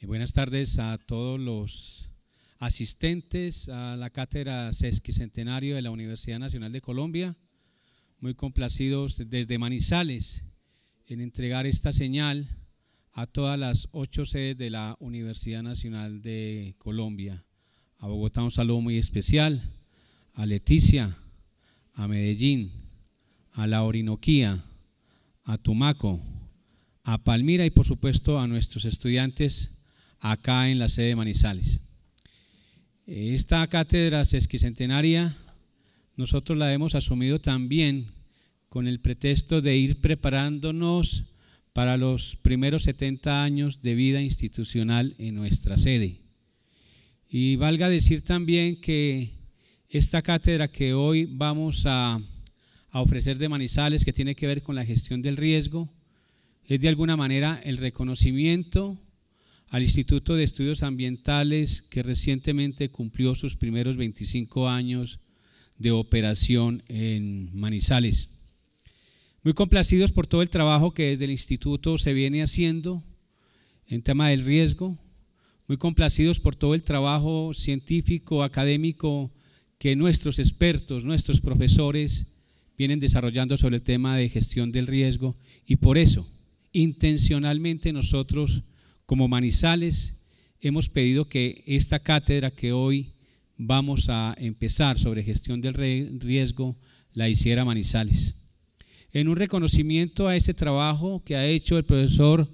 Eh, buenas tardes a todos los asistentes a la cátedra sesquicentenario de la Universidad Nacional de Colombia. Muy complacidos desde Manizales en entregar esta señal a todas las ocho sedes de la Universidad Nacional de Colombia. A Bogotá un saludo muy especial, a Leticia, a Medellín, a la Orinoquía, a Tumaco, a Palmira y por supuesto a nuestros estudiantes acá en la sede de Manizales. Esta cátedra sesquicentenaria nosotros la hemos asumido también con el pretexto de ir preparándonos para los primeros 70 años de vida institucional en nuestra sede. Y valga decir también que esta cátedra que hoy vamos a, a, ofrecer de Manizales, que tiene que ver con la gestión del riesgo, es de alguna manera el reconocimiento al Instituto de Estudios Ambientales que recientemente cumplió sus primeros 25 años de operación en Manizales. Muy complacidos por todo el trabajo que desde el instituto se viene haciendo en tema del riesgo, muy complacidos por todo el trabajo científico, académico que nuestros expertos, nuestros profesores vienen desarrollando sobre el tema de gestión del riesgo y por eso intencionalmente nosotros como Manizales, hemos pedido que esta cátedra que hoy vamos a empezar sobre gestión del riesgo la hiciera Manizales. En un reconocimiento a ese trabajo que ha hecho el profesor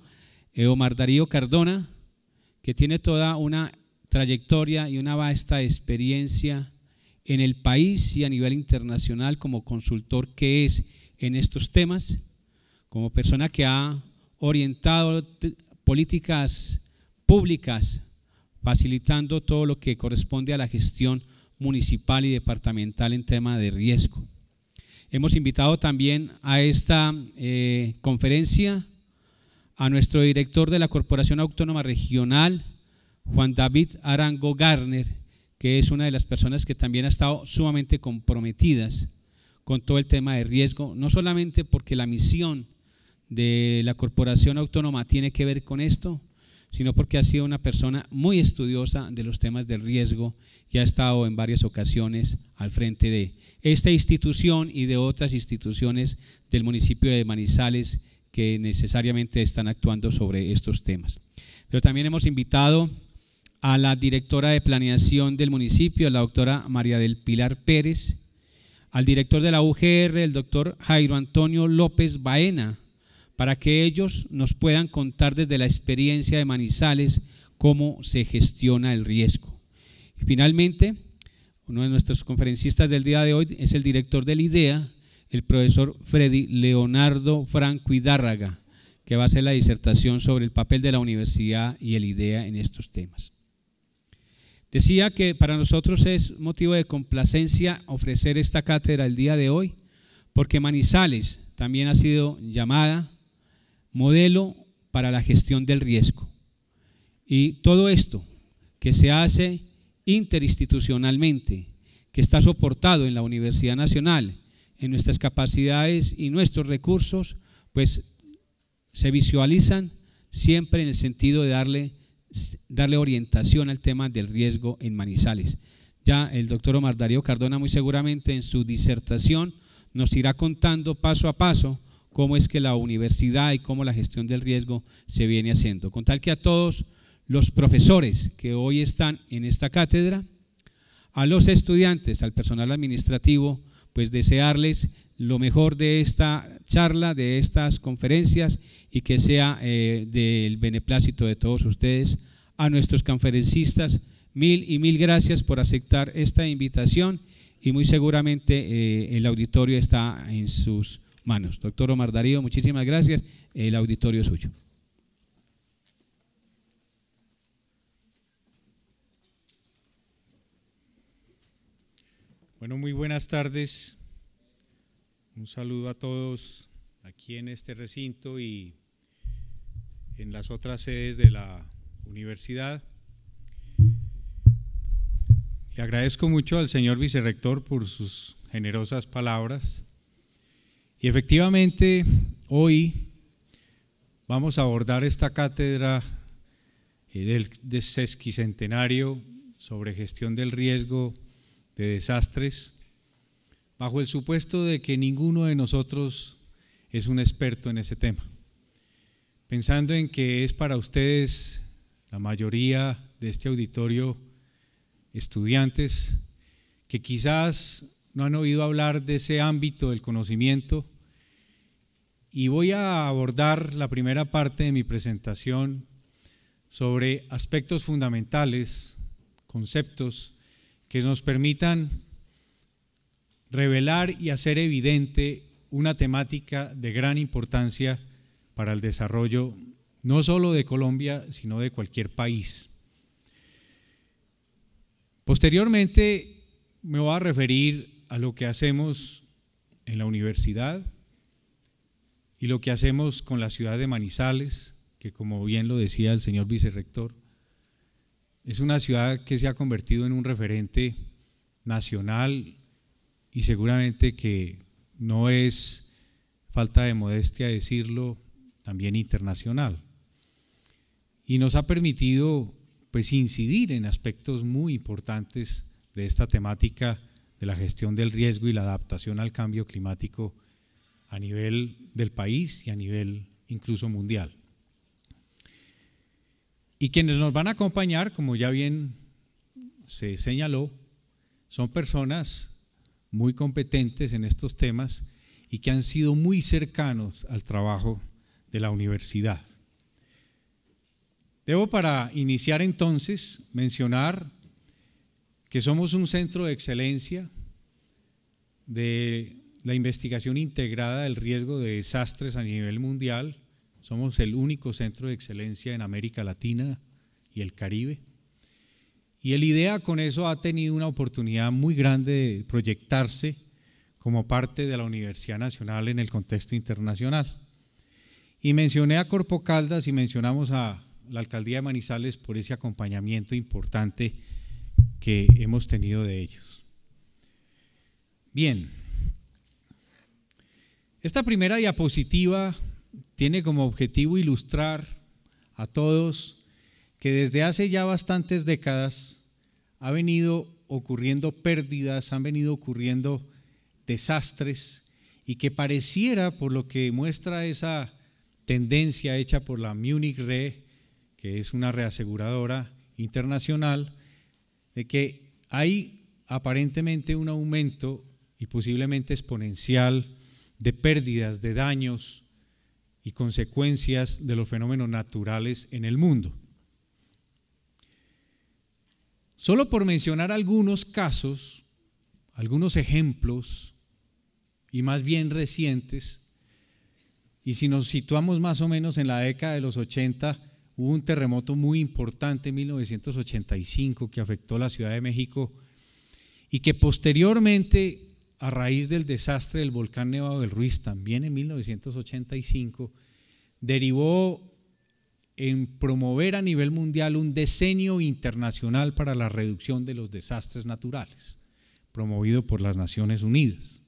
eh, Omar Darío Cardona, que tiene toda una trayectoria y una vasta experiencia en el país y a nivel internacional como consultor que es en estos temas, como persona que ha orientado políticas públicas, facilitando todo lo que corresponde a la gestión municipal y departamental en tema de riesgo. Hemos invitado también a esta eh, conferencia a nuestro director de la Corporación Autónoma Regional, Juan David Arango Garner, que es una de las personas que también ha estado sumamente comprometidas con todo el tema de riesgo, no solamente porque la misión de la Corporación Autónoma tiene que ver con esto, sino porque ha sido una persona muy estudiosa de los temas de riesgo y ha estado en varias ocasiones al frente de esta institución y de otras instituciones del municipio de Manizales que necesariamente están actuando sobre estos temas. Pero también hemos invitado a la directora de planeación del municipio, la doctora María del Pilar Pérez, al director de la UGR, el doctor Jairo Antonio López Baena, para que ellos nos puedan contar desde la experiencia de Manizales cómo se gestiona el riesgo. Y finalmente, uno de nuestros conferencistas del día de hoy es el director del IDEA, el profesor Freddy Leonardo Franco Hidárraga, que va a hacer la disertación sobre el papel de la universidad y el IDEA en estos temas. Decía que para nosotros es motivo de complacencia ofrecer esta cátedra el día de hoy, porque Manizales también ha sido llamada modelo para la gestión del riesgo. Y todo esto que se hace interinstitucionalmente, que está soportado en la Universidad Nacional, en nuestras capacidades y nuestros recursos, pues se visualizan siempre en el sentido de darle, darle orientación al tema del riesgo en Manizales. Ya el doctor Omar Darío Cardona muy seguramente en su disertación nos irá contando paso a paso cómo es que la universidad y cómo la gestión del riesgo se viene haciendo. Con tal que a todos los profesores que hoy están en esta cátedra, a los estudiantes, al personal administrativo, pues desearles lo mejor de esta charla, de estas conferencias y que sea eh, del beneplácito de todos ustedes. A nuestros conferencistas, mil y mil gracias por aceptar esta invitación y muy seguramente eh, el auditorio está en sus manos. Doctor Omar Darío, muchísimas gracias. El auditorio es suyo. Bueno, muy buenas tardes. Un saludo a todos aquí en este recinto y en las otras sedes de la universidad. Le agradezco mucho al señor vicerrector por sus generosas palabras. Y efectivamente, hoy vamos a abordar esta cátedra eh, del sesquicentenario sobre gestión del riesgo de desastres, bajo el supuesto de que ninguno de nosotros es un experto en ese tema, pensando en que es para ustedes, la mayoría de este auditorio, estudiantes, que quizás no han oído hablar de ese ámbito del conocimiento y voy a abordar la primera parte de mi presentación sobre aspectos fundamentales, conceptos que nos permitan revelar y hacer evidente una temática de gran importancia para el desarrollo no solo de Colombia, sino de cualquier país. Posteriormente me voy a referir a lo que hacemos en la universidad, y lo que hacemos con la ciudad de Manizales, que como bien lo decía el señor vicerrector, es una ciudad que se ha convertido en un referente nacional y seguramente que no es falta de modestia decirlo, también internacional. Y nos ha permitido pues incidir en aspectos muy importantes de esta temática de la gestión del riesgo y la adaptación al cambio climático a nivel del país y a nivel incluso mundial. Y quienes nos van a acompañar, como ya bien se señaló, son personas muy competentes en estos temas y que han sido muy cercanos al trabajo de la universidad. Debo para iniciar entonces mencionar que somos un centro de excelencia de la investigación integrada del riesgo de desastres a nivel mundial. Somos el único centro de excelencia en América Latina y el Caribe. Y el IDEA con eso ha tenido una oportunidad muy grande de proyectarse como parte de la Universidad Nacional en el contexto internacional. Y mencioné a Corpo Caldas y mencionamos a la alcaldía de Manizales por ese acompañamiento importante que hemos tenido de ellos. Bien, esta primera diapositiva tiene como objetivo ilustrar a todos que desde hace ya bastantes décadas ha venido ocurriendo pérdidas, han venido ocurriendo desastres y que pareciera, por lo que muestra esa tendencia hecha por la Munich Re, que es una reaseguradora internacional, de que hay aparentemente un aumento y posiblemente exponencial de pérdidas, de daños y consecuencias de los fenómenos naturales en el mundo. Solo por mencionar algunos casos, algunos ejemplos, y más bien recientes, y si nos situamos más o menos en la década de los 80, hubo un terremoto muy importante en 1985 que afectó la Ciudad de México y que posteriormente a raíz del desastre del volcán Nevado del Ruiz, también en 1985, derivó en promover a nivel mundial un diseño internacional para la reducción de los desastres naturales, promovido por las Naciones Unidas.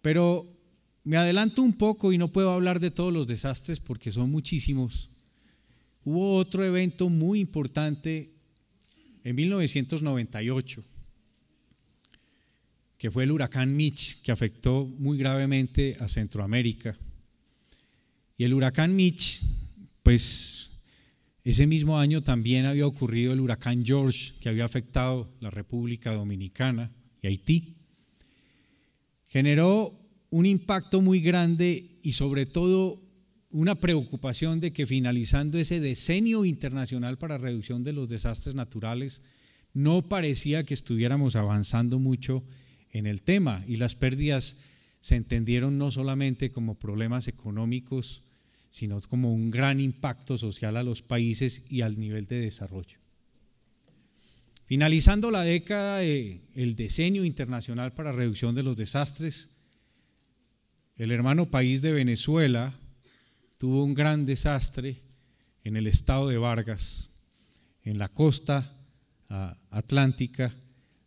Pero me adelanto un poco y no puedo hablar de todos los desastres porque son muchísimos. Hubo otro evento muy importante en 1998 que fue el huracán Mitch, que afectó muy gravemente a Centroamérica. Y el huracán Mitch, pues ese mismo año también había ocurrido el huracán George, que había afectado la República Dominicana y Haití. Generó un impacto muy grande y sobre todo una preocupación de que finalizando ese decenio internacional para reducción de los desastres naturales, no parecía que estuviéramos avanzando mucho en el tema y las pérdidas se entendieron no solamente como problemas económicos, sino como un gran impacto social a los países y al nivel de desarrollo. Finalizando la década del eh, diseño internacional para reducción de los desastres, el hermano país de Venezuela tuvo un gran desastre en el estado de Vargas, en la costa ah, atlántica,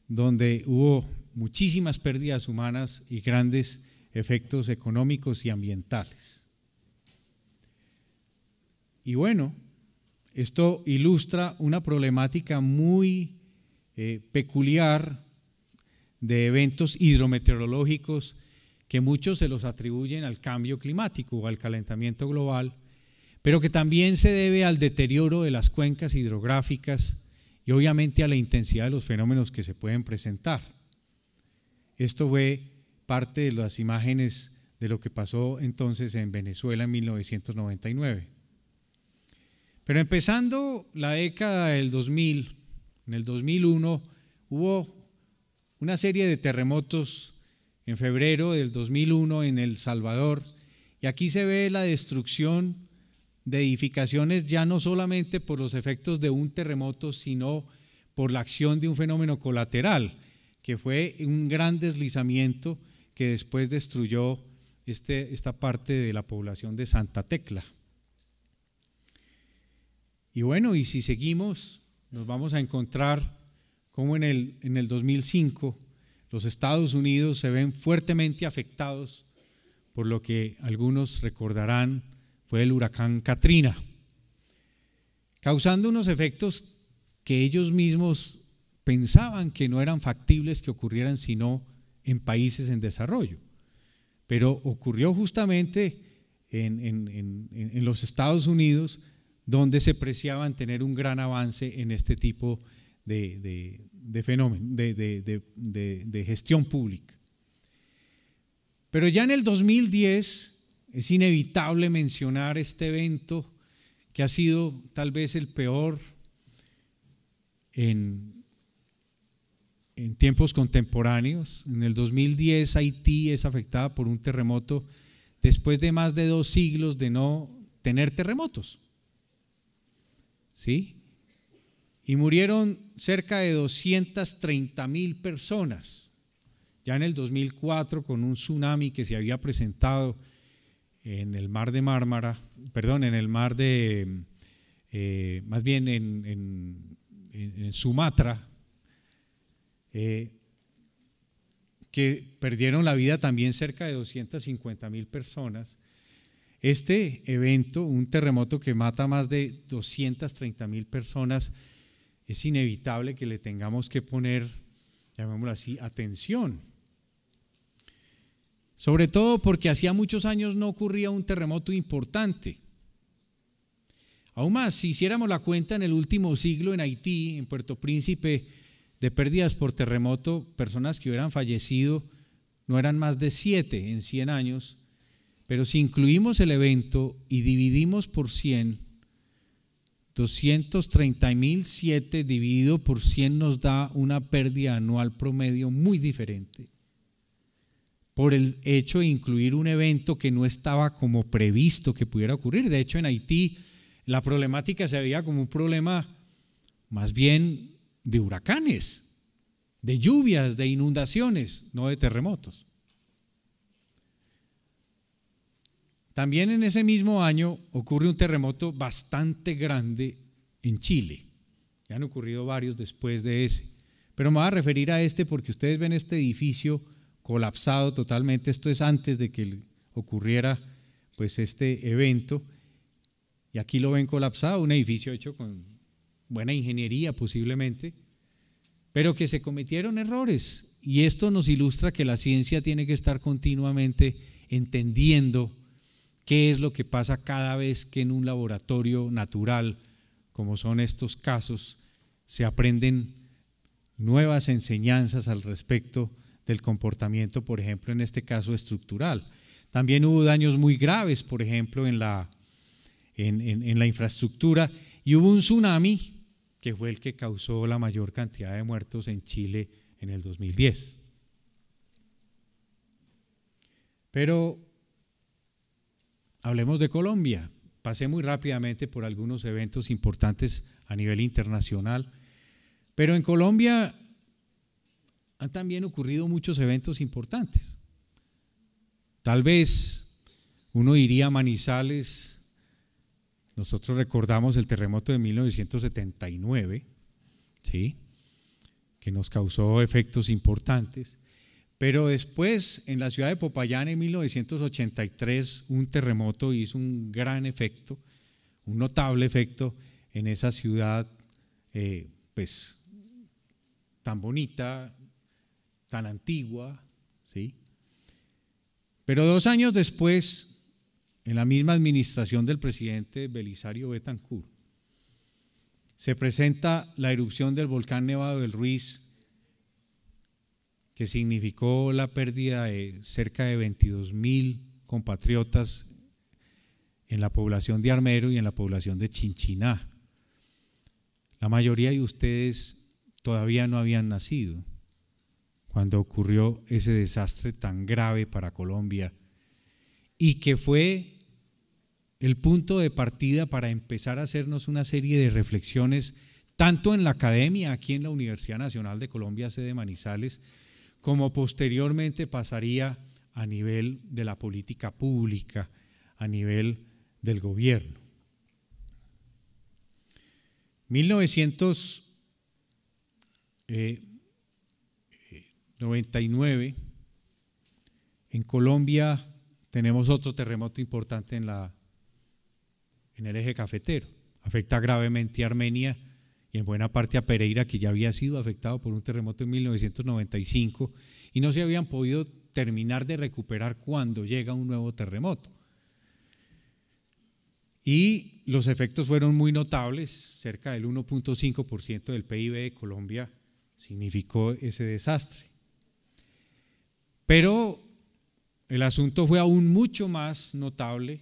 donde hubo muchísimas pérdidas humanas y grandes efectos económicos y ambientales. Y bueno, esto ilustra una problemática muy eh, peculiar de eventos hidrometeorológicos que muchos se los atribuyen al cambio climático o al calentamiento global, pero que también se debe al deterioro de las cuencas hidrográficas y obviamente a la intensidad de los fenómenos que se pueden presentar. Esto fue parte de las imágenes de lo que pasó entonces en Venezuela en 1999. Pero empezando la década del 2000, en el 2001 hubo una serie de terremotos en febrero del 2001 en El Salvador y aquí se ve la destrucción de edificaciones ya no solamente por los efectos de un terremoto, sino por la acción de un fenómeno colateral que fue un gran deslizamiento que después destruyó este, esta parte de la población de Santa Tecla. Y bueno, y si seguimos, nos vamos a encontrar como en el, en el 2005 los Estados Unidos se ven fuertemente afectados por lo que algunos recordarán fue el huracán Katrina, causando unos efectos que ellos mismos pensaban que no eran factibles que ocurrieran sino en países en desarrollo. Pero ocurrió justamente en, los Estados Unidos, donde se preciaban tener un gran avance en este tipo de, fenómeno, de gestión pública. Pero ya en el 2010 es inevitable mencionar este evento que ha sido tal vez el peor en en tiempos contemporáneos. En el 2010 Haití es afectada por un terremoto después de más de dos siglos de no tener terremotos. ¿Sí? Y murieron cerca de 230 mil personas. Ya en el 2004, con un tsunami que se había presentado en el mar de Mármara, perdón, en el mar de, eh, más bien en Sumatra, eh, que perdieron la vida también cerca de 250 mil personas. Este evento, un terremoto que mata más de 230 mil personas, es inevitable que le tengamos que poner, llamémoslo así, atención. Sobre todo porque hacía muchos años no ocurría un terremoto importante. Aún más, si hiciéramos la cuenta en el último siglo en Haití, en Puerto Príncipe, de pérdidas por terremoto, personas que hubieran fallecido, no eran más de siete en 100 años, pero si incluimos el evento y dividimos por 100, 230.007 dividido por 100 nos da una pérdida anual promedio muy diferente. Por el hecho de incluir un evento que no estaba como previsto que pudiera ocurrir. De hecho, en Haití la problemática se veía como un problema más bien de huracanes, de lluvias, de inundaciones, no de terremotos. También en ese mismo año ocurre un terremoto bastante grande en Chile. Ya han ocurrido varios después de ese. Pero me voy a referir a este porque ustedes ven este edificio colapsado totalmente. Esto es antes de que ocurriera pues este evento. Y aquí lo ven colapsado, un edificio hecho con buena ingeniería posiblemente, pero que se cometieron errores. Y esto nos ilustra que la ciencia tiene que estar continuamente entendiendo qué es lo que pasa cada vez que en un laboratorio natural, como son estos casos, se aprenden nuevas enseñanzas al respecto del comportamiento, por ejemplo, en este caso estructural. También hubo daños muy graves, por ejemplo, en la, infraestructura y hubo un tsunami que fue el que causó la mayor cantidad de muertos en Chile en el 2010. Pero hablemos de Colombia. Pasé muy rápidamente por algunos eventos importantes a nivel internacional, pero en Colombia han también ocurrido muchos eventos importantes. Tal vez uno iría a Manizales nosotros recordamos el terremoto de 1979, ¿sí? que nos causó efectos importantes, pero después en la ciudad de Popayán en 1983 un terremoto hizo un gran efecto, un notable efecto en esa ciudad eh, pues, tan bonita, tan antigua. ¿sí? Pero dos años después en la misma administración del presidente Belisario Betancourt. Se presenta la erupción del volcán Nevado del Ruiz, que significó la pérdida de cerca de 22 mil compatriotas en la población de Armero y en la población de Chinchiná. La mayoría de ustedes todavía no habían nacido cuando ocurrió ese desastre tan grave para Colombia y que fue el punto de partida para empezar a hacernos una serie de reflexiones, tanto en la academia, aquí en la Universidad Nacional de Colombia, sede Manizales, como posteriormente pasaría a nivel de la política pública, a nivel del gobierno. 1999, eh, en Colombia tenemos otro terremoto importante en la en el eje cafetero. Afecta gravemente a Armenia y en buena parte a Pereira, que ya había sido afectado por un terremoto en 1995 y no se habían podido terminar de recuperar cuando llega un nuevo terremoto. Y los efectos fueron muy notables, cerca del 1.5% del PIB de Colombia significó ese desastre. Pero el asunto fue aún mucho más notable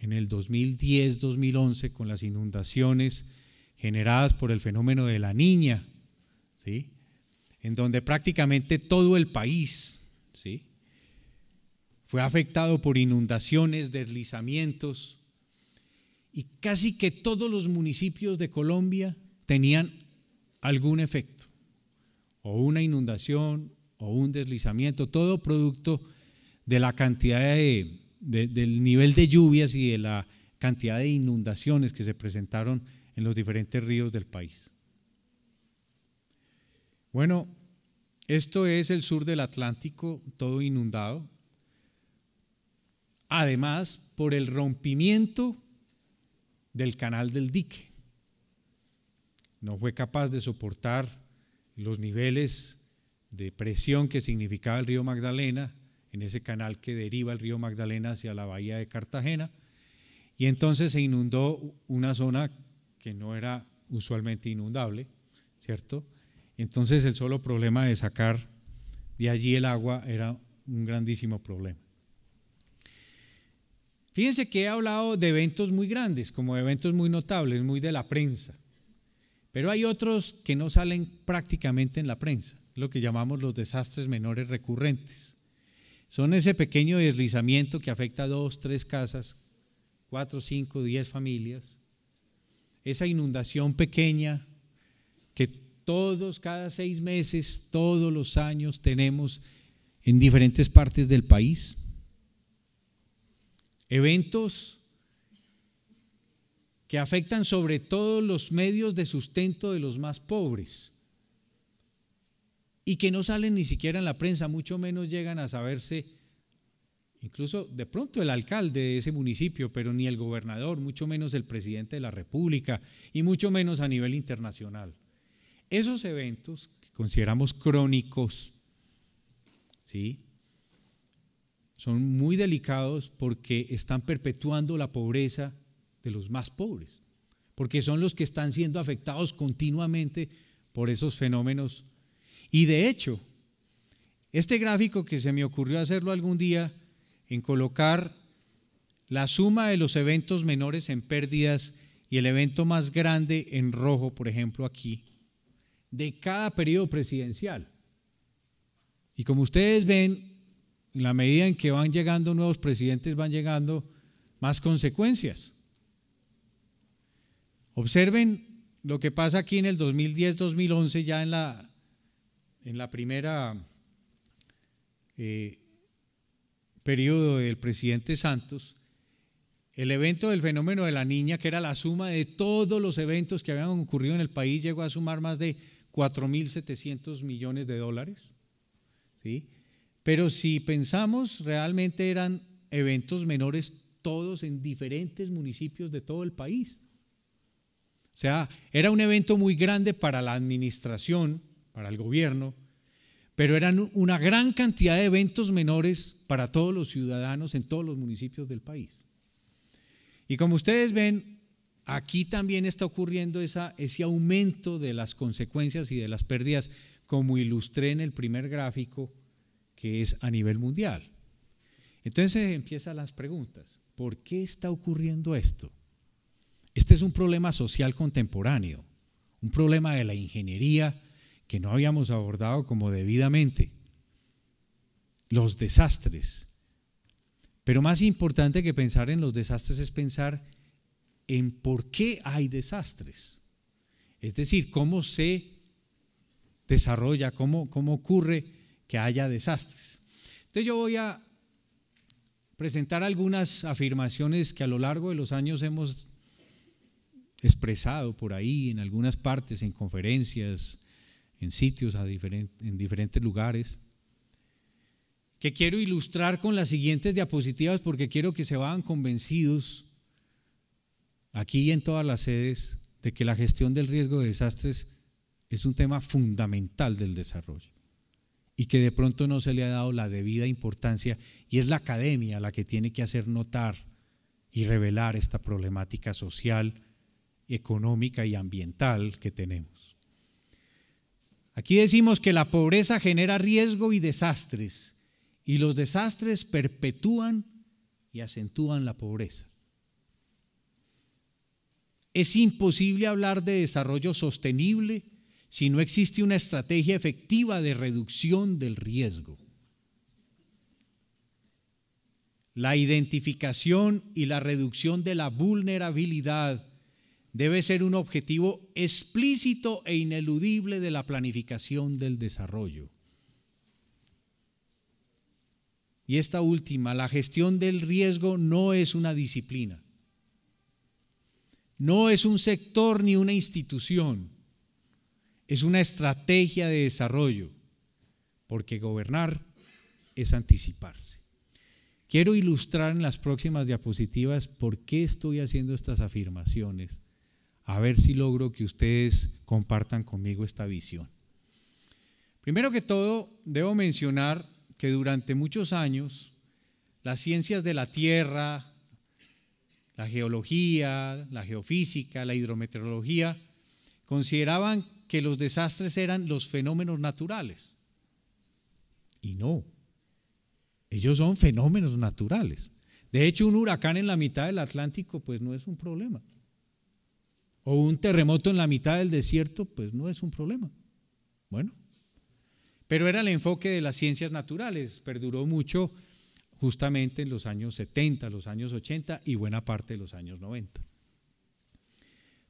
en el 2010-2011 con las inundaciones generadas por el fenómeno de la niña, ¿sí? en donde prácticamente todo el país ¿sí? fue afectado por inundaciones, deslizamientos, y casi que todos los municipios de Colombia tenían algún efecto, o una inundación, o un deslizamiento, todo producto de la cantidad de del nivel de lluvias y de la cantidad de inundaciones que se presentaron en los diferentes ríos del país. Bueno, esto es el sur del Atlántico, todo inundado. Además, por el rompimiento del canal del dique. No fue capaz de soportar los niveles de presión que significaba el río Magdalena en ese canal que deriva el río Magdalena hacia la bahía de Cartagena. Y entonces se inundó una zona que no era usualmente inundable, ¿cierto? Entonces el solo problema de sacar de allí el agua era un grandísimo problema. Fíjense que he hablado de eventos muy grandes, como eventos muy notables, muy de la prensa. Pero hay otros que no salen prácticamente en la prensa, lo que llamamos los desastres menores recurrentes. Son ese pequeño deslizamiento que afecta a dos, tres casas, cuatro, cinco, diez familias. Esa inundación pequeña que todos, cada seis meses, todos los años tenemos en diferentes partes del país. Eventos que afectan sobre todo los medios de sustento de los más pobres y que no salen ni siquiera en la prensa, mucho menos llegan a saberse, incluso de pronto el alcalde de ese municipio, pero ni el gobernador, mucho menos el presidente de la República y mucho menos a nivel internacional. Esos eventos que consideramos crónicos, ¿sí? Son muy delicados porque están perpetuando la pobreza de los más pobres, porque son los que están siendo afectados continuamente por esos fenómenos y de hecho, este gráfico que se me ocurrió hacerlo algún día, en colocar la suma de los eventos menores en pérdidas y el evento más grande en rojo, por ejemplo, aquí, de cada periodo presidencial. Y como ustedes ven, en la medida en que van llegando nuevos presidentes, van llegando más consecuencias. Observen lo que pasa aquí en el 2010-2011, ya en la en la primera eh, periodo del presidente Santos, el evento del fenómeno de la niña, que era la suma de todos los eventos que habían ocurrido en el país, llegó a sumar más de 4.700 millones de dólares. Pero si pensamos, realmente eran eventos menores todos en diferentes municipios de todo el país. O sea, era un evento muy grande para la administración para el gobierno, pero eran una gran cantidad de eventos menores para todos los ciudadanos en todos los municipios del país. Y como ustedes ven, aquí también está ocurriendo ese aumento de las consecuencias y de las pérdidas, como ilustré en el primer gráfico, que es a nivel mundial. Entonces empiezan las preguntas. ¿Por qué está ocurriendo esto? Este es un problema social contemporáneo, un problema de la ingeniería que no habíamos abordado como debidamente, los desastres. Pero más importante que pensar en los desastres es pensar en por qué hay desastres. Es decir, cómo se desarrolla, cómo, cómo ocurre que haya desastres. Entonces yo voy a presentar algunas afirmaciones que a lo largo de los años hemos expresado por ahí, en algunas partes, en conferencias, en sitios, a en diferentes lugares, que quiero ilustrar con las siguientes diapositivas porque quiero que se vayan convencidos aquí y en todas las sedes de que la gestión del riesgo de desastres es un tema fundamental del desarrollo y que de pronto no se le ha dado la debida importancia y es la academia la que tiene que hacer notar y revelar esta problemática social, económica y ambiental que tenemos. Aquí decimos que la pobreza genera riesgo y desastres, y los desastres perpetúan y acentúan la pobreza. Es imposible hablar de desarrollo sostenible si no existe una estrategia efectiva de reducción del riesgo. La identificación y la reducción de la vulnerabilidad debe ser un objetivo explícito e ineludible de la planificación del desarrollo. Y esta última, la gestión del riesgo no es una disciplina, no es un sector ni una institución, es una estrategia de desarrollo, porque gobernar es anticiparse. Quiero ilustrar en las próximas diapositivas por qué estoy haciendo estas afirmaciones a ver si logro que ustedes compartan conmigo esta visión. Primero que todo, debo mencionar que durante muchos años las ciencias de la Tierra, la geología, la geofísica, la hidrometeorología, consideraban que los desastres eran los fenómenos naturales. Y no, ellos son fenómenos naturales. De hecho, un huracán en la mitad del Atlántico, pues no es un problema o un terremoto en la mitad del desierto, pues no es un problema. Bueno, pero era el enfoque de las ciencias naturales, perduró mucho justamente en los años 70, los años 80 y buena parte de los años 90.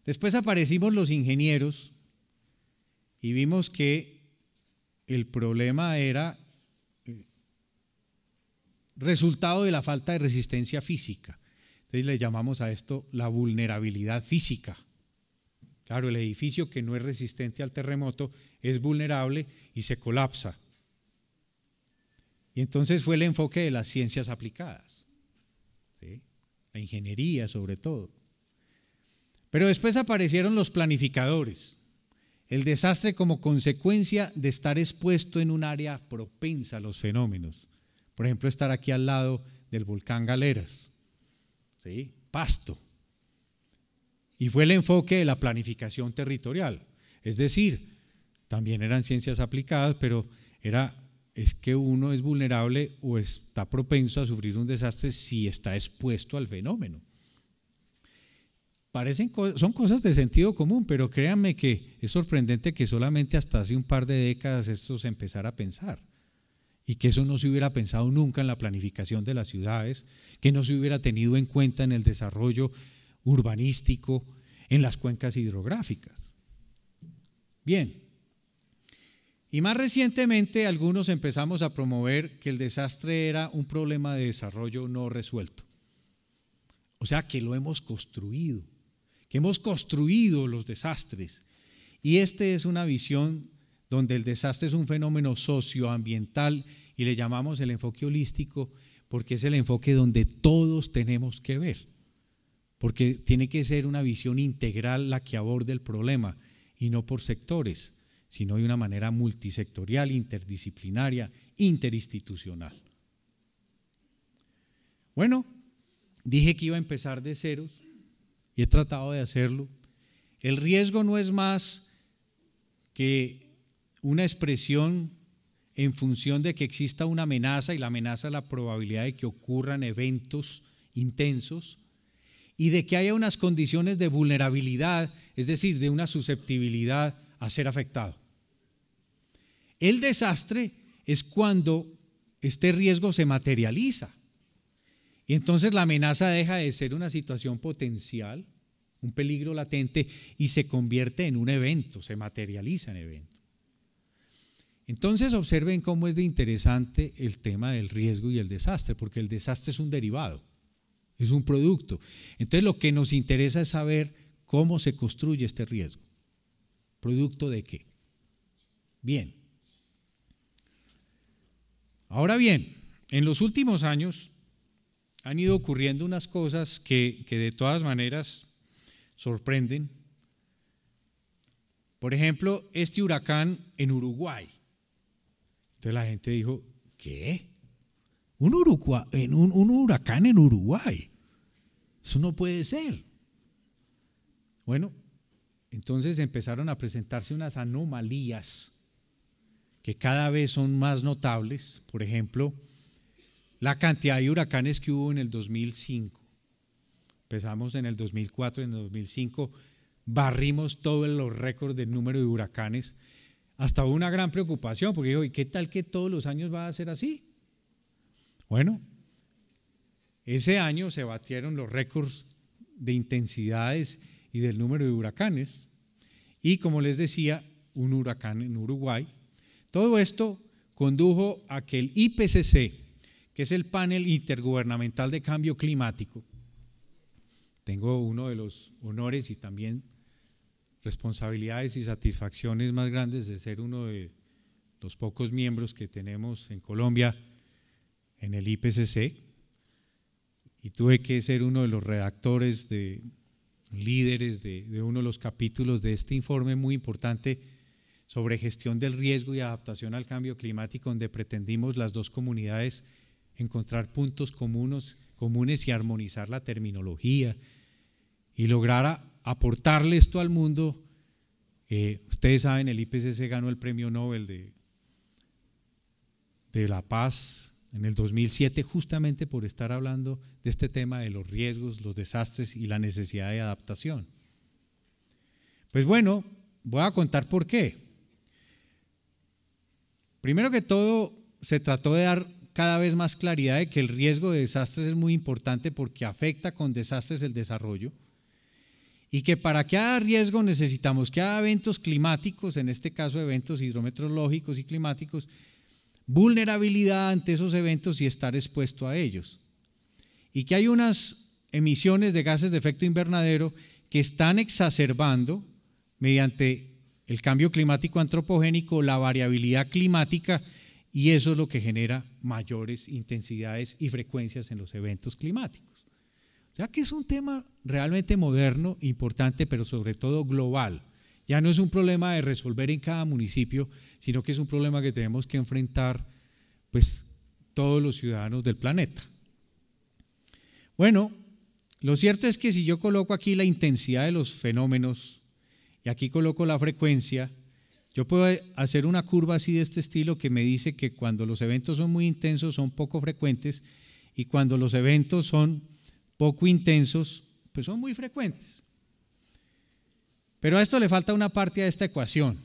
Después aparecimos los ingenieros y vimos que el problema era eh, resultado de la falta de resistencia física. Entonces le llamamos a esto la vulnerabilidad física. Claro, el edificio que no es resistente al terremoto es vulnerable y se colapsa. Y entonces fue el enfoque de las ciencias aplicadas, la ingeniería sobre todo. Pero después aparecieron los planificadores. El desastre como consecuencia de estar expuesto en un área propensa a los fenómenos. Por ejemplo, estar aquí al lado del volcán Galeras. ¿Sí? Pasto. Y fue el enfoque de la planificación territorial. Es decir, también eran ciencias aplicadas, pero era es que uno es vulnerable o está propenso a sufrir un desastre si está expuesto al fenómeno. Parecen, son cosas de sentido común, pero créanme que es sorprendente que solamente hasta hace un par de décadas esto se empezara a pensar y que eso no se hubiera pensado nunca en la planificación de las ciudades, que no se hubiera tenido en cuenta en el desarrollo urbanístico en las cuencas hidrográficas. Bien. Y más recientemente algunos empezamos a promover que el desastre era un problema de desarrollo no resuelto. O sea, que lo hemos construido, que hemos construido los desastres. Y esta es una visión donde el desastre es un fenómeno socioambiental y le llamamos el enfoque holístico porque es el enfoque donde todos tenemos que ver porque tiene que ser una visión integral la que aborde el problema y no por sectores, sino de una manera multisectorial, interdisciplinaria, interinstitucional. Bueno, dije que iba a empezar de ceros y he tratado de hacerlo. El riesgo no es más que una expresión en función de que exista una amenaza y la amenaza es la probabilidad de que ocurran eventos intensos y de que haya unas condiciones de vulnerabilidad, es decir, de una susceptibilidad a ser afectado. El desastre es cuando este riesgo se materializa. Y entonces la amenaza deja de ser una situación potencial, un peligro latente, y se convierte en un evento, se materializa en evento. Entonces observen cómo es de interesante el tema del riesgo y el desastre, porque el desastre es un derivado es un producto. Entonces lo que nos interesa es saber cómo se construye este riesgo. ¿Producto de qué? Bien. Ahora bien, en los últimos años han ido ocurriendo unas cosas que, de todas maneras sorprenden. Por ejemplo, este huracán en Uruguay. Entonces la gente dijo, ¿qué? ¿Un, en un huracán en Uruguay? Eso no puede ser. Bueno, entonces empezaron a presentarse unas anomalías que cada vez son más notables. Por ejemplo, la cantidad de huracanes que hubo en el 2005. Empezamos en el 2004, en el 2005 barrimos todos los récords del número de huracanes. Hasta hubo una gran preocupación porque digo ¿y qué tal que todos los años va a ser así? Bueno, ese año se batieron los récords de intensidades y del número de huracanes. Y como les decía, un huracán en Uruguay. Todo esto condujo a que el IPCC, que es el panel intergubernamental de cambio climático, tengo uno de los honores y también responsabilidades y satisfacciones más grandes de ser uno de los pocos miembros que tenemos en Colombia en el IPCC, y tuve que ser uno de los redactores, de líderes de, uno de los capítulos de este informe muy importante sobre gestión del riesgo y adaptación al cambio climático, donde pretendimos las dos comunidades encontrar puntos comunes comunes y armonizar la terminología y lograr aportarle esto al mundo. Eh, ustedes saben, el IPCC ganó el premio Nobel de, de la paz en el 2007 justamente por estar hablando de este tema de los riesgos, los desastres y la necesidad de adaptación. Pues bueno, voy a contar por qué. Primero que todo, se trató de dar cada vez más claridad de que el riesgo de desastres es muy importante porque afecta con desastres el desarrollo y que para que haya riesgo necesitamos que haya eventos climáticos, en este caso eventos hidrometeorológicos y climáticos, vulnerabilidad ante esos eventos y estar expuesto a ellos. Y que hay unas emisiones de gases de efecto invernadero que están exacerbando mediante el cambio climático antropogénico la variabilidad climática y eso es lo que genera mayores intensidades y frecuencias en los eventos climáticos. O sea que es un tema realmente moderno, importante, pero sobre todo global. Ya no es un problema de resolver en cada municipio, sino que es un problema que tenemos que enfrentar pues todos los ciudadanos del planeta. Bueno, lo cierto es que si yo coloco aquí la intensidad de los fenómenos y aquí coloco la frecuencia, yo puedo hacer una curva así de este estilo que me dice que cuando los eventos son muy intensos son poco frecuentes y cuando los eventos son poco intensos, pues son muy frecuentes. Pero a esto le falta una parte de esta ecuación.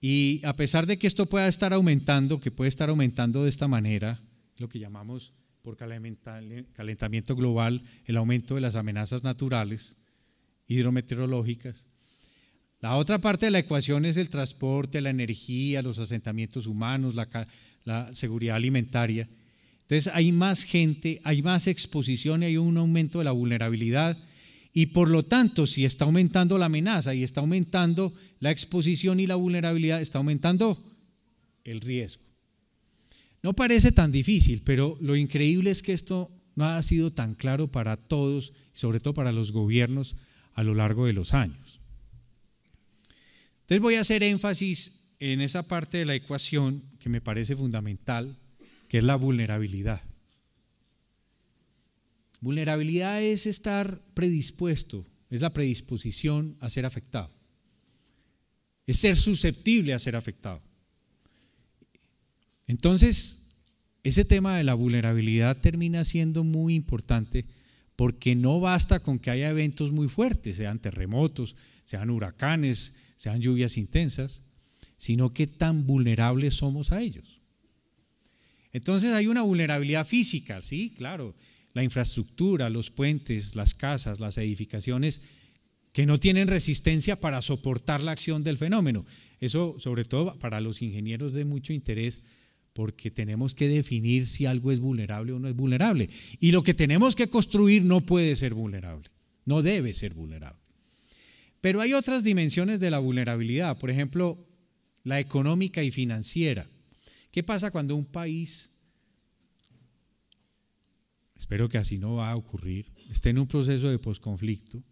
Y a pesar de que esto pueda estar aumentando, que puede estar aumentando de esta manera, lo que llamamos por calentamiento global el aumento de las amenazas naturales hidrometeorológicas, la otra parte de la ecuación es el transporte, la energía, los asentamientos humanos, la, la, seguridad alimentaria. Entonces hay más gente, hay más exposición y hay un aumento de la vulnerabilidad y por lo tanto, si está aumentando la amenaza y está aumentando la exposición y la vulnerabilidad, está aumentando el riesgo. No parece tan difícil, pero lo increíble es que esto no ha sido tan claro para todos, sobre todo para los gobiernos a lo largo de los años. Entonces voy a hacer énfasis en esa parte de la ecuación que me parece fundamental, que es la vulnerabilidad. Vulnerabilidad es estar predispuesto, es la predisposición a ser afectado. Es ser susceptible a ser afectado. Entonces, ese tema de la vulnerabilidad termina siendo muy importante porque no basta con que haya eventos muy fuertes, sean terremotos, sean huracanes, sean lluvias intensas, sino que tan vulnerables somos a ellos. Entonces hay una vulnerabilidad física, sí, claro la infraestructura, los puentes, las casas, las edificaciones que no tienen resistencia para soportar la acción del fenómeno. Eso sobre todo para los ingenieros de mucho interés porque tenemos que definir si algo es vulnerable o no es vulnerable. Y lo que tenemos que construir no puede ser vulnerable, no debe ser vulnerable. Pero hay otras dimensiones de la vulnerabilidad, por ejemplo, la económica y financiera. ¿Qué pasa cuando un país Espero que así no va a ocurrir. Esté en un proceso de posconflicto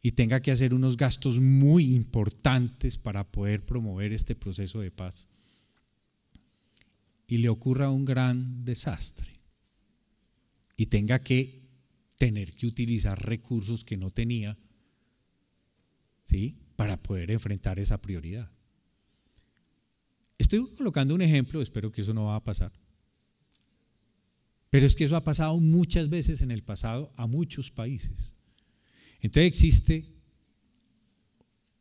y tenga que hacer unos gastos muy importantes para poder promover este proceso de paz. Y le ocurra un gran desastre y tenga que tener que utilizar recursos que no tenía, ¿sí? Para poder enfrentar esa prioridad. Estoy colocando un ejemplo, espero que eso no va a pasar pero es que eso ha pasado muchas veces en el pasado a muchos países. Entonces existe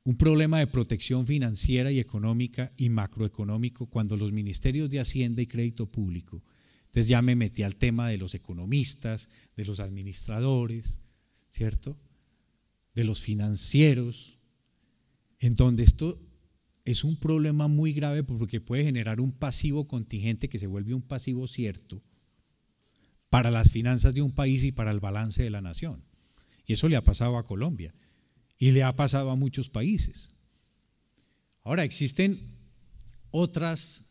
un problema de protección financiera y económica y macroeconómico cuando los ministerios de Hacienda y Crédito Público, entonces ya me metí al tema de los economistas, de los administradores, ¿cierto? De los financieros, en donde esto es un problema muy grave porque puede generar un pasivo contingente que se vuelve un pasivo cierto para las finanzas de un país y para el balance de la nación. Y eso le ha pasado a Colombia y le ha pasado a muchos países. Ahora, existen otras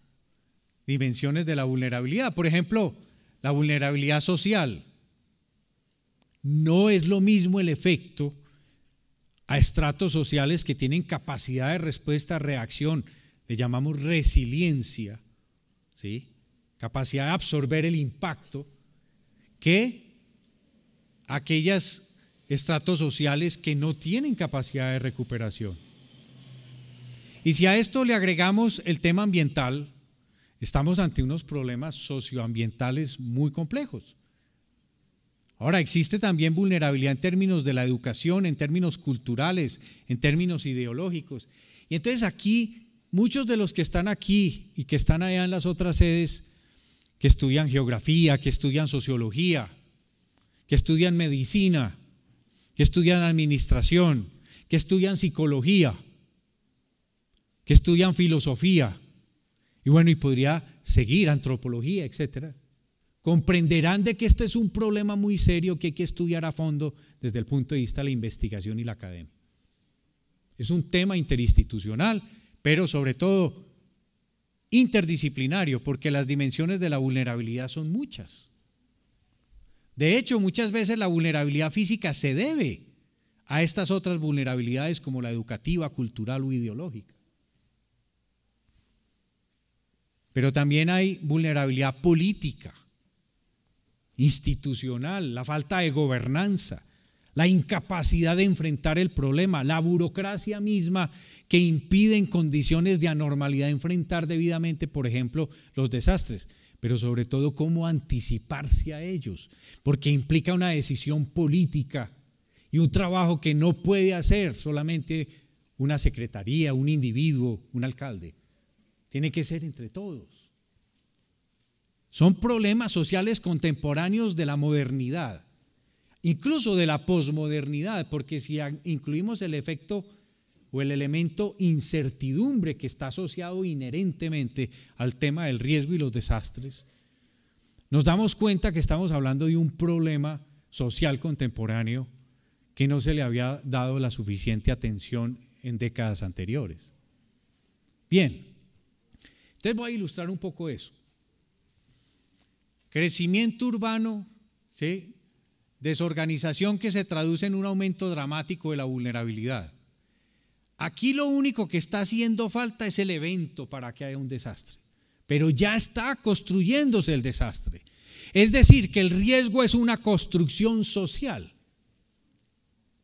dimensiones de la vulnerabilidad. Por ejemplo, la vulnerabilidad social. No es lo mismo el efecto a estratos sociales que tienen capacidad de respuesta, reacción, le llamamos resiliencia, ¿sí? capacidad de absorber el impacto, que aquellas estratos sociales que no tienen capacidad de recuperación. Y si a esto le agregamos el tema ambiental, estamos ante unos problemas socioambientales muy complejos. Ahora, existe también vulnerabilidad en términos de la educación, en términos culturales, en términos ideológicos. Y entonces aquí, muchos de los que están aquí y que están allá en las otras sedes, que estudian geografía, que estudian sociología, que estudian medicina, que estudian administración, que estudian psicología, que estudian filosofía. Y bueno, y podría seguir antropología, etcétera. Comprenderán de que esto es un problema muy serio que hay que estudiar a fondo desde el punto de vista de la investigación y la academia. Es un tema interinstitucional, pero sobre todo interdisciplinario, porque las dimensiones de la vulnerabilidad son muchas. De hecho, muchas veces la vulnerabilidad física se debe a estas otras vulnerabilidades como la educativa, cultural o ideológica. Pero también hay vulnerabilidad política, institucional, la falta de gobernanza, la incapacidad de enfrentar el problema, la burocracia misma que impide en condiciones de anormalidad enfrentar debidamente, por ejemplo, los desastres, pero sobre todo cómo anticiparse a ellos, porque implica una decisión política y un trabajo que no puede hacer solamente una secretaría, un individuo, un alcalde. Tiene que ser entre todos. Son problemas sociales contemporáneos de la modernidad incluso de la posmodernidad, porque si incluimos el efecto o el elemento incertidumbre que está asociado inherentemente al tema del riesgo y los desastres, nos damos cuenta que estamos hablando de un problema social contemporáneo que no se le había dado la suficiente atención en décadas anteriores. Bien, entonces voy a ilustrar un poco eso. Crecimiento urbano, ¿sí? Desorganización que se traduce en un aumento dramático de la vulnerabilidad. Aquí lo único que está haciendo falta es el evento para que haya un desastre. Pero ya está construyéndose el desastre. Es decir, que el riesgo es una construcción social.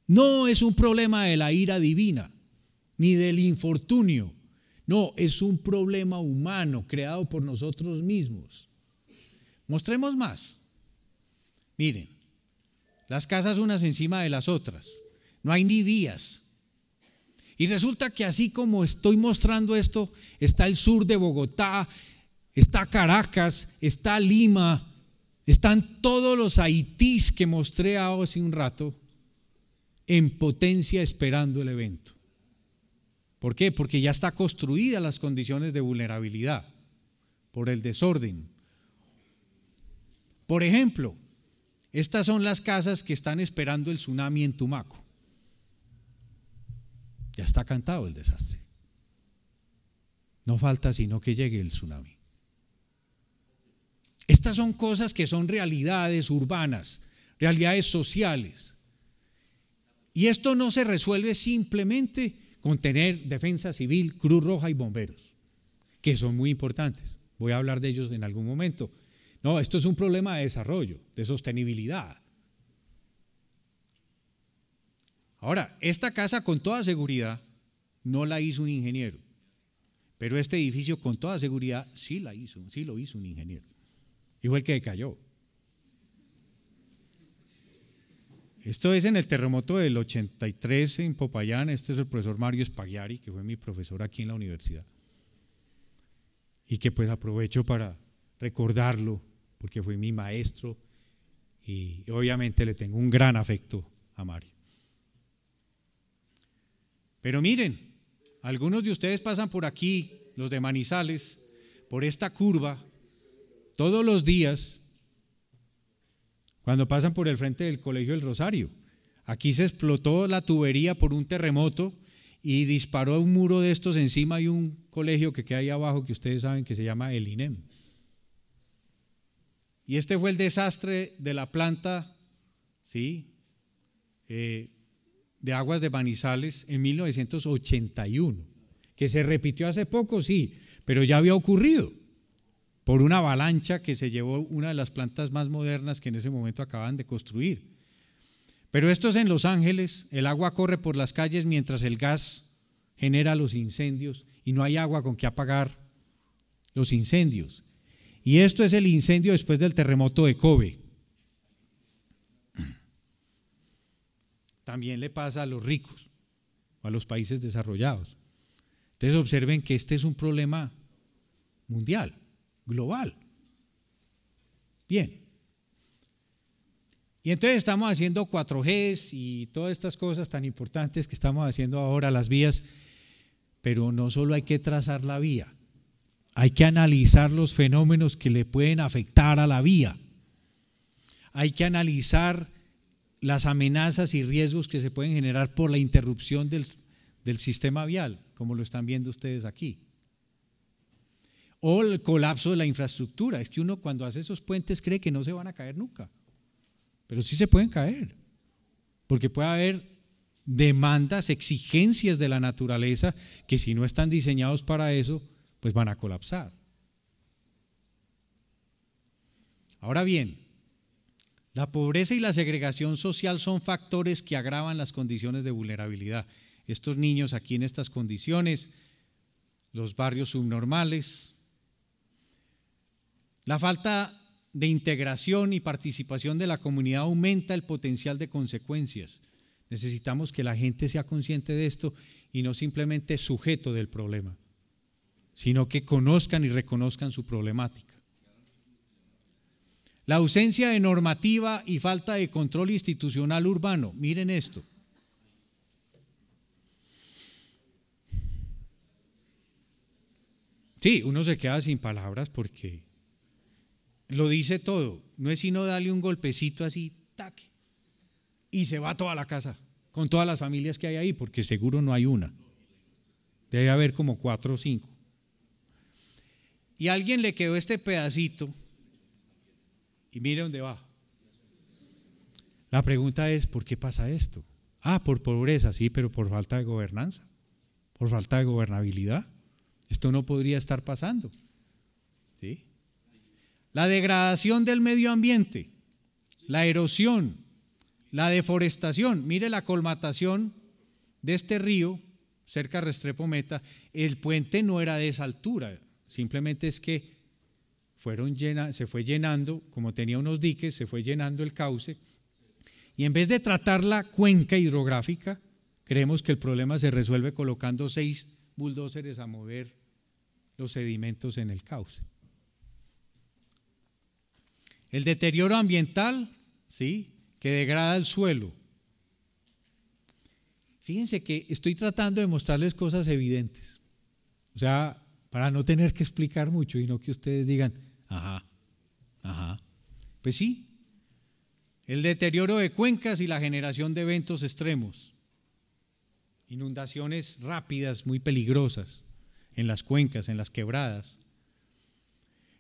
No es un problema de la ira divina, ni del infortunio. No, es un problema humano creado por nosotros mismos. Mostremos más. Miren, las casas unas encima de las otras. No hay ni vías. Y resulta que así como estoy mostrando esto, está el sur de Bogotá, está Caracas, está Lima, están todos los Haitís que mostré hace un rato en potencia esperando el evento. ¿Por qué? Porque ya está construidas las condiciones de vulnerabilidad por el desorden. Por ejemplo, estas son las casas que están esperando el tsunami en Tumaco. Ya está cantado el desastre. No falta sino que llegue el tsunami. Estas son cosas que son realidades urbanas, realidades sociales. Y esto no se resuelve simplemente con tener defensa civil, Cruz Roja y bomberos, que son muy importantes. Voy a hablar de ellos en algún momento. No, esto es un problema de desarrollo, de sostenibilidad. Ahora, esta casa con toda seguridad no la hizo un ingeniero, pero este edificio con toda seguridad sí la hizo, sí lo hizo un ingeniero. igual que cayó. Esto es en el terremoto del 83 en Popayán. Este es el profesor Mario Spagliari, que fue mi profesor aquí en la universidad. Y que pues aprovecho para recordarlo porque fue mi maestro y obviamente le tengo un gran afecto a Mario. Pero miren, algunos de ustedes pasan por aquí, los de Manizales, por esta curva, todos los días, cuando pasan por el frente del Colegio del Rosario. Aquí se explotó la tubería por un terremoto y disparó un muro de estos encima y un colegio que queda ahí abajo que ustedes saben que se llama el INEM. Y este fue el desastre de la planta, ¿sí? Eh, de aguas de Manizales en 1981, que se repitió hace poco, sí, pero ya había ocurrido por una avalancha que se llevó una de las plantas más modernas que en ese momento acaban de construir. Pero esto es en Los Ángeles, el agua corre por las calles mientras el gas genera los incendios y no hay agua con que apagar los incendios. Y esto es el incendio después del terremoto de Kobe. También le pasa a los ricos o a los países desarrollados. Entonces observen que este es un problema mundial, global. Bien. Y entonces estamos haciendo 4 g y todas estas cosas tan importantes que estamos haciendo ahora, las vías, pero no solo hay que trazar la vía, hay que analizar los fenómenos que le pueden afectar a la vía. Hay que analizar las amenazas y riesgos que se pueden generar por la interrupción del, sistema vial, como lo están viendo ustedes aquí. O el colapso de la infraestructura. Es que uno cuando hace esos puentes cree que no se van a caer nunca, pero sí se pueden caer, porque puede haber demandas, exigencias de la naturaleza que si no están diseñados para eso, pues van a colapsar. Ahora bien, la pobreza y la segregación social son factores que agravan las condiciones de vulnerabilidad. Estos niños aquí en estas condiciones, los barrios subnormales, la falta de integración y participación de la comunidad aumenta el potencial de consecuencias. Necesitamos que la gente sea consciente de esto y no simplemente sujeto del problema sino que conozcan y reconozcan su problemática. La ausencia de normativa y falta de control institucional urbano. Miren esto. Sí, uno se queda sin palabras porque lo dice todo. No es sino darle un golpecito así, taque, y se va toda la casa, con todas las familias que hay ahí, porque seguro no hay una. Debe haber como cuatro o cinco. Y a alguien le quedó este pedacito. Y mire dónde va. La pregunta es, ¿por qué pasa esto? Ah, por pobreza, sí, pero por falta de gobernanza, por falta de gobernabilidad. Esto no podría estar pasando. ¿Sí? La degradación del medio ambiente, la erosión, la deforestación. Mire la colmatación de este río cerca de Restrepo Meta. El puente no era de esa altura, Simplemente es que se fue llenando, como tenía unos diques, se fue llenando el cauce. Y en vez de tratar la cuenca hidrográfica, creemos que el problema se resuelve colocando seis bulldozers a mover los sedimentos en el cauce. El deterioro ambiental, ¿sí? Que degrada el suelo. Fíjense que estoy tratando de mostrarles cosas evidentes. O sea, para no tener que explicar mucho y no que ustedes digan, ajá, ajá. Pues sí, el deterioro de cuencas y la generación de eventos extremos, inundaciones rápidas, muy peligrosas, en las cuencas, en las quebradas.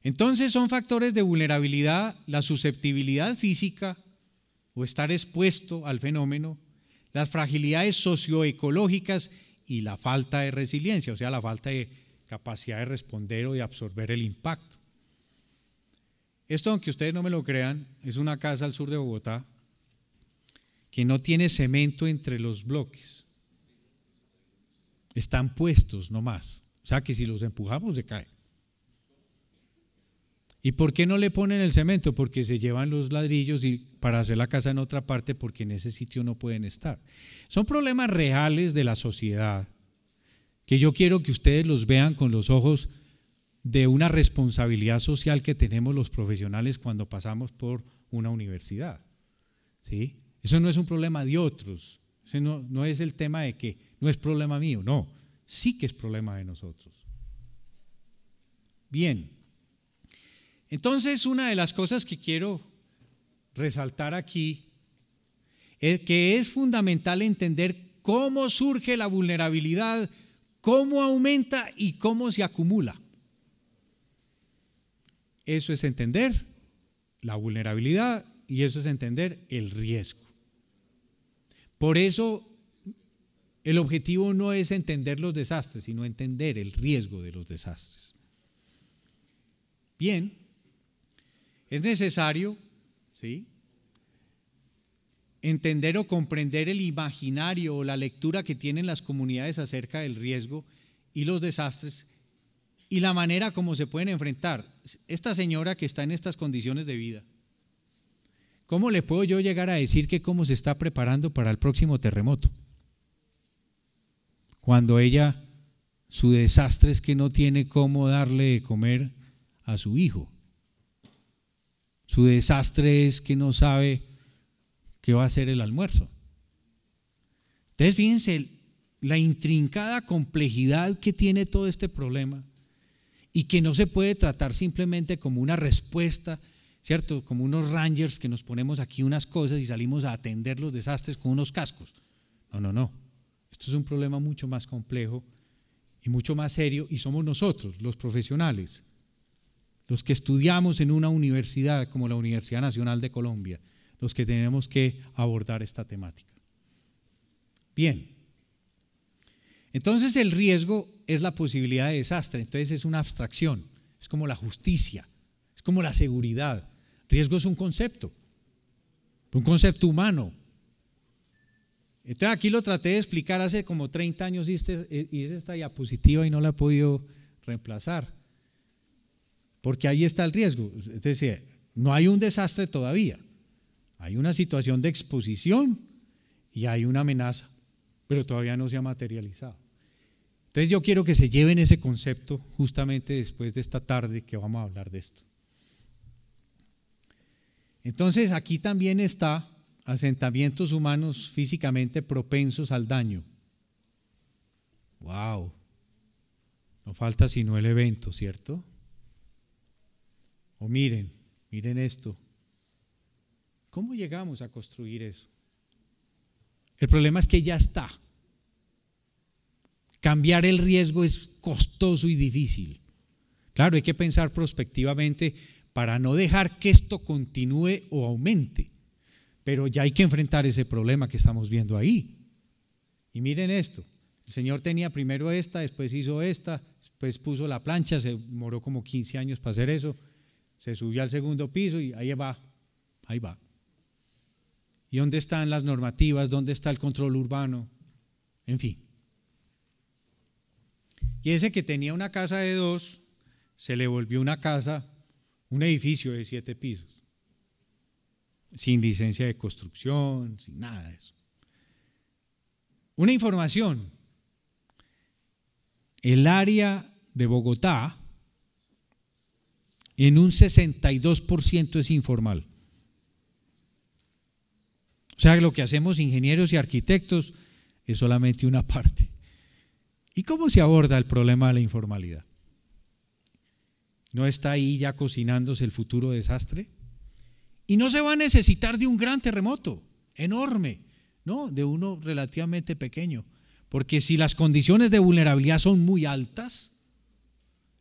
Entonces son factores de vulnerabilidad la susceptibilidad física o estar expuesto al fenómeno, las fragilidades socioecológicas y la falta de resiliencia, o sea, la falta de capacidad de responder o de absorber el impacto. Esto, aunque ustedes no me lo crean, es una casa al sur de Bogotá que no tiene cemento entre los bloques. Están puestos nomás. O sea que si los empujamos, se cae. ¿Y por qué no le ponen el cemento? Porque se llevan los ladrillos y para hacer la casa en otra parte porque en ese sitio no pueden estar. Son problemas reales de la sociedad que yo quiero que ustedes los vean con los ojos de una responsabilidad social que tenemos los profesionales cuando pasamos por una universidad. ¿sí? Eso no es un problema de otros, Ese no, no es el tema de que no es problema mío, no, sí que es problema de nosotros. Bien, entonces una de las cosas que quiero resaltar aquí es que es fundamental entender cómo surge la vulnerabilidad cómo aumenta y cómo se acumula. Eso es entender la vulnerabilidad y eso es entender el riesgo. Por eso el objetivo no es entender los desastres, sino entender el riesgo de los desastres. Bien, es necesario, ¿sí? entender o comprender el imaginario o la lectura que tienen las comunidades acerca del riesgo y los desastres y la manera como se pueden enfrentar. Esta señora que está en estas condiciones de vida, ¿cómo le puedo yo llegar a decir que cómo se está preparando para el próximo terremoto? Cuando ella, su desastre es que no tiene cómo darle de comer a su hijo. Su desastre es que no sabe que va a ser el almuerzo. Entonces, fíjense la intrincada complejidad que tiene todo este problema y que no se puede tratar simplemente como una respuesta, ¿cierto? Como unos rangers que nos ponemos aquí unas cosas y salimos a atender los desastres con unos cascos. No, no, no. Esto es un problema mucho más complejo y mucho más serio y somos nosotros, los profesionales, los que estudiamos en una universidad como la Universidad Nacional de Colombia, los que tenemos que abordar esta temática. Bien, entonces el riesgo es la posibilidad de desastre, entonces es una abstracción, es como la justicia, es como la seguridad. Riesgo es un concepto, un concepto humano. Entonces aquí lo traté de explicar hace como 30 años y hice este, eh, esta diapositiva y no la he podido reemplazar. Porque ahí está el riesgo. Es decir, no hay un desastre todavía. Hay una situación de exposición y hay una amenaza, pero todavía no se ha materializado. Entonces yo quiero que se lleven ese concepto justamente después de esta tarde que vamos a hablar de esto. Entonces aquí también está asentamientos humanos físicamente propensos al daño. ¡Wow! No falta sino el evento, ¿cierto? O miren, miren esto. ¿Cómo llegamos a construir eso? El problema es que ya está. Cambiar el riesgo es costoso y difícil. Claro, hay que pensar prospectivamente para no dejar que esto continúe o aumente. Pero ya hay que enfrentar ese problema que estamos viendo ahí. Y miren esto, el Señor tenía primero esta, después hizo esta, después puso la plancha, se demoró como 15 años para hacer eso, se subió al segundo piso y ahí va, ahí va. ¿Y dónde están las normativas? ¿Dónde está el control urbano? En fin. Y ese que tenía una casa de dos, se le volvió una casa, un edificio de siete pisos, sin licencia de construcción, sin nada de eso. Una información. El área de Bogotá en un 62% es informal. O sea, lo que hacemos ingenieros y arquitectos es solamente una parte. ¿Y cómo se aborda el problema de la informalidad? ¿No está ahí ya cocinándose el futuro desastre? Y no se va a necesitar de un gran terremoto, enorme, no, de uno relativamente pequeño. Porque si las condiciones de vulnerabilidad son muy altas,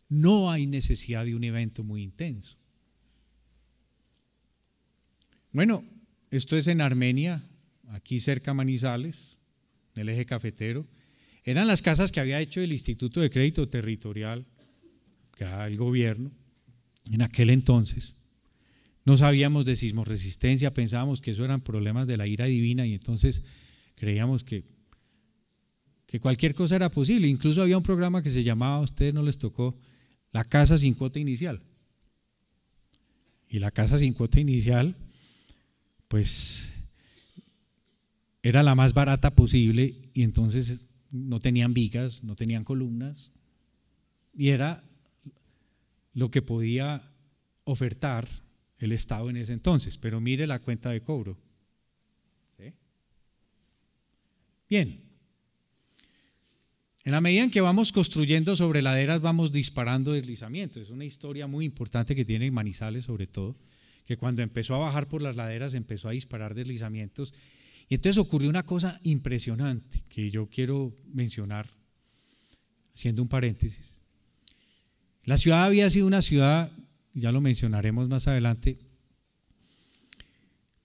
no hay necesidad de un evento muy intenso. Bueno, esto es en Armenia, aquí cerca Manizales, en el eje cafetero. Eran las casas que había hecho el Instituto de Crédito Territorial, que era el gobierno, en aquel entonces. No sabíamos de sismoresistencia, pensábamos que eso eran problemas de la ira divina y entonces creíamos que, que cualquier cosa era posible. Incluso había un programa que se llamaba, a ustedes no les tocó, La Casa sin Cuota Inicial. Y la Casa sin Cuota Inicial pues era la más barata posible y entonces no tenían vigas, no tenían columnas y era lo que podía ofertar el Estado en ese entonces. Pero mire la cuenta de cobro. Bien. En la medida en que vamos construyendo sobre laderas, vamos disparando deslizamientos. Es una historia muy importante que tiene Manizales sobre todo que cuando empezó a bajar por las laderas empezó a disparar deslizamientos. Y entonces ocurrió una cosa impresionante que yo quiero mencionar, haciendo un paréntesis. La ciudad había sido una ciudad, ya lo mencionaremos más adelante,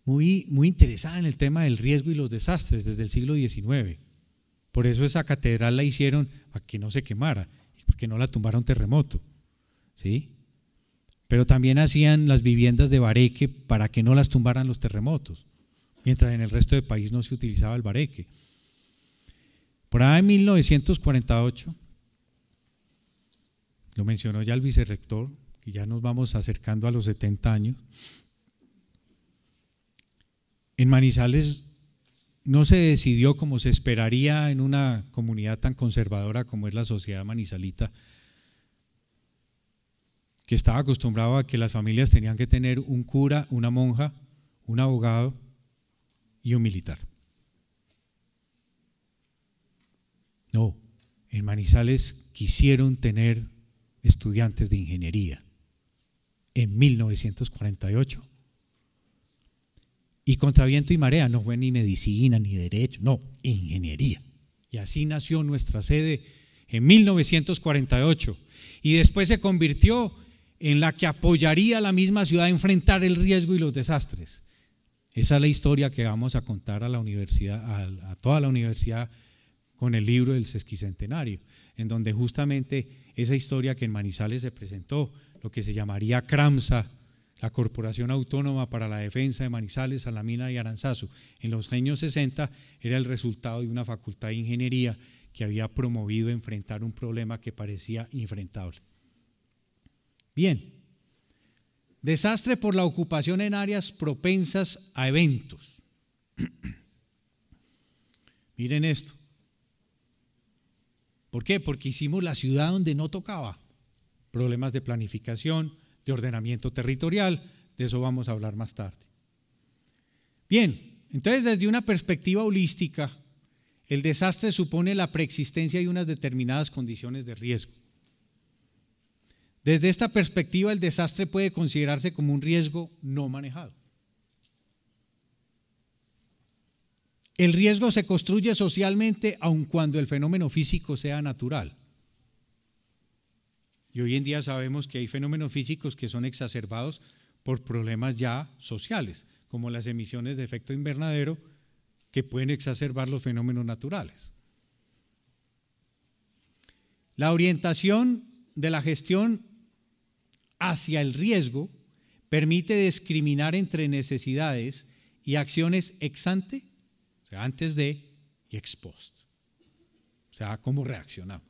muy, muy interesada en el tema del riesgo y los desastres desde el siglo XIX. Por eso esa catedral la hicieron para que no se quemara y para que no la tumbara un terremoto. ¿Sí? Pero también hacían las viviendas de bareque para que no las tumbaran los terremotos, mientras en el resto del país no se utilizaba el bareque. Por ahí en 1948, lo mencionó ya el vicerrector, que ya nos vamos acercando a los 70 años, en Manizales no se decidió como se esperaría en una comunidad tan conservadora como es la sociedad manizalita que estaba acostumbrado a que las familias tenían que tener un cura, una monja, un abogado y un militar. No, en Manizales quisieron tener estudiantes de ingeniería en 1948. Y contra viento y marea, no fue ni medicina ni derecho, no, ingeniería. Y así nació nuestra sede en 1948. Y después se convirtió en la que apoyaría a la misma ciudad a enfrentar el riesgo y los desastres. Esa es la historia que vamos a contar a la universidad, a, toda la universidad con el libro del sesquicentenario, en donde justamente esa historia que en Manizales se presentó, lo que se llamaría CRAMSA, la Corporación Autónoma para la Defensa de Manizales, a la mina y Aranzazu, en los años 60 era el resultado de una facultad de ingeniería que había promovido enfrentar un problema que parecía infrentable. Bien, desastre por la ocupación en áreas propensas a eventos. Miren esto. ¿Por qué? Porque hicimos la ciudad donde no tocaba. Problemas de planificación, de ordenamiento territorial, de eso vamos a hablar más tarde. Bien, entonces desde una perspectiva holística, el desastre supone la preexistencia de unas determinadas condiciones de riesgo. Desde esta perspectiva, el desastre puede considerarse como un riesgo no manejado. El riesgo se construye socialmente aun cuando el fenómeno físico sea natural. Y hoy en día sabemos que hay fenómenos físicos que son exacerbados por problemas ya sociales, como las emisiones de efecto invernadero, que pueden exacerbar los fenómenos naturales. La orientación de la gestión hacia el riesgo permite discriminar entre necesidades y acciones ex ante, o sea, antes de, y ex post. O sea, cómo reaccionamos.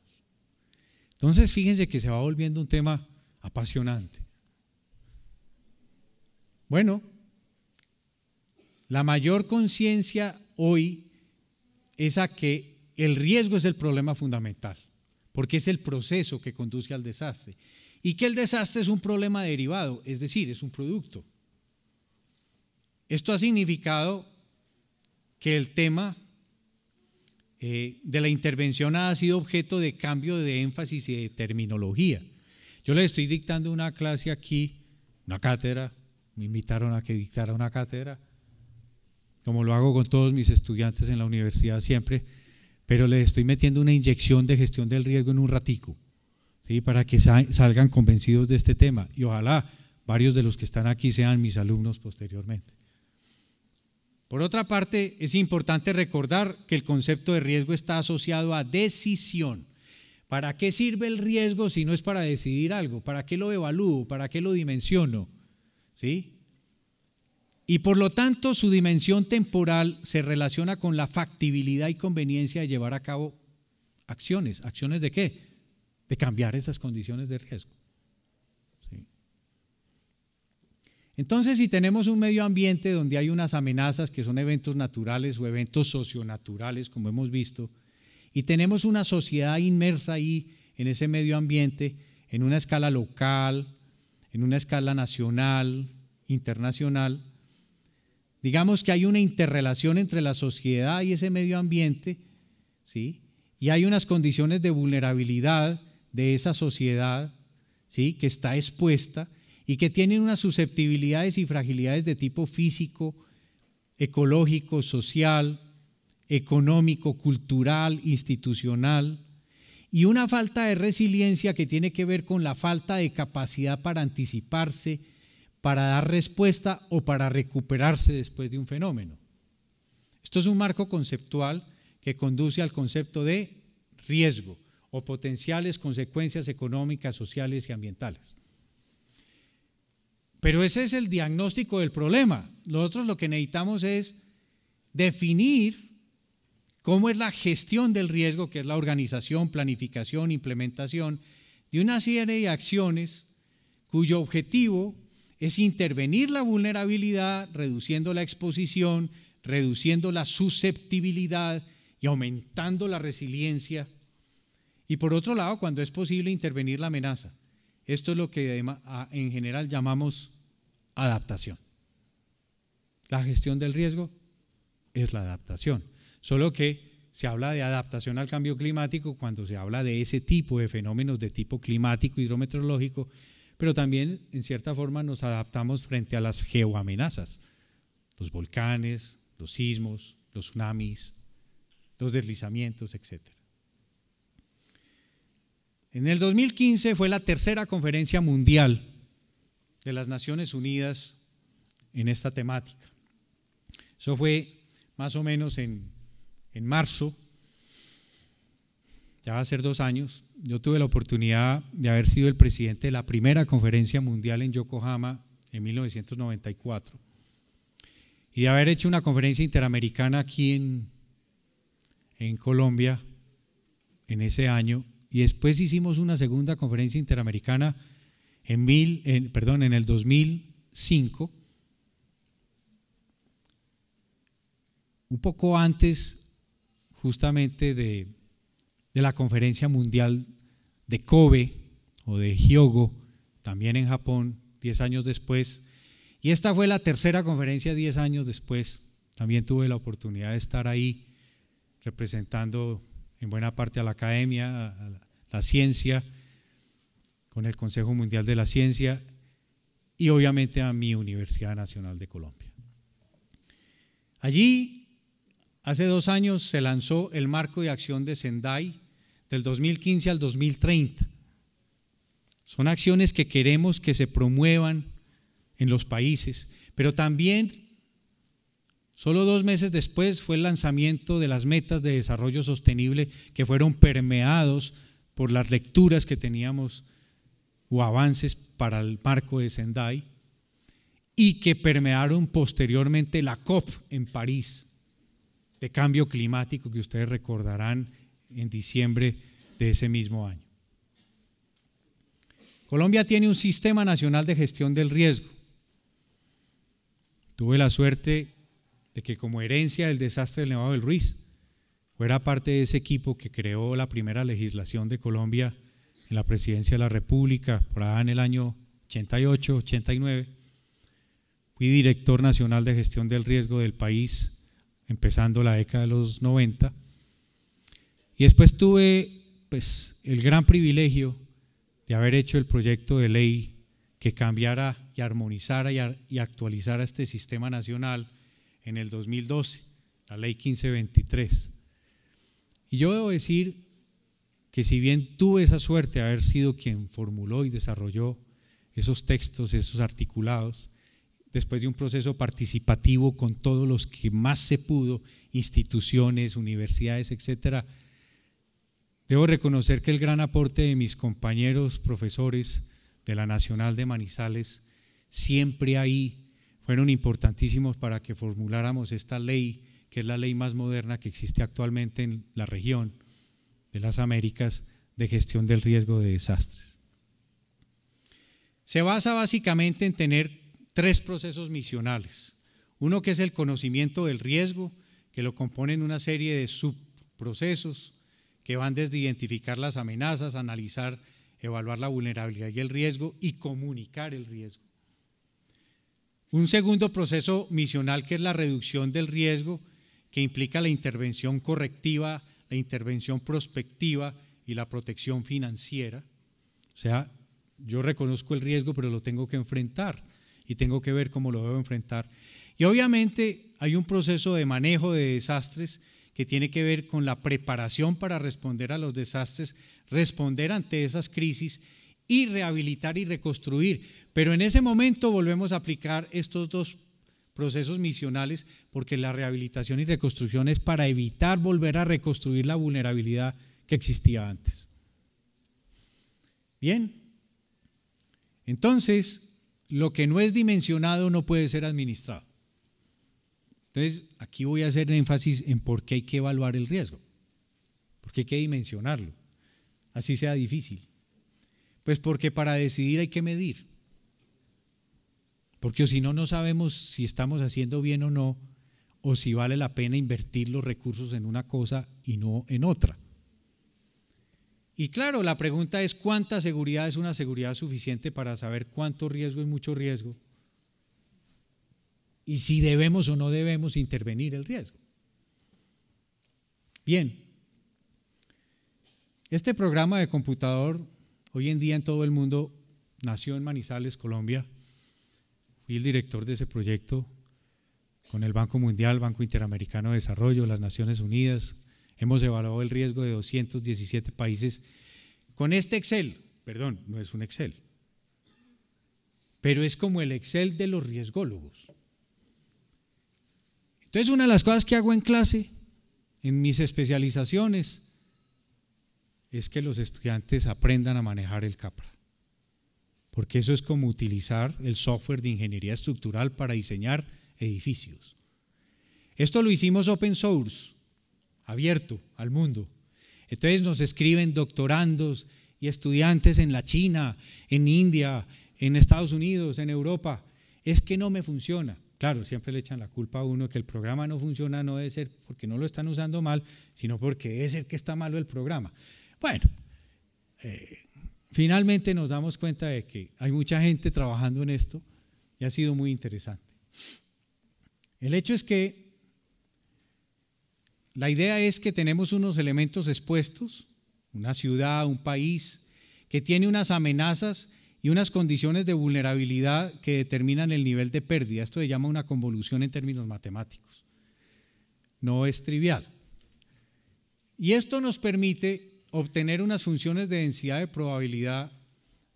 Entonces, fíjense que se va volviendo un tema apasionante. Bueno, la mayor conciencia hoy es a que el riesgo es el problema fundamental, porque es el proceso que conduce al desastre y que el desastre es un problema derivado, es decir, es un producto. Esto ha significado que el tema eh, de la intervención ha sido objeto de cambio de énfasis y de terminología. Yo le estoy dictando una clase aquí, una cátedra, me invitaron a que dictara una cátedra, como lo hago con todos mis estudiantes en la universidad siempre, pero les estoy metiendo una inyección de gestión del riesgo en un ratico para que salgan convencidos de este tema y ojalá varios de los que están aquí sean mis alumnos posteriormente. Por otra parte, es importante recordar que el concepto de riesgo está asociado a decisión. ¿Para qué sirve el riesgo si no es para decidir algo? ¿Para qué lo evalúo? ¿Para qué lo dimensiono? ¿Sí? Y por lo tanto, su dimensión temporal se relaciona con la factibilidad y conveniencia de llevar a cabo acciones. ¿Acciones de qué? de cambiar esas condiciones de riesgo. Entonces, si tenemos un medio ambiente donde hay unas amenazas que son eventos naturales o eventos socionaturales, como hemos visto, y tenemos una sociedad inmersa ahí en ese medio ambiente, en una escala local, en una escala nacional, internacional, digamos que hay una interrelación entre la sociedad y ese medio ambiente, ¿sí? y hay unas condiciones de vulnerabilidad de esa sociedad, ¿sí? que está expuesta y que tiene unas susceptibilidades y fragilidades de tipo físico, ecológico, social, económico, cultural, institucional, y una falta de resiliencia que tiene que ver con la falta de capacidad para anticiparse, para dar respuesta o para recuperarse después de un fenómeno. Esto es un marco conceptual que conduce al concepto de riesgo o potenciales consecuencias económicas, sociales y ambientales. Pero ese es el diagnóstico del problema. Nosotros lo que necesitamos es definir cómo es la gestión del riesgo, que es la organización, planificación, implementación de una serie de acciones cuyo objetivo es intervenir la vulnerabilidad, reduciendo la exposición, reduciendo la susceptibilidad y aumentando la resiliencia y por otro lado, cuando es posible intervenir la amenaza. Esto es lo que en general llamamos adaptación. La gestión del riesgo es la adaptación. Solo que se habla de adaptación al cambio climático cuando se habla de ese tipo de fenómenos de tipo climático, hidrometeorológico, pero también en cierta forma nos adaptamos frente a las geoamenazas, los volcanes, los sismos, los tsunamis, los deslizamientos, etc. En el 2015 fue la tercera conferencia mundial de las Naciones Unidas en esta temática. Eso fue más o menos en, marzo, ya va a ser dos años. Yo tuve la oportunidad de haber sido el presidente de la primera conferencia mundial en Yokohama en 1994 y de haber hecho una conferencia interamericana aquí en, en Colombia en ese año y después hicimos una segunda conferencia interamericana en, mil, perdón, en el 2005, un poco antes justamente de, la conferencia mundial de Kobe o de Hyogo, también en Japón, 10 años después. Y esta fue la tercera conferencia 10 años después. También tuve la oportunidad de estar ahí representando en buena parte a la academia, a, la ciencia, con el Consejo Mundial de la Ciencia y obviamente a mi Universidad Nacional de Colombia. Allí, hace dos años, se lanzó el marco de acción de Sendai del 2015 al 2030. Son acciones que queremos que se promuevan en los países, pero también, solo dos meses después, fue el lanzamiento de las metas de desarrollo sostenible que fueron permeados por las lecturas que teníamos o avances para el marco de Sendai y que permearon posteriormente la COP en París de cambio climático que ustedes recordarán en diciembre de ese mismo año. Colombia tiene un sistema nacional de gestión del riesgo. Tuve la suerte de que como herencia del desastre del Nevado del Ruiz, Fui parte de ese equipo que creó la primera legislación de Colombia en la presidencia de la República, por allá en el año 88, 89. Fui director nacional de gestión del riesgo del país, empezando la década de los 90. Y después tuve pues, el gran privilegio de haber hecho el proyecto de ley que cambiara y armonizara y, y actualizara este sistema nacional en el 2012, la ley 1523. Y yo debo decir que si bien tuve esa suerte de haber sido quien formuló y desarrolló esos textos, esos articulados, después de un proceso participativo con todos los que más se pudo, instituciones, universidades, etcétera, debo reconocer que el gran aporte de mis compañeros profesores de la Nacional de Manizales, siempre ahí, fueron importantísimos para que formuláramos esta ley que es la ley más moderna que existe actualmente en la región de las Américas de gestión del riesgo de desastres. Se basa básicamente en tener tres procesos misionales. Uno que es el conocimiento del riesgo, que lo componen una serie de subprocesos que van desde identificar las amenazas, analizar, evaluar la vulnerabilidad y el riesgo y comunicar el riesgo. Un segundo proceso misional que es la reducción del riesgo, que implica la intervención correctiva, la intervención prospectiva y la protección financiera. O sea, yo reconozco el riesgo, pero lo tengo que enfrentar y tengo que ver cómo lo debo enfrentar. Y obviamente hay un proceso de manejo de desastres que tiene que ver con la preparación para responder a los desastres, responder ante esas crisis y rehabilitar y reconstruir. Pero en ese momento volvemos a aplicar estos dos procesos misionales, porque la rehabilitación y reconstrucción es para evitar volver a reconstruir la vulnerabilidad que existía antes. Bien, entonces, lo que no es dimensionado no puede ser administrado. Entonces, aquí voy a hacer énfasis en por qué hay que evaluar el riesgo, por qué hay que dimensionarlo, así sea difícil. Pues porque para decidir hay que medir. Porque si no, no sabemos si estamos haciendo bien o no, o si vale la pena invertir los recursos en una cosa y no en otra. Y claro, la pregunta es cuánta seguridad es una seguridad suficiente para saber cuánto riesgo es mucho riesgo y si debemos o no debemos intervenir el riesgo. Bien, este programa de computador hoy en día en todo el mundo nació en Manizales, Colombia, Fui el director de ese proyecto con el Banco Mundial, Banco Interamericano de Desarrollo, las Naciones Unidas. Hemos evaluado el riesgo de 217 países con este Excel. Perdón, no es un Excel. Pero es como el Excel de los riesgólogos. Entonces, una de las cosas que hago en clase, en mis especializaciones, es que los estudiantes aprendan a manejar el CAPRA porque eso es como utilizar el software de ingeniería estructural para diseñar edificios. Esto lo hicimos open source, abierto al mundo. Entonces nos escriben doctorandos y estudiantes en la China, en India, en Estados Unidos, en Europa. Es que no me funciona. Claro, siempre le echan la culpa a uno que el programa no funciona, no debe ser porque no lo están usando mal, sino porque debe ser que está malo el programa. Bueno, eh, Finalmente nos damos cuenta de que hay mucha gente trabajando en esto y ha sido muy interesante. El hecho es que la idea es que tenemos unos elementos expuestos, una ciudad, un país, que tiene unas amenazas y unas condiciones de vulnerabilidad que determinan el nivel de pérdida. Esto se llama una convolución en términos matemáticos. No es trivial. Y esto nos permite obtener unas funciones de densidad de probabilidad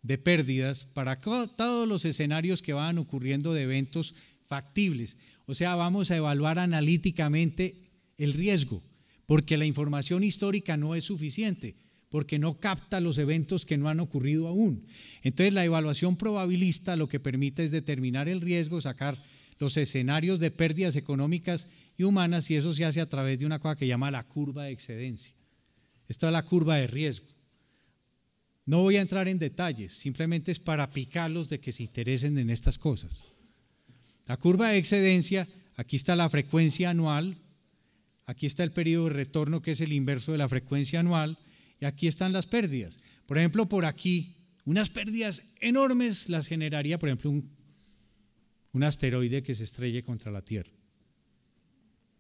de pérdidas para todos los escenarios que van ocurriendo de eventos factibles. O sea, vamos a evaluar analíticamente el riesgo, porque la información histórica no es suficiente, porque no capta los eventos que no han ocurrido aún. Entonces, la evaluación probabilista lo que permite es determinar el riesgo, sacar los escenarios de pérdidas económicas y humanas, y eso se hace a través de una cosa que llama la curva de excedencia. Está la curva de riesgo. No voy a entrar en detalles, simplemente es para picarlos de que se interesen en estas cosas. La curva de excedencia, aquí está la frecuencia anual, aquí está el periodo de retorno que es el inverso de la frecuencia anual y aquí están las pérdidas. Por ejemplo, por aquí, unas pérdidas enormes las generaría, por ejemplo, un, un asteroide que se estrelle contra la Tierra.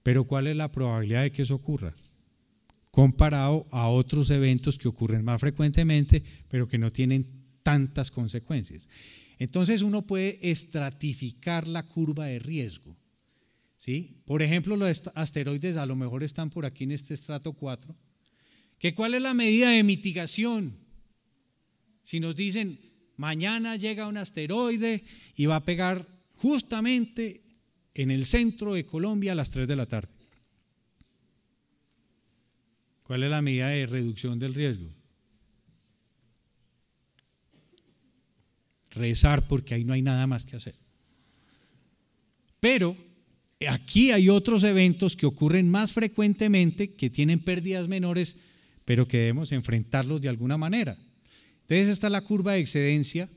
Pero ¿cuál es la probabilidad de que eso ocurra? comparado a otros eventos que ocurren más frecuentemente, pero que no tienen tantas consecuencias. Entonces uno puede estratificar la curva de riesgo. ¿sí? Por ejemplo, los asteroides a lo mejor están por aquí en este estrato 4. ¿Cuál es la medida de mitigación? Si nos dicen, mañana llega un asteroide y va a pegar justamente en el centro de Colombia a las 3 de la tarde. ¿Cuál es la medida de reducción del riesgo? Rezar porque ahí no hay nada más que hacer. Pero aquí hay otros eventos que ocurren más frecuentemente, que tienen pérdidas menores, pero que debemos enfrentarlos de alguna manera. Entonces está la curva de excedencia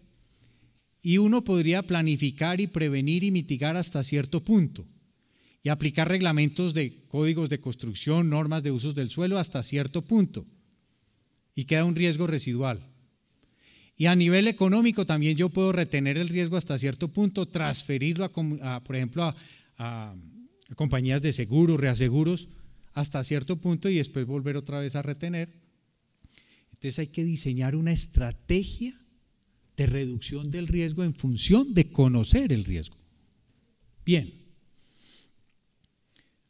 y uno podría planificar y prevenir y mitigar hasta cierto punto y aplicar reglamentos de códigos de construcción, normas de usos del suelo hasta cierto punto. Y queda un riesgo residual. Y a nivel económico también yo puedo retener el riesgo hasta cierto punto, transferirlo, por ejemplo, a compañías de seguros, reaseguros, hasta cierto punto y después volver otra vez a retener. Entonces hay que diseñar una estrategia de reducción del riesgo en función de conocer el riesgo. Bien.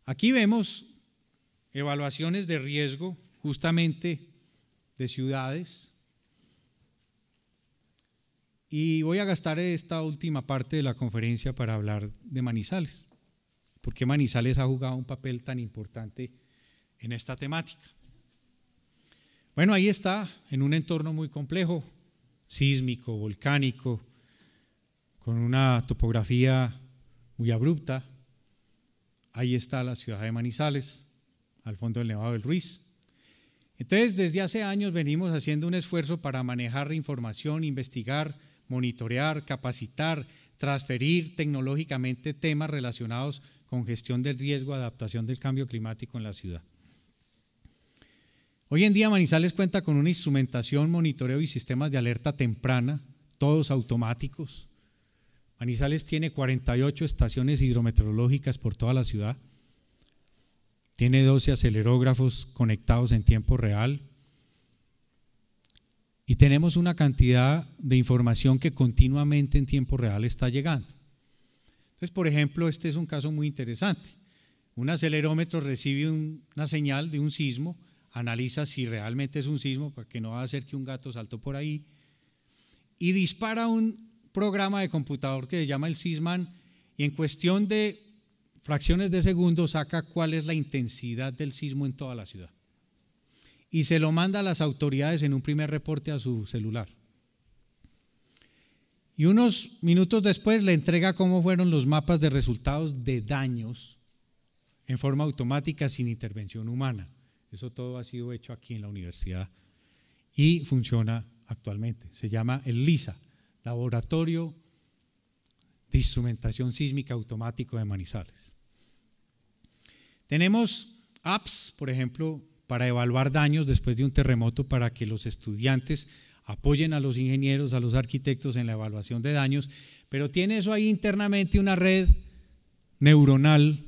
Aquí vemos evaluaciones de riesgo justamente de ciudades. Y voy a gastar esta última parte de la conferencia para hablar de Manizales, porque Manizales ha jugado un papel tan importante en esta temática. Bueno, ahí está, en un entorno muy complejo, sísmico, volcánico, con una topografía muy abrupta, ahí está la ciudad de Manizales, al fondo del Nevado del Ruiz. Entonces, desde hace años venimos haciendo un esfuerzo para manejar información, investigar, monitorear, capacitar, transferir tecnológicamente temas relacionados con gestión del riesgo, adaptación del cambio climático en la ciudad. Hoy en día Manizales cuenta con una instrumentación, monitoreo y sistemas de alerta temprana, todos automáticos, Manizales tiene 48 estaciones hidrometeorológicas por toda la ciudad. Tiene 12 acelerógrafos conectados en tiempo real. Y tenemos una cantidad de información que continuamente en tiempo real está llegando. Entonces, por ejemplo, este es un caso muy interesante. Un acelerómetro recibe una señal de un sismo, analiza si realmente es un sismo, porque no va a ser que un gato saltó por ahí, y dispara un programa de computador que se llama el Sisman y en cuestión de fracciones de segundo saca cuál es la intensidad del sismo en toda la ciudad. Y se lo manda a las autoridades en un primer reporte a su celular. Y unos minutos después le entrega cómo fueron los mapas de resultados de daños en forma automática sin intervención humana. Eso todo ha sido hecho aquí en la universidad y funciona actualmente. Se llama el LISA. Laboratorio de Instrumentación Sísmica Automático de Manizales. Tenemos apps, por ejemplo, para evaluar daños después de un terremoto para que los estudiantes apoyen a los ingenieros, a los arquitectos en la evaluación de daños, pero tiene eso ahí internamente una red neuronal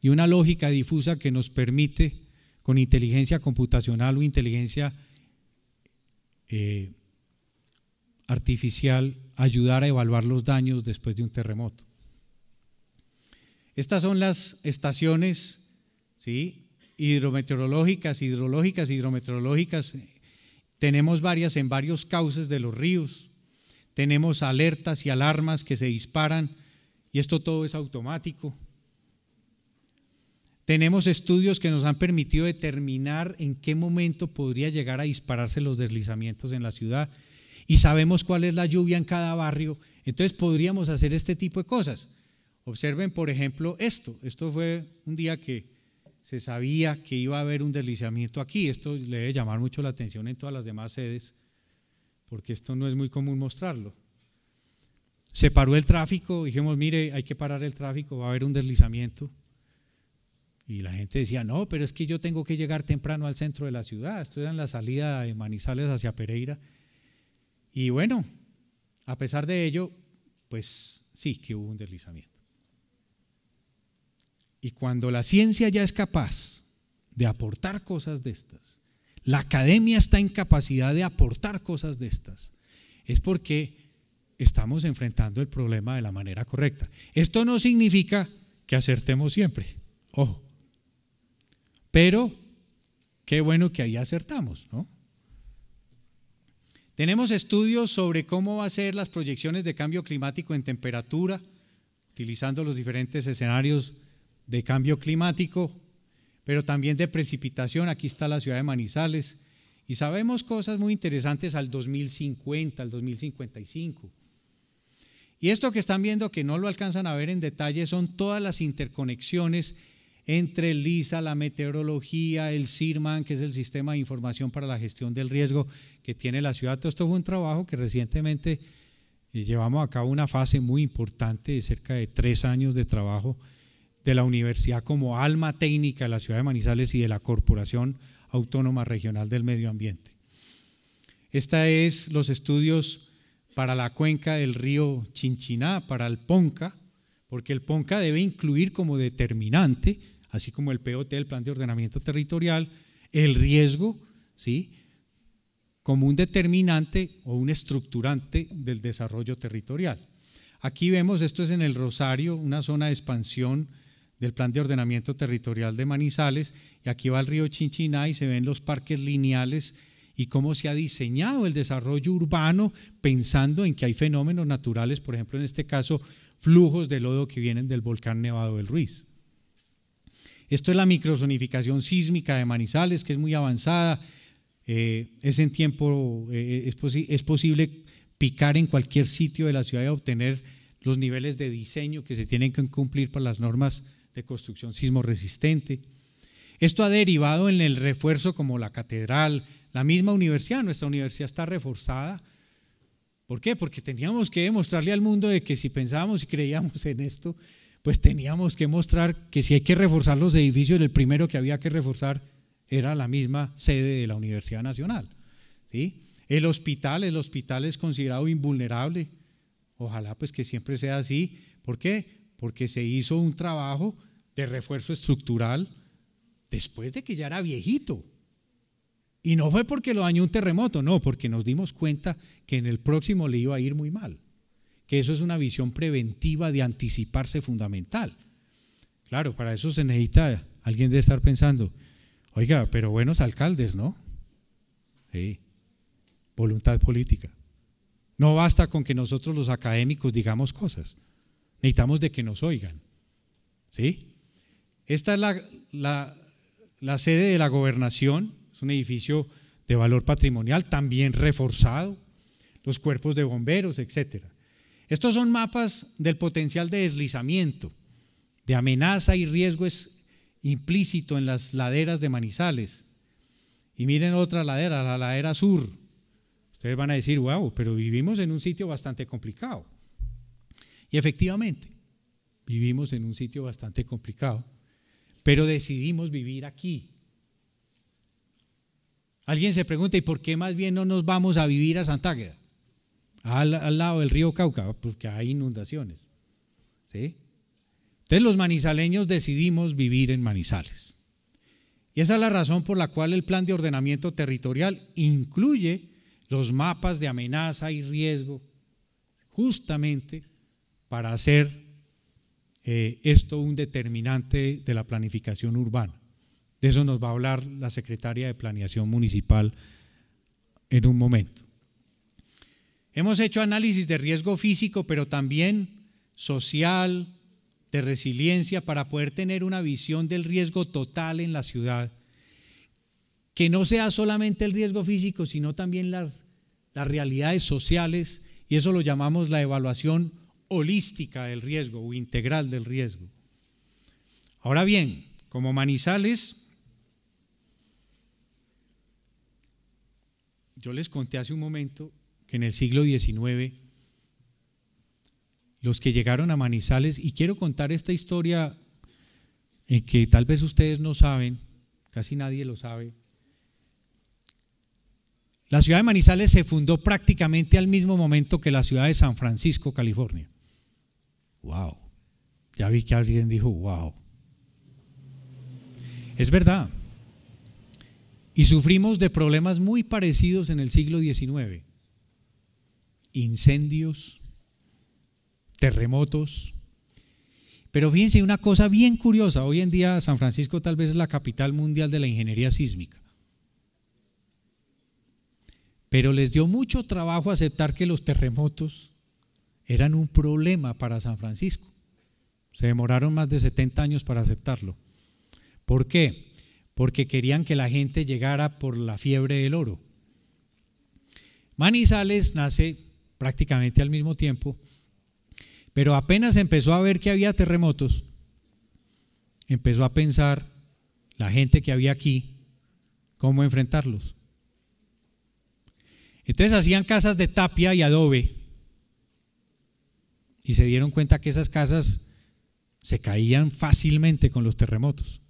y una lógica difusa que nos permite con inteligencia computacional o inteligencia eh, artificial ayudar a evaluar los daños después de un terremoto. Estas son las estaciones ¿sí? hidrometeorológicas, hidrológicas, hidrometeorológicas. Tenemos varias en varios cauces de los ríos. Tenemos alertas y alarmas que se disparan y esto todo es automático. Tenemos estudios que nos han permitido determinar en qué momento podría llegar a dispararse los deslizamientos en la ciudad y sabemos cuál es la lluvia en cada barrio, entonces podríamos hacer este tipo de cosas. Observen, por ejemplo, esto. Esto fue un día que se sabía que iba a haber un deslizamiento aquí. Esto le debe llamar mucho la atención en todas las demás sedes, porque esto no es muy común mostrarlo. Se paró el tráfico, dijimos, mire, hay que parar el tráfico, va a haber un deslizamiento. Y la gente decía, no, pero es que yo tengo que llegar temprano al centro de la ciudad. Esto era en la salida de Manizales hacia Pereira. Y bueno, a pesar de ello, pues sí que hubo un deslizamiento. Y cuando la ciencia ya es capaz de aportar cosas de estas, la academia está en capacidad de aportar cosas de estas, es porque estamos enfrentando el problema de la manera correcta. Esto no significa que acertemos siempre, ojo, pero qué bueno que ahí acertamos, ¿no? Tenemos estudios sobre cómo va a ser las proyecciones de cambio climático en temperatura, utilizando los diferentes escenarios de cambio climático, pero también de precipitación. Aquí está la ciudad de Manizales. Y sabemos cosas muy interesantes al 2050, al 2055. Y esto que están viendo, que no lo alcanzan a ver en detalle, son todas las interconexiones entre el LISA, la meteorología, el SIRMAN, que es el Sistema de Información para la Gestión del Riesgo que tiene la ciudad. Todo esto fue un trabajo que recientemente eh, llevamos a cabo una fase muy importante de cerca de tres años de trabajo de la universidad como alma técnica de la ciudad de Manizales y de la Corporación Autónoma Regional del Medio Ambiente. Esta es los estudios para la cuenca del río Chinchiná, para el Ponca, porque el PONCA debe incluir como determinante, así como el POT, el Plan de Ordenamiento Territorial, el riesgo, ¿sí? como un determinante o un estructurante del desarrollo territorial. Aquí vemos, esto es en el Rosario, una zona de expansión del Plan de Ordenamiento Territorial de Manizales, y aquí va el río Chinchiná y se ven los parques lineales y cómo se ha diseñado el desarrollo urbano pensando en que hay fenómenos naturales, por ejemplo, en este caso, flujos de lodo que vienen del volcán Nevado del Ruiz. Esto es la microzonificación sísmica de Manizales, que es muy avanzada. Eh, es en tiempo, eh, es, posible picar en cualquier sitio de la ciudad y obtener los niveles de diseño que se tienen que cumplir para las normas de construcción sismo resistente. Esto ha derivado en el refuerzo como la catedral, la misma universidad, nuestra universidad está reforzada ¿Por qué? Porque teníamos que demostrarle al mundo de que si pensábamos y creíamos en esto, pues teníamos que mostrar que si hay que reforzar los edificios, el primero que había que reforzar era la misma sede de la Universidad Nacional. ¿sí? El hospital, el hospital es considerado invulnerable. Ojalá pues que siempre sea así. ¿Por qué? Porque se hizo un trabajo de refuerzo estructural después de que ya era viejito. Y no fue porque lo dañó un terremoto, no, porque nos dimos cuenta que en el próximo le iba a ir muy mal. Que eso es una visión preventiva de anticiparse fundamental. Claro, para eso se necesita, alguien de estar pensando, oiga, pero buenos alcaldes, ¿no? Sí, voluntad política. No basta con que nosotros los académicos digamos cosas, necesitamos de que nos oigan. ¿Sí? Esta es la, la sede de la gobernación un edificio de valor patrimonial, también reforzado, los cuerpos de bomberos, etc. Estos son mapas del potencial de deslizamiento, de amenaza y riesgo implícito en las laderas de Manizales. Y miren otra ladera, la ladera sur. Ustedes van a decir, wow, pero vivimos en un sitio bastante complicado. Y efectivamente, vivimos en un sitio bastante complicado, pero decidimos vivir aquí. Alguien se pregunta, ¿y por qué más bien no nos vamos a vivir a Santa Al, lado del río Cauca, porque hay inundaciones. ¿sí? Entonces los manizaleños decidimos vivir en Manizales. Y esa es la razón por la cual el plan de ordenamiento territorial incluye los mapas de amenaza y riesgo, justamente para hacer eh, esto un determinante de la planificación urbana. De eso nos va a hablar la secretaria de Planeación Municipal en un momento. Hemos hecho análisis de riesgo físico, pero también social, de resiliencia, para poder tener una visión del riesgo total en la ciudad, que no sea solamente el riesgo físico, sino también las, las realidades sociales, y eso lo llamamos la evaluación holística del riesgo o integral del riesgo. Ahora bien, como Manizales, Yo les conté hace un momento que en el siglo XIX los que llegaron a Manizales, y quiero contar esta historia eh, que tal vez ustedes no saben, casi nadie lo sabe. La ciudad de Manizales se fundó prácticamente al mismo momento que la ciudad de San Francisco, California. ¡Wow! Ya vi que alguien dijo, ¡Wow! Es verdad. Y sufrimos de problemas muy parecidos en el siglo XIX. Incendios, terremotos. Pero fíjense una cosa bien curiosa. Hoy en día San Francisco tal vez es la capital mundial de la ingeniería sísmica. Pero les dio mucho trabajo aceptar que los terremotos eran un problema para San Francisco. Se demoraron más de 70 años para aceptarlo. ¿Por qué? porque querían que la gente llegara por la fiebre del oro. Manizales nace prácticamente al mismo tiempo, pero apenas empezó a ver que había terremotos, empezó a pensar la gente que había aquí, cómo enfrentarlos. Entonces hacían casas de tapia y adobe y se dieron cuenta que esas casas se caían fácilmente con los terremotos.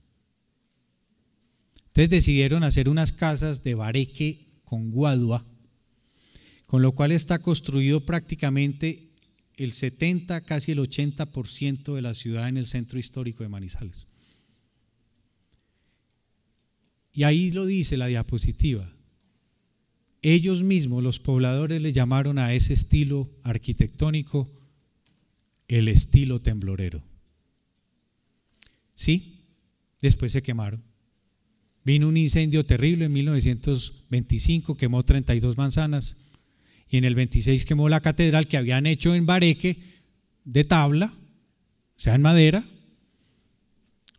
Entonces decidieron hacer unas casas de bareque con guadua, con lo cual está construido prácticamente el 70, casi el 80% de la ciudad en el centro histórico de Manizales. Y ahí lo dice la diapositiva. Ellos mismos, los pobladores, le llamaron a ese estilo arquitectónico el estilo temblorero. ¿Sí? Después se quemaron. Vino un incendio terrible en 1925, quemó 32 manzanas y en el 26 quemó la catedral que habían hecho en Bareque de tabla, o sea, en madera,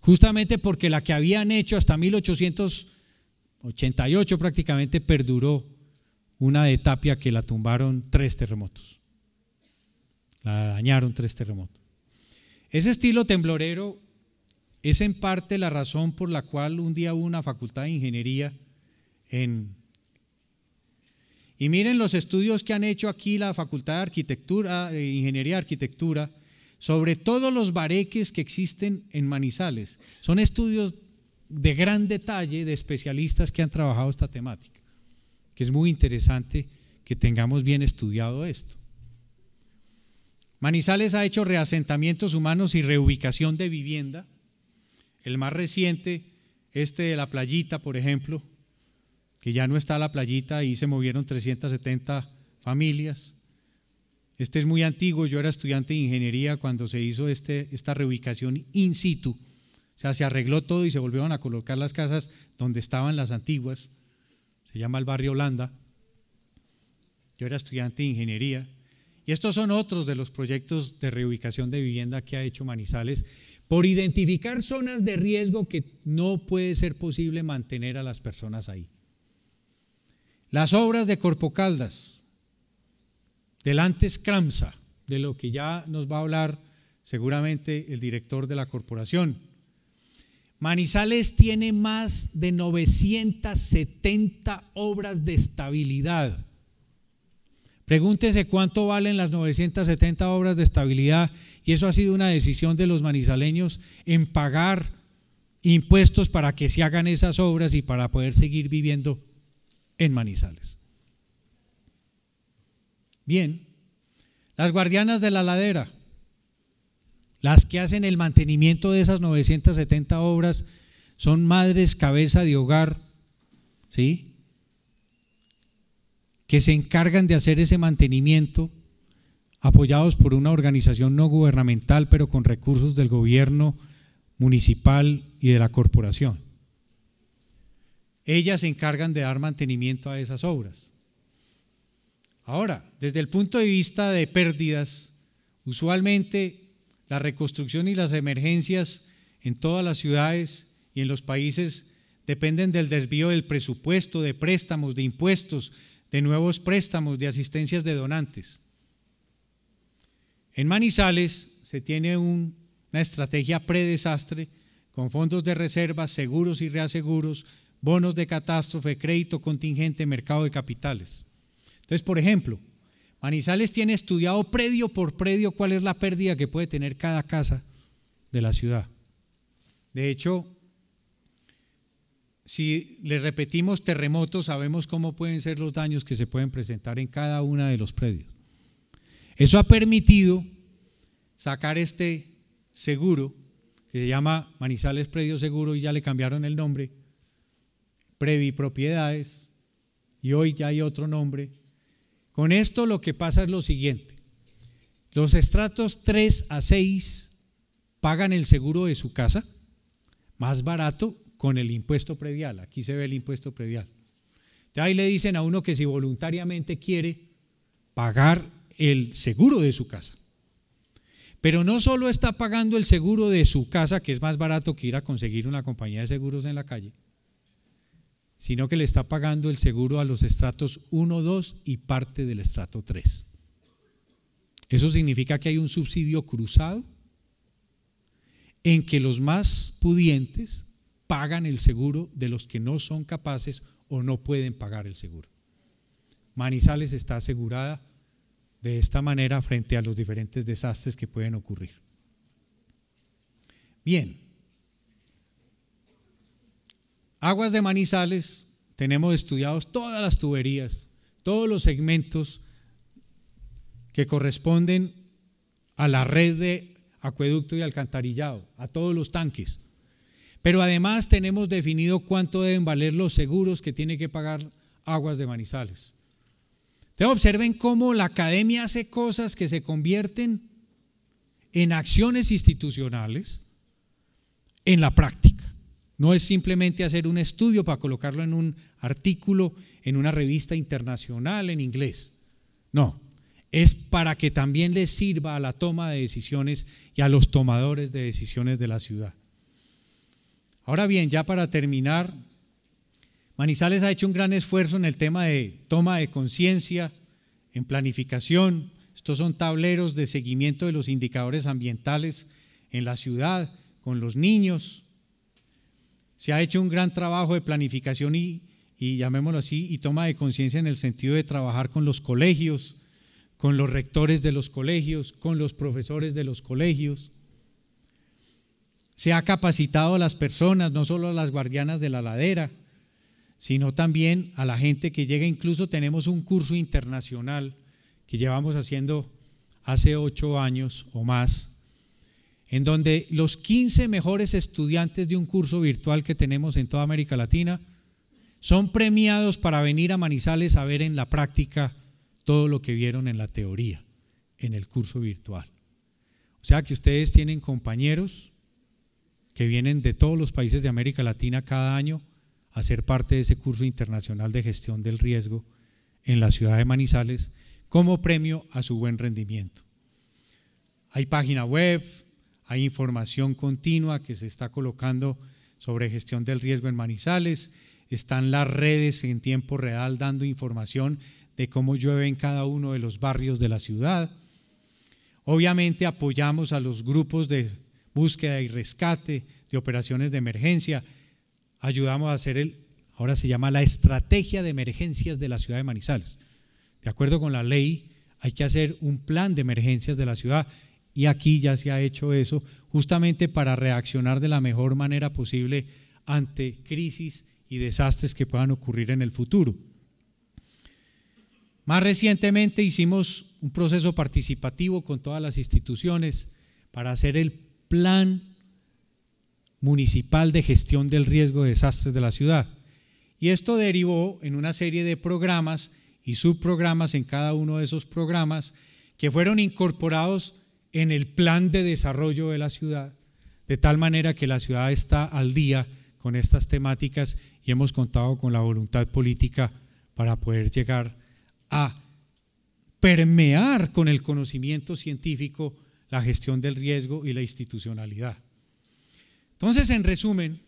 justamente porque la que habían hecho hasta 1888 prácticamente perduró una de tapia que la tumbaron tres terremotos. La dañaron tres terremotos. Ese estilo temblorero es en parte la razón por la cual un día hubo una facultad de ingeniería en... Y miren los estudios que han hecho aquí la Facultad de Arquitectura, eh, Ingeniería de Arquitectura, sobre todos los bareques que existen en Manizales. Son estudios de gran detalle de especialistas que han trabajado esta temática, que es muy interesante que tengamos bien estudiado esto. Manizales ha hecho reasentamientos humanos y reubicación de vivienda el más reciente, este de la playita, por ejemplo, que ya no está la playita y se movieron 370 familias. Este es muy antiguo, yo era estudiante de ingeniería cuando se hizo este, esta reubicación in situ. O sea, se arregló todo y se volvieron a colocar las casas donde estaban las antiguas. Se llama el barrio Holanda. Yo era estudiante de ingeniería. Y estos son otros de los proyectos de reubicación de vivienda que ha hecho Manizales por identificar zonas de riesgo que no puede ser posible mantener a las personas ahí. Las obras de Corpo Caldas, delante Scramsa, de lo que ya nos va a hablar seguramente el director de la corporación. Manizales tiene más de 970 obras de estabilidad. Pregúntese cuánto valen las 970 obras de estabilidad y eso ha sido una decisión de los manizaleños en pagar impuestos para que se hagan esas obras y para poder seguir viviendo en Manizales. Bien, las guardianas de la ladera, las que hacen el mantenimiento de esas 970 obras, son madres cabeza de hogar, ¿sí? Que se encargan de hacer ese mantenimiento apoyados por una organización no gubernamental, pero con recursos del gobierno municipal y de la corporación. Ellas se encargan de dar mantenimiento a esas obras. Ahora, desde el punto de vista de pérdidas, usualmente la reconstrucción y las emergencias en todas las ciudades y en los países dependen del desvío del presupuesto, de préstamos, de impuestos, de nuevos préstamos, de asistencias de donantes. En Manizales se tiene una estrategia predesastre con fondos de reservas, seguros y reaseguros, bonos de catástrofe, crédito contingente, mercado de capitales. Entonces, por ejemplo, Manizales tiene estudiado predio por predio cuál es la pérdida que puede tener cada casa de la ciudad. De hecho, si le repetimos terremotos, sabemos cómo pueden ser los daños que se pueden presentar en cada una de los predios. Eso ha permitido sacar este seguro, que se llama Manizales Predio Seguro y ya le cambiaron el nombre, Previ Propiedades, y hoy ya hay otro nombre. Con esto lo que pasa es lo siguiente. Los estratos 3 a 6 pagan el seguro de su casa, más barato con el impuesto predial. Aquí se ve el impuesto predial. De ahí le dicen a uno que si voluntariamente quiere pagar el seguro de su casa. Pero no solo está pagando el seguro de su casa, que es más barato que ir a conseguir una compañía de seguros en la calle, sino que le está pagando el seguro a los estratos 1, 2 y parte del estrato 3. Eso significa que hay un subsidio cruzado en que los más pudientes pagan el seguro de los que no son capaces o no pueden pagar el seguro. Manizales está asegurada de esta manera frente a los diferentes desastres que pueden ocurrir. Bien, aguas de manizales, tenemos estudiados todas las tuberías, todos los segmentos que corresponden a la red de acueducto y alcantarillado, a todos los tanques. Pero además tenemos definido cuánto deben valer los seguros que tiene que pagar aguas de manizales. Entonces observen cómo la academia hace cosas que se convierten en acciones institucionales en la práctica. No es simplemente hacer un estudio para colocarlo en un artículo, en una revista internacional en inglés. No, es para que también les sirva a la toma de decisiones y a los tomadores de decisiones de la ciudad. Ahora bien, ya para terminar, Manizales ha hecho un gran esfuerzo en el tema de toma de conciencia, en planificación. Estos son tableros de seguimiento de los indicadores ambientales en la ciudad, con los niños. Se ha hecho un gran trabajo de planificación y, llamémoslo así, y toma de conciencia en el sentido de trabajar con los colegios, con los rectores de los colegios, con los profesores de los colegios. Se ha capacitado a las personas, no solo a las guardianas de la ladera sino también a la gente que llega. Incluso tenemos un curso internacional que llevamos haciendo hace ocho años o más, en donde los 15 mejores estudiantes de un curso virtual que tenemos en toda América Latina son premiados para venir a Manizales a ver en la práctica todo lo que vieron en la teoría, en el curso virtual. O sea que ustedes tienen compañeros que vienen de todos los países de América Latina cada año hacer ser parte de ese curso internacional de gestión del riesgo en la ciudad de Manizales como premio a su buen rendimiento. Hay página web, hay información continua que se está colocando sobre gestión del riesgo en Manizales, están las redes en tiempo real dando información de cómo llueve en cada uno de los barrios de la ciudad. Obviamente apoyamos a los grupos de búsqueda y rescate, de operaciones de emergencia, ayudamos a hacer el, ahora se llama la estrategia de emergencias de la ciudad de Manizales. De acuerdo con la ley, hay que hacer un plan de emergencias de la ciudad y aquí ya se ha hecho eso justamente para reaccionar de la mejor manera posible ante crisis y desastres que puedan ocurrir en el futuro. Más recientemente hicimos un proceso participativo con todas las instituciones para hacer el plan Municipal de Gestión del Riesgo de Desastres de la Ciudad. Y esto derivó en una serie de programas y subprogramas en cada uno de esos programas que fueron incorporados en el plan de desarrollo de la ciudad, de tal manera que la ciudad está al día con estas temáticas y hemos contado con la voluntad política para poder llegar a permear con el conocimiento científico la gestión del riesgo y la institucionalidad. Entonces, en resumen,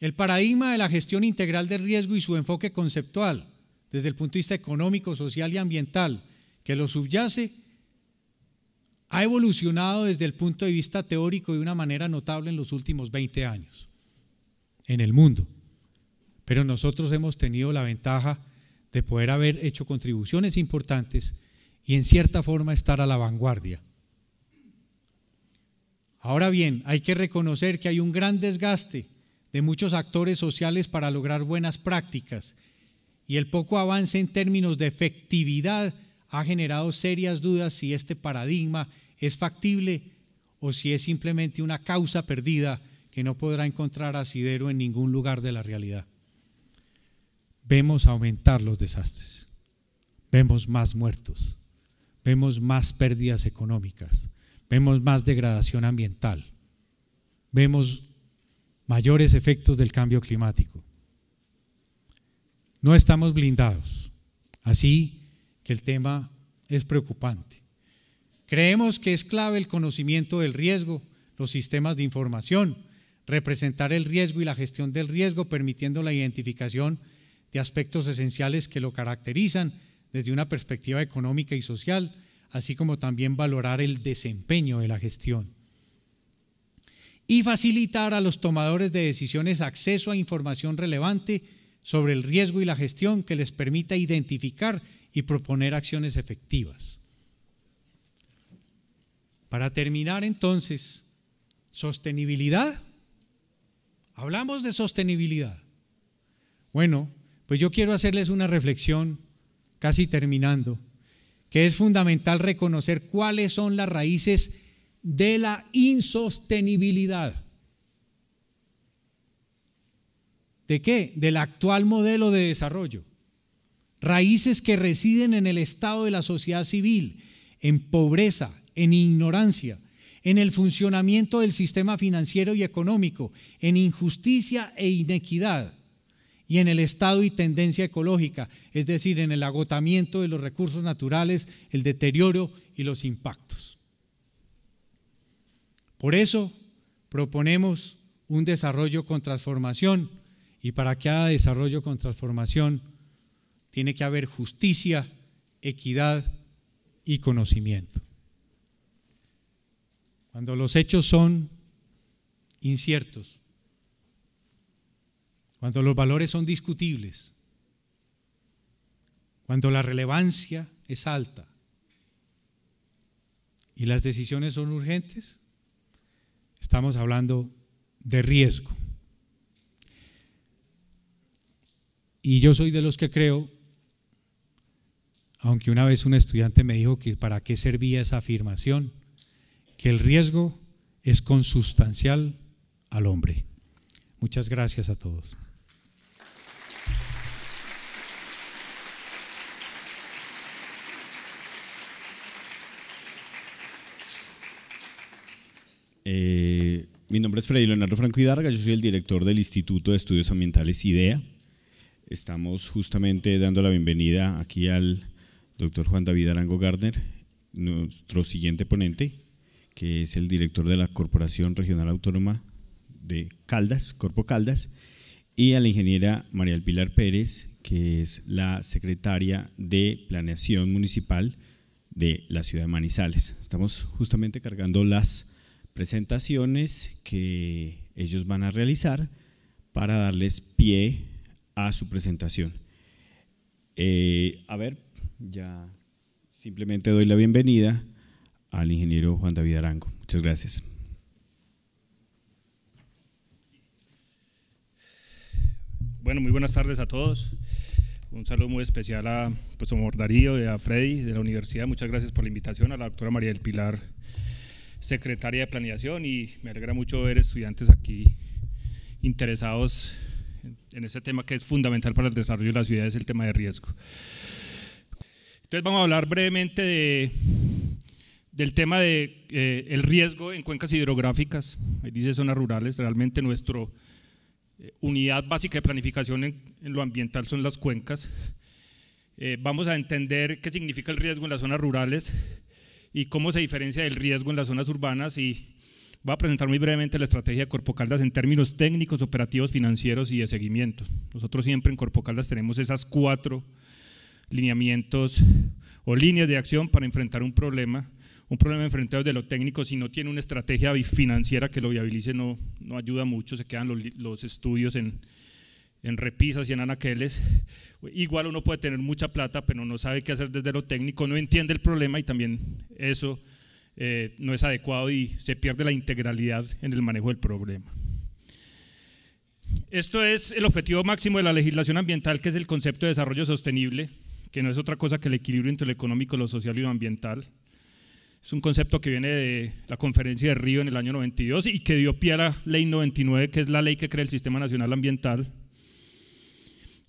el paradigma de la gestión integral del riesgo y su enfoque conceptual desde el punto de vista económico, social y ambiental que lo subyace ha evolucionado desde el punto de vista teórico de una manera notable en los últimos 20 años en el mundo. Pero nosotros hemos tenido la ventaja de poder haber hecho contribuciones importantes y en cierta forma estar a la vanguardia. Ahora bien, hay que reconocer que hay un gran desgaste de muchos actores sociales para lograr buenas prácticas y el poco avance en términos de efectividad ha generado serias dudas si este paradigma es factible o si es simplemente una causa perdida que no podrá encontrar asidero en ningún lugar de la realidad. Vemos aumentar los desastres, vemos más muertos, vemos más pérdidas económicas, vemos más degradación ambiental, vemos mayores efectos del cambio climático. No estamos blindados, así que el tema es preocupante. Creemos que es clave el conocimiento del riesgo, los sistemas de información, representar el riesgo y la gestión del riesgo, permitiendo la identificación de aspectos esenciales que lo caracterizan desde una perspectiva económica y social, así como también valorar el desempeño de la gestión. Y facilitar a los tomadores de decisiones acceso a información relevante sobre el riesgo y la gestión que les permita identificar y proponer acciones efectivas. Para terminar entonces, sostenibilidad. Hablamos de sostenibilidad. Bueno, pues yo quiero hacerles una reflexión casi terminando que es fundamental reconocer cuáles son las raíces de la insostenibilidad. ¿De qué? Del actual modelo de desarrollo. Raíces que residen en el estado de la sociedad civil, en pobreza, en ignorancia, en el funcionamiento del sistema financiero y económico, en injusticia e inequidad y en el estado y tendencia ecológica, es decir, en el agotamiento de los recursos naturales, el deterioro y los impactos. Por eso proponemos un desarrollo con transformación y para cada desarrollo con transformación tiene que haber justicia, equidad y conocimiento. Cuando los hechos son inciertos, cuando los valores son discutibles, cuando la relevancia es alta y las decisiones son urgentes, estamos hablando de riesgo. Y yo soy de los que creo, aunque una vez un estudiante me dijo que para qué servía esa afirmación, que el riesgo es consustancial al hombre. Muchas gracias a todos. Eh, mi nombre es Freddy Leonardo Franco Hidarga, yo soy el director del Instituto de Estudios Ambientales IDEA. Estamos justamente dando la bienvenida aquí al doctor Juan David Arango Gardner, nuestro siguiente ponente, que es el director de la Corporación Regional Autónoma de Caldas, Corpo Caldas, y a la ingeniera María Pilar Pérez, que es la secretaria de Planeación Municipal de la ciudad de Manizales. Estamos justamente cargando las presentaciones que ellos van a realizar para darles pie a su presentación. Eh, a ver, ya simplemente doy la bienvenida al ingeniero Juan David Arango. Muchas gracias. Bueno, muy buenas tardes a todos. Un saludo muy especial a pues, Darío y a Freddy de la universidad. Muchas gracias por la invitación, a la doctora María del Pilar secretaria de Planeación y me alegra mucho ver estudiantes aquí interesados en este tema que es fundamental para el desarrollo de las ciudades, el tema de riesgo. Entonces vamos a hablar brevemente de, del tema de eh, el riesgo en cuencas hidrográficas, ahí dice zonas rurales, realmente nuestra eh, unidad básica de planificación en, lo ambiental son las cuencas. Eh, vamos a entender qué significa el riesgo en las zonas rurales, y cómo se diferencia del riesgo en las zonas urbanas y va a presentar muy brevemente la estrategia de Corpo Caldas en términos técnicos, operativos, financieros y de seguimiento. Nosotros siempre en Corpo Caldas tenemos esas cuatro lineamientos o líneas de acción para enfrentar un problema, un problema enfrentado de lo técnico, si no tiene una estrategia financiera que lo viabilice no, no ayuda mucho, se quedan los, los estudios en, en repisas y en anaqueles. Igual uno puede tener mucha plata, pero no sabe qué hacer desde lo técnico, no entiende el problema y también eso eh, no es adecuado y se pierde la integralidad en el manejo del problema. Esto es el objetivo máximo de la legislación ambiental, que es el concepto de desarrollo sostenible, que no es otra cosa que el equilibrio entre lo económico, lo social y lo ambiental. Es un concepto que viene de la conferencia de Río en el año 92 y que dio pie a la ley 99, que es la ley que crea el Sistema Nacional Ambiental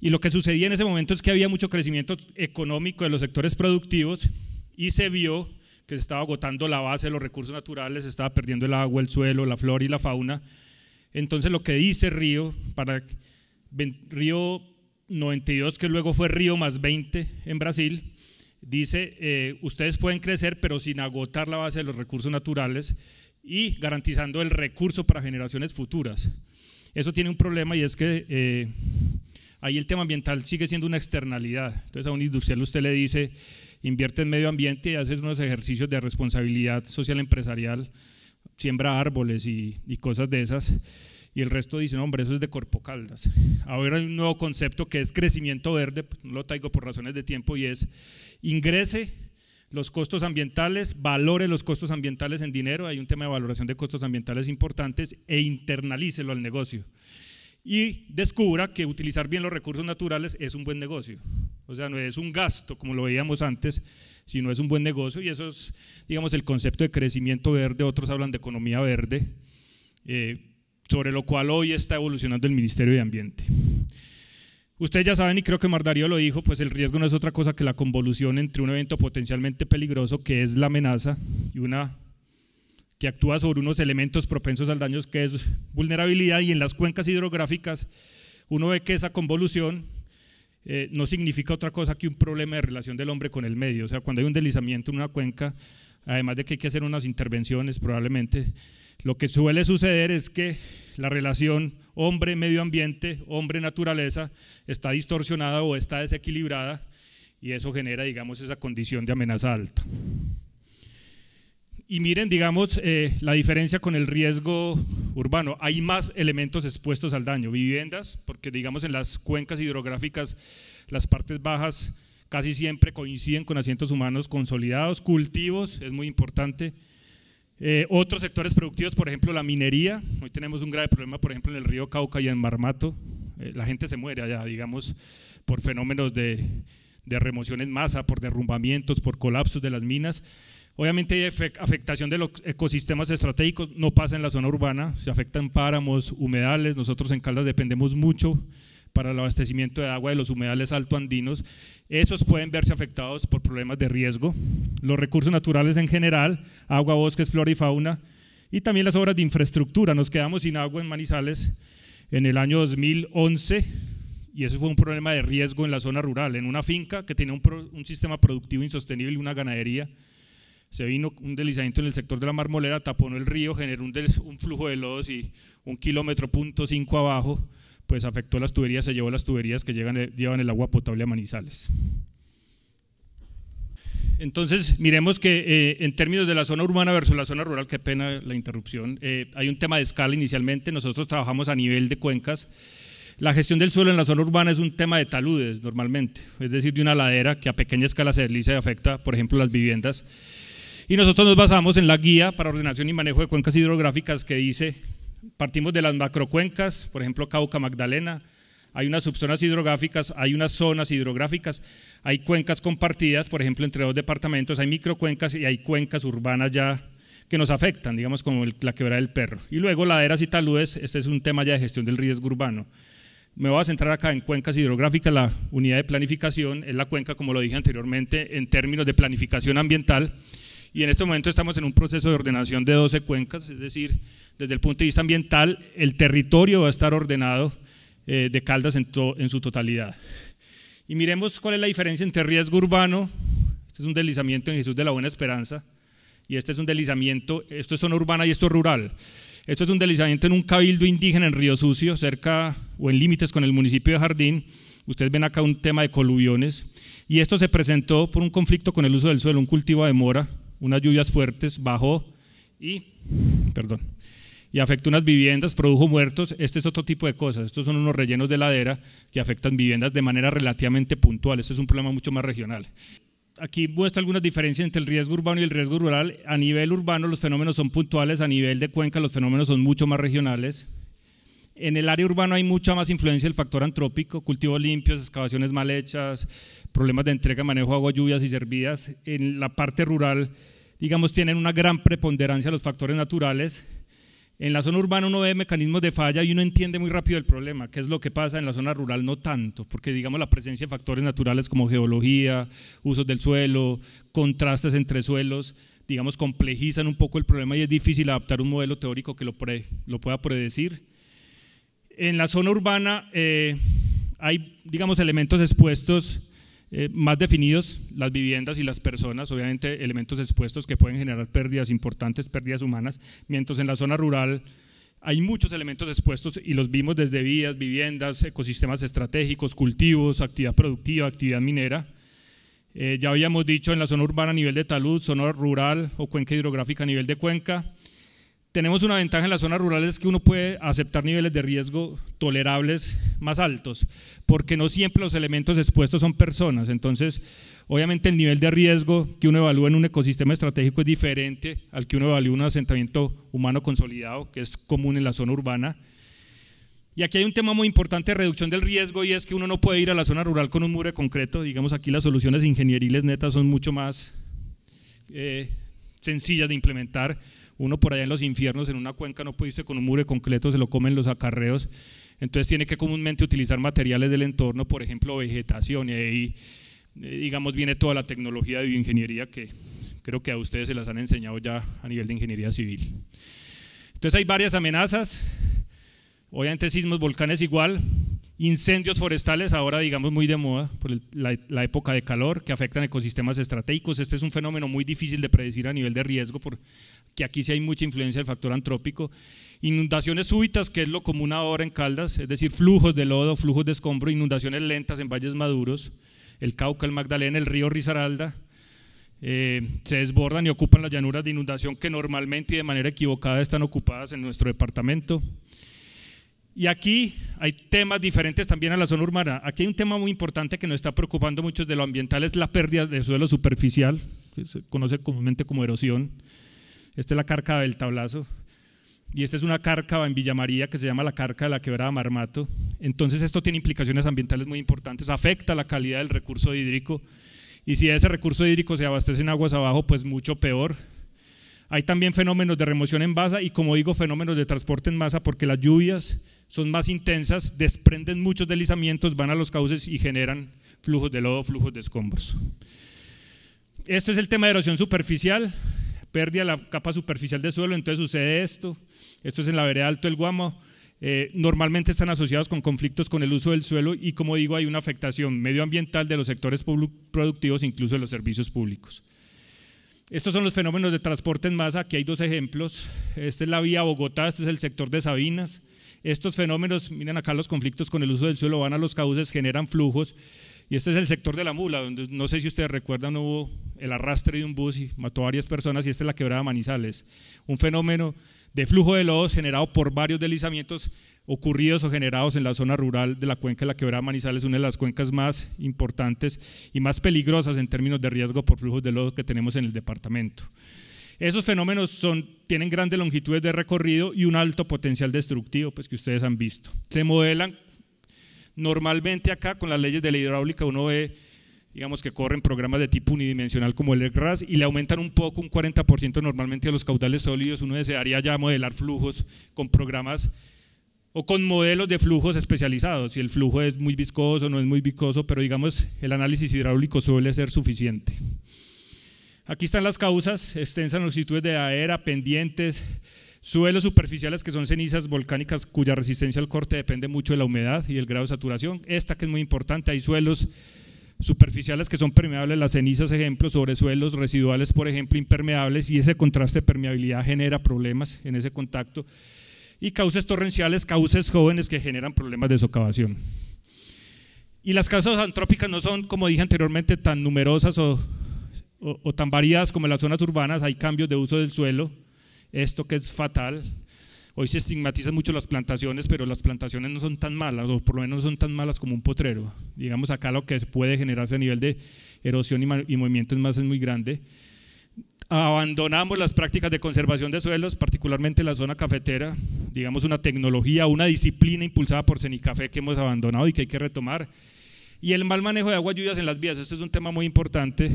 y lo que sucedía en ese momento es que había mucho crecimiento económico de los sectores productivos y se vio que se estaba agotando la base de los recursos naturales, se estaba perdiendo el agua, el suelo, la flora y la fauna. Entonces lo que dice Río, para Río 92, que luego fue Río más 20 en Brasil, dice, eh, ustedes pueden crecer pero sin agotar la base de los recursos naturales y garantizando el recurso para generaciones futuras. Eso tiene un problema y es que eh, ahí el tema ambiental sigue siendo una externalidad. Entonces a un industrial usted le dice, invierte en medio ambiente y haces unos ejercicios de responsabilidad social empresarial, siembra árboles y, cosas de esas. Y el resto dice, no, hombre, eso es de Corpo Caldas. Ahora hay un nuevo concepto que es crecimiento verde, no lo traigo por razones de tiempo, y es ingrese los costos ambientales, valore los costos ambientales en dinero, hay un tema de valoración de costos ambientales importantes, e internalícelo al negocio y descubra que utilizar bien los recursos naturales es un buen negocio. O sea, no es un gasto, como lo veíamos antes, sino es un buen negocio y eso es, digamos, el concepto de crecimiento verde, otros hablan de economía verde, eh, sobre lo cual hoy está evolucionando el Ministerio de Ambiente. Ustedes ya saben, y creo que Mardario lo dijo, pues el riesgo no es otra cosa que la convolución entre un evento potencialmente peligroso, que es la amenaza, y una actúa sobre unos elementos propensos al daño, que es vulnerabilidad, y en las cuencas hidrográficas uno ve que esa convolución eh, no significa otra cosa que un problema de relación del hombre con el medio. O sea, cuando hay un deslizamiento en una cuenca, además de que hay que hacer unas intervenciones probablemente, lo que suele suceder es que la relación hombre-medio ambiente, hombre-naturaleza, está distorsionada o está desequilibrada y eso genera, digamos, esa condición de amenaza alta y miren, digamos, eh, la diferencia con el riesgo urbano. Hay más elementos expuestos al daño. Viviendas, porque digamos en las cuencas hidrográficas las partes bajas casi siempre coinciden con asientos humanos consolidados. Cultivos, es muy importante. Eh, otros sectores productivos, por ejemplo, la minería. Hoy tenemos un grave problema, por ejemplo, en el río Cauca y en Marmato. Eh, la gente se muere allá, digamos, por fenómenos de, de remoción en masa, por derrumbamientos, por colapsos de las minas. Obviamente hay afectación de los ecosistemas estratégicos, no pasa en la zona urbana, se afectan páramos, humedales, nosotros en Caldas dependemos mucho para el abastecimiento de agua de los humedales altoandinos, esos pueden verse afectados por problemas de riesgo, los recursos naturales en general, agua, bosques, flora y fauna, y también las obras de infraestructura, nos quedamos sin agua en Manizales en el año 2011, y eso fue un problema de riesgo en la zona rural, en una finca que tiene un, un sistema productivo insostenible, una ganadería, se vino un deslizamiento en el sector de la marmolera, taponó el río, generó un, flujo de lodos y un kilómetro punto cinco abajo, pues afectó las tuberías, se llevó las tuberías que llegan, llevan el agua potable a Manizales. Entonces, miremos que eh, en términos de la zona urbana versus la zona rural, qué pena la interrupción, eh, hay un tema de escala inicialmente, nosotros trabajamos a nivel de cuencas, la gestión del suelo en la zona urbana es un tema de taludes normalmente, es decir, de una ladera que a pequeña escala se desliza y afecta, por ejemplo, las viviendas. Y nosotros nos basamos en la guía para ordenación y manejo de cuencas hidrográficas que dice, partimos de las macrocuencas, por ejemplo, Cauca Magdalena, hay unas subzonas hidrográficas, hay unas zonas hidrográficas, hay cuencas compartidas, por ejemplo, entre dos departamentos, hay microcuencas y hay cuencas urbanas ya que nos afectan, digamos, como la quebrada del perro. Y luego laderas y taludes, este es un tema ya de gestión del riesgo urbano. Me voy a centrar acá en cuencas hidrográficas, la unidad de planificación es la cuenca, como lo dije anteriormente, en términos de planificación ambiental y en este momento estamos en un proceso de ordenación de 12 cuencas, es decir, desde el punto de vista ambiental, el territorio va a estar ordenado eh, de Caldas en, en, su totalidad. Y miremos cuál es la diferencia entre riesgo urbano, este es un deslizamiento en Jesús de la Buena Esperanza, y este es un deslizamiento, esto es zona urbana y esto es rural. Esto es un deslizamiento en un cabildo indígena en Río Sucio, cerca o en límites con el municipio de Jardín. Ustedes ven acá un tema de coluviones. Y esto se presentó por un conflicto con el uso del suelo, un cultivo de mora, unas lluvias fuertes, bajó y, perdón, y afectó unas viviendas, produjo muertos. Este es otro tipo de cosas. Estos son unos rellenos de ladera que afectan viviendas de manera relativamente puntual. Este es un problema mucho más regional. Aquí muestra algunas diferencias entre el riesgo urbano y el riesgo rural. A nivel urbano los fenómenos son puntuales, a nivel de cuenca los fenómenos son mucho más regionales. En el área urbana hay mucha más influencia del factor antrópico, cultivos limpios, excavaciones mal hechas, problemas de entrega, manejo de agua, lluvias y servidas. En la parte rural digamos, tienen una gran preponderancia los factores naturales. En la zona urbana uno ve mecanismos de falla y uno entiende muy rápido el problema, qué es lo que pasa en la zona rural, no tanto, porque digamos la presencia de factores naturales como geología, usos del suelo, contrastes entre suelos, digamos, complejizan un poco el problema y es difícil adaptar un modelo teórico que lo, pueda predecir. En la zona urbana eh, hay, digamos, elementos expuestos eh, más definidos las viviendas y las personas, obviamente elementos expuestos que pueden generar pérdidas importantes, pérdidas humanas, mientras en la zona rural hay muchos elementos expuestos y los vimos desde vías, viviendas, ecosistemas estratégicos, cultivos, actividad productiva, actividad minera. Eh, ya habíamos dicho en la zona urbana a nivel de talud, zona rural o cuenca hidrográfica a nivel de cuenca, tenemos una ventaja en las zonas rurales es que uno puede aceptar niveles de riesgo tolerables más altos, porque no siempre los elementos expuestos son personas. Entonces, obviamente el nivel de riesgo que uno evalúa en un ecosistema estratégico es diferente al que uno evalúa en un asentamiento humano consolidado, que es común en la zona urbana. Y aquí hay un tema muy importante de reducción del riesgo y es que uno no puede ir a la zona rural con un muro de concreto. Digamos, aquí las soluciones ingenieriles netas son mucho más eh, sencillas de implementar uno por allá en los infiernos, en una cuenca no pudiste con un muro de concreto, se lo comen los acarreos. Entonces tiene que comúnmente utilizar materiales del entorno, por ejemplo vegetación, y ahí eh, digamos viene toda la tecnología de bioingeniería que creo que a ustedes se las han enseñado ya a nivel de ingeniería civil. Entonces hay varias amenazas, obviamente sismos, volcanes igual, Incendios forestales, ahora digamos muy de moda por la, época de calor, que afectan ecosistemas estratégicos. Este es un fenómeno muy difícil de predecir a nivel de riesgo, porque aquí sí hay mucha influencia del factor antrópico. Inundaciones súbitas, que es lo común ahora en Caldas, es decir, flujos de lodo, flujos de escombro, inundaciones lentas en valles maduros, el Cauca, el Magdalena, el río Risaralda, eh, se desbordan y ocupan las llanuras de inundación que normalmente y de manera equivocada están ocupadas en nuestro departamento. Y aquí hay temas diferentes también a la zona urbana. Aquí hay un tema muy importante que nos está preocupando muchos de lo ambiental, es la pérdida de suelo superficial, que se conoce comúnmente como erosión. Esta es la cárcava del tablazo. Y esta es una cárcava en Villa María que se llama la cárcava de la quebrada Marmato. Entonces esto tiene implicaciones ambientales muy importantes, afecta la calidad del recurso hídrico. Y si ese recurso hídrico se abastece en aguas abajo, pues mucho peor. Hay también fenómenos de remoción en masa y como digo, fenómenos de transporte en masa porque las lluvias son más intensas, desprenden muchos deslizamientos, van a los cauces y generan flujos de lodo, flujos de escombros. Esto es el tema de erosión superficial, pérdida de la capa superficial de suelo, entonces sucede esto. Esto es en la vereda Alto del Guamo. Eh, normalmente están asociados con conflictos con el uso del suelo y, como digo, hay una afectación medioambiental de los sectores productivos, incluso de los servicios públicos. Estos son los fenómenos de transporte en masa. Aquí hay dos ejemplos. Esta es la vía Bogotá, este es el sector de Sabinas. Estos fenómenos, miren acá los conflictos con el uso del suelo, van a los cauces, generan flujos. Y este es el sector de la mula, donde no sé si ustedes recuerdan, hubo el arrastre de un bus y mató a varias personas, y esta es la quebrada Manizales. Un fenómeno de flujo de lodo generado por varios deslizamientos ocurridos o generados en la zona rural de la cuenca de la quebrada Manizales, una de las cuencas más importantes y más peligrosas en términos de riesgo por flujos de lodo que tenemos en el departamento. Esos fenómenos tienen grandes longitudes de recorrido y un alto potencial destructivo, pues que ustedes han visto. Se modelan normalmente acá con las leyes de la hidráulica, uno ve, digamos que corren programas de tipo unidimensional como el GRASS e y le aumentan un poco, un 40% normalmente a los caudales sólidos, uno desearía ya modelar flujos con programas o con modelos de flujos especializados, si el flujo es muy viscoso, no es muy viscoso, pero digamos el análisis hidráulico suele ser suficiente. Aquí están las causas, extensas sitios de aera, pendientes, suelos superficiales que son cenizas volcánicas cuya resistencia al corte depende mucho de la humedad y el grado de saturación. Esta que es muy importante, hay suelos superficiales que son permeables, las cenizas, ejemplo, sobre suelos residuales, por ejemplo, impermeables, y ese contraste de permeabilidad genera problemas en ese contacto. Y causas torrenciales, causas jóvenes que generan problemas de socavación. Y las causas antrópicas no son, como dije anteriormente, tan numerosas o o, tan variadas como en las zonas urbanas, hay cambios de uso del suelo, esto que es fatal. Hoy se estigmatizan mucho las plantaciones, pero las plantaciones no son tan malas, o por lo menos no son tan malas como un potrero. Digamos acá lo que puede generarse a nivel de erosión y, movimiento movimientos más es muy grande. Abandonamos las prácticas de conservación de suelos, particularmente la zona cafetera, digamos una tecnología, una disciplina impulsada por Cenicafé que hemos abandonado y que hay que retomar. Y el mal manejo de aguas lluvias en las vías, esto es un tema muy importante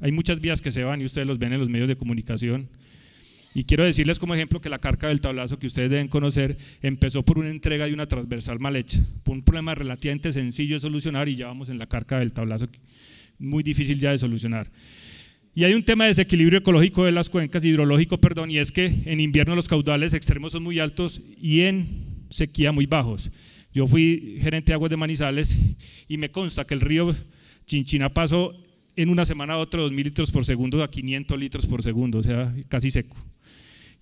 hay muchas vías que se van y ustedes los ven en los medios de comunicación. Y quiero decirles como ejemplo que la carga del tablazo que ustedes deben conocer empezó por una entrega de una transversal mal hecha, un problema relativamente sencillo de solucionar y ya vamos en la carga del tablazo muy difícil ya de solucionar. Y hay un tema de desequilibrio ecológico de las cuencas, hidrológico, perdón, y es que en invierno los caudales extremos son muy altos y en sequía muy bajos. Yo fui gerente de aguas de Manizales y me consta que el río Chinchina pasó en una semana a otra 2.000 litros por segundo a 500 litros por segundo, o sea, casi seco.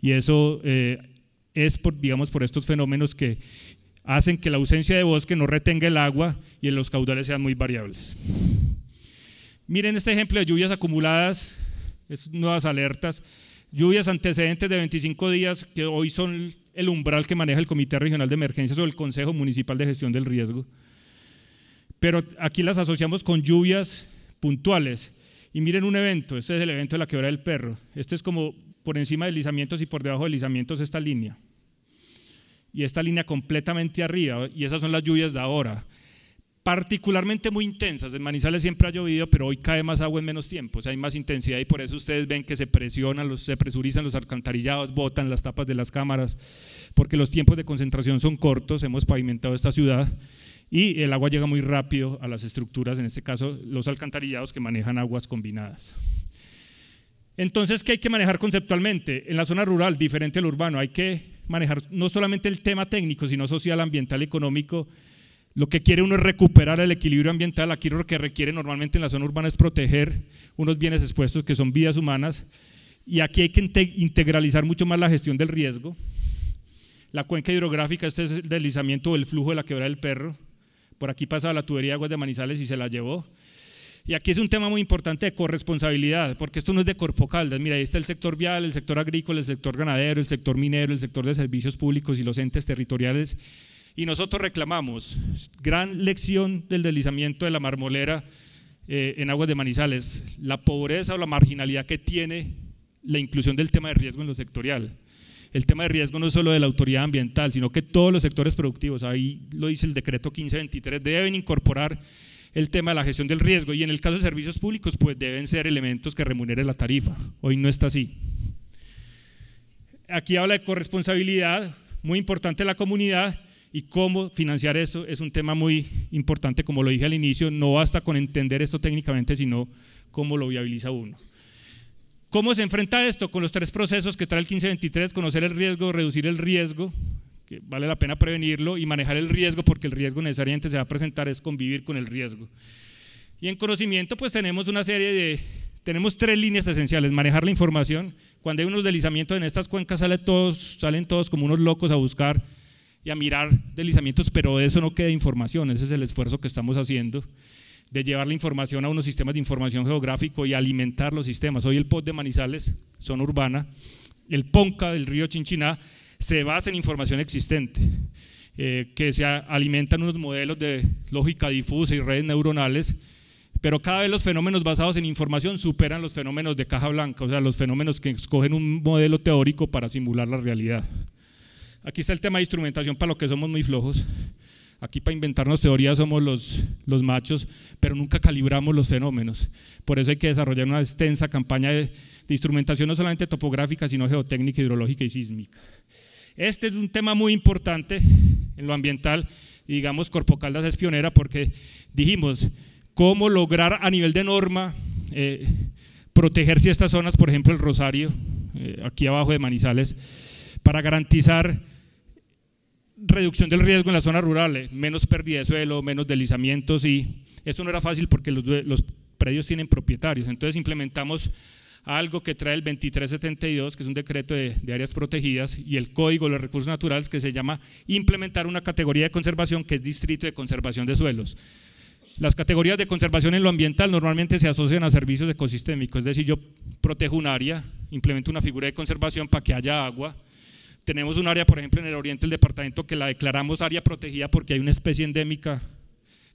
Y eso eh, es, por, digamos, por estos fenómenos que hacen que la ausencia de bosque no retenga el agua y los caudales sean muy variables. Miren este ejemplo de lluvias acumuladas, es nuevas alertas, lluvias antecedentes de 25 días que hoy son el umbral que maneja el Comité Regional de Emergencias o el Consejo Municipal de Gestión del Riesgo. Pero aquí las asociamos con lluvias puntuales. Y miren un evento, este es el evento de la quebrada del perro. Este es como por encima de deslizamientos y por debajo de deslizamientos esta línea. Y esta línea completamente arriba, y esas son las lluvias de ahora. Particularmente muy intensas, en Manizales siempre ha llovido, pero hoy cae más agua en menos tiempo, o sea, hay más intensidad y por eso ustedes ven que se presionan, los, se presurizan los alcantarillados, botan las tapas de las cámaras, porque los tiempos de concentración son cortos, hemos pavimentado esta ciudad y el agua llega muy rápido a las estructuras, en este caso los alcantarillados que manejan aguas combinadas. Entonces, ¿qué hay que manejar conceptualmente? En la zona rural, diferente al urbano, hay que manejar no solamente el tema técnico, sino social, ambiental, económico. Lo que quiere uno es recuperar el equilibrio ambiental. Aquí lo que requiere normalmente en la zona urbana es proteger unos bienes expuestos que son vidas humanas. Y aquí hay que integralizar mucho más la gestión del riesgo. La cuenca hidrográfica, este es el deslizamiento del flujo de la quebrada del perro por aquí pasaba la tubería de aguas de Manizales y se la llevó. Y aquí es un tema muy importante de corresponsabilidad, porque esto no es de Corpo Caldas. Mira, ahí está el sector vial, el sector agrícola, el sector ganadero, el sector minero, el sector de servicios públicos y los entes territoriales. Y nosotros reclamamos, gran lección del deslizamiento de la marmolera eh, en aguas de Manizales, la pobreza o la marginalidad que tiene la inclusión del tema de riesgo en lo sectorial el tema de riesgo no es solo de la autoridad ambiental, sino que todos los sectores productivos, ahí lo dice el decreto 1523, deben incorporar el tema de la gestión del riesgo y en el caso de servicios públicos pues deben ser elementos que remuneren la tarifa. Hoy no está así. Aquí habla de corresponsabilidad, muy importante la comunidad y cómo financiar eso es un tema muy importante, como lo dije al inicio, no basta con entender esto técnicamente, sino cómo lo viabiliza uno. ¿Cómo se enfrenta esto? Con los tres procesos que trae el 1523, conocer el riesgo, reducir el riesgo, que vale la pena prevenirlo, y manejar el riesgo, porque el riesgo necesariamente se va a presentar, es convivir con el riesgo. Y en conocimiento, pues tenemos una serie de, tenemos tres líneas esenciales, manejar la información, cuando hay unos deslizamientos en estas cuencas salen todos, salen todos como unos locos a buscar y a mirar deslizamientos, pero de eso no queda información, ese es el esfuerzo que estamos haciendo de llevar la información a unos sistemas de información geográfico y alimentar los sistemas. Hoy el POT de Manizales, zona urbana, el PONCA del río Chinchiná, se basa en información existente, eh, que se alimentan unos modelos de lógica difusa y redes neuronales, pero cada vez los fenómenos basados en información superan los fenómenos de caja blanca, o sea, los fenómenos que escogen un modelo teórico para simular la realidad. Aquí está el tema de instrumentación para lo que somos muy flojos. Aquí para inventarnos teorías somos los, los machos, pero nunca calibramos los fenómenos. Por eso hay que desarrollar una extensa campaña de, instrumentación, no solamente topográfica, sino geotécnica, hidrológica y sísmica. Este es un tema muy importante en lo ambiental digamos Corpo Caldas es pionera porque dijimos cómo lograr a nivel de norma eh, proteger ciertas zonas, por ejemplo el Rosario, eh, aquí abajo de Manizales, para garantizar reducción del riesgo en la zona rurales, menos pérdida de suelo, menos deslizamientos y esto no era fácil porque los, predios tienen propietarios. Entonces implementamos algo que trae el 2372, que es un decreto de, áreas protegidas, y el Código de los Recursos Naturales, que se llama implementar una categoría de conservación que es Distrito de Conservación de Suelos. Las categorías de conservación en lo ambiental normalmente se asocian a servicios ecosistémicos, es decir, yo protejo un área, implemento una figura de conservación para que haya agua, tenemos un área, por ejemplo, en el oriente del departamento que la declaramos área protegida porque hay una especie endémica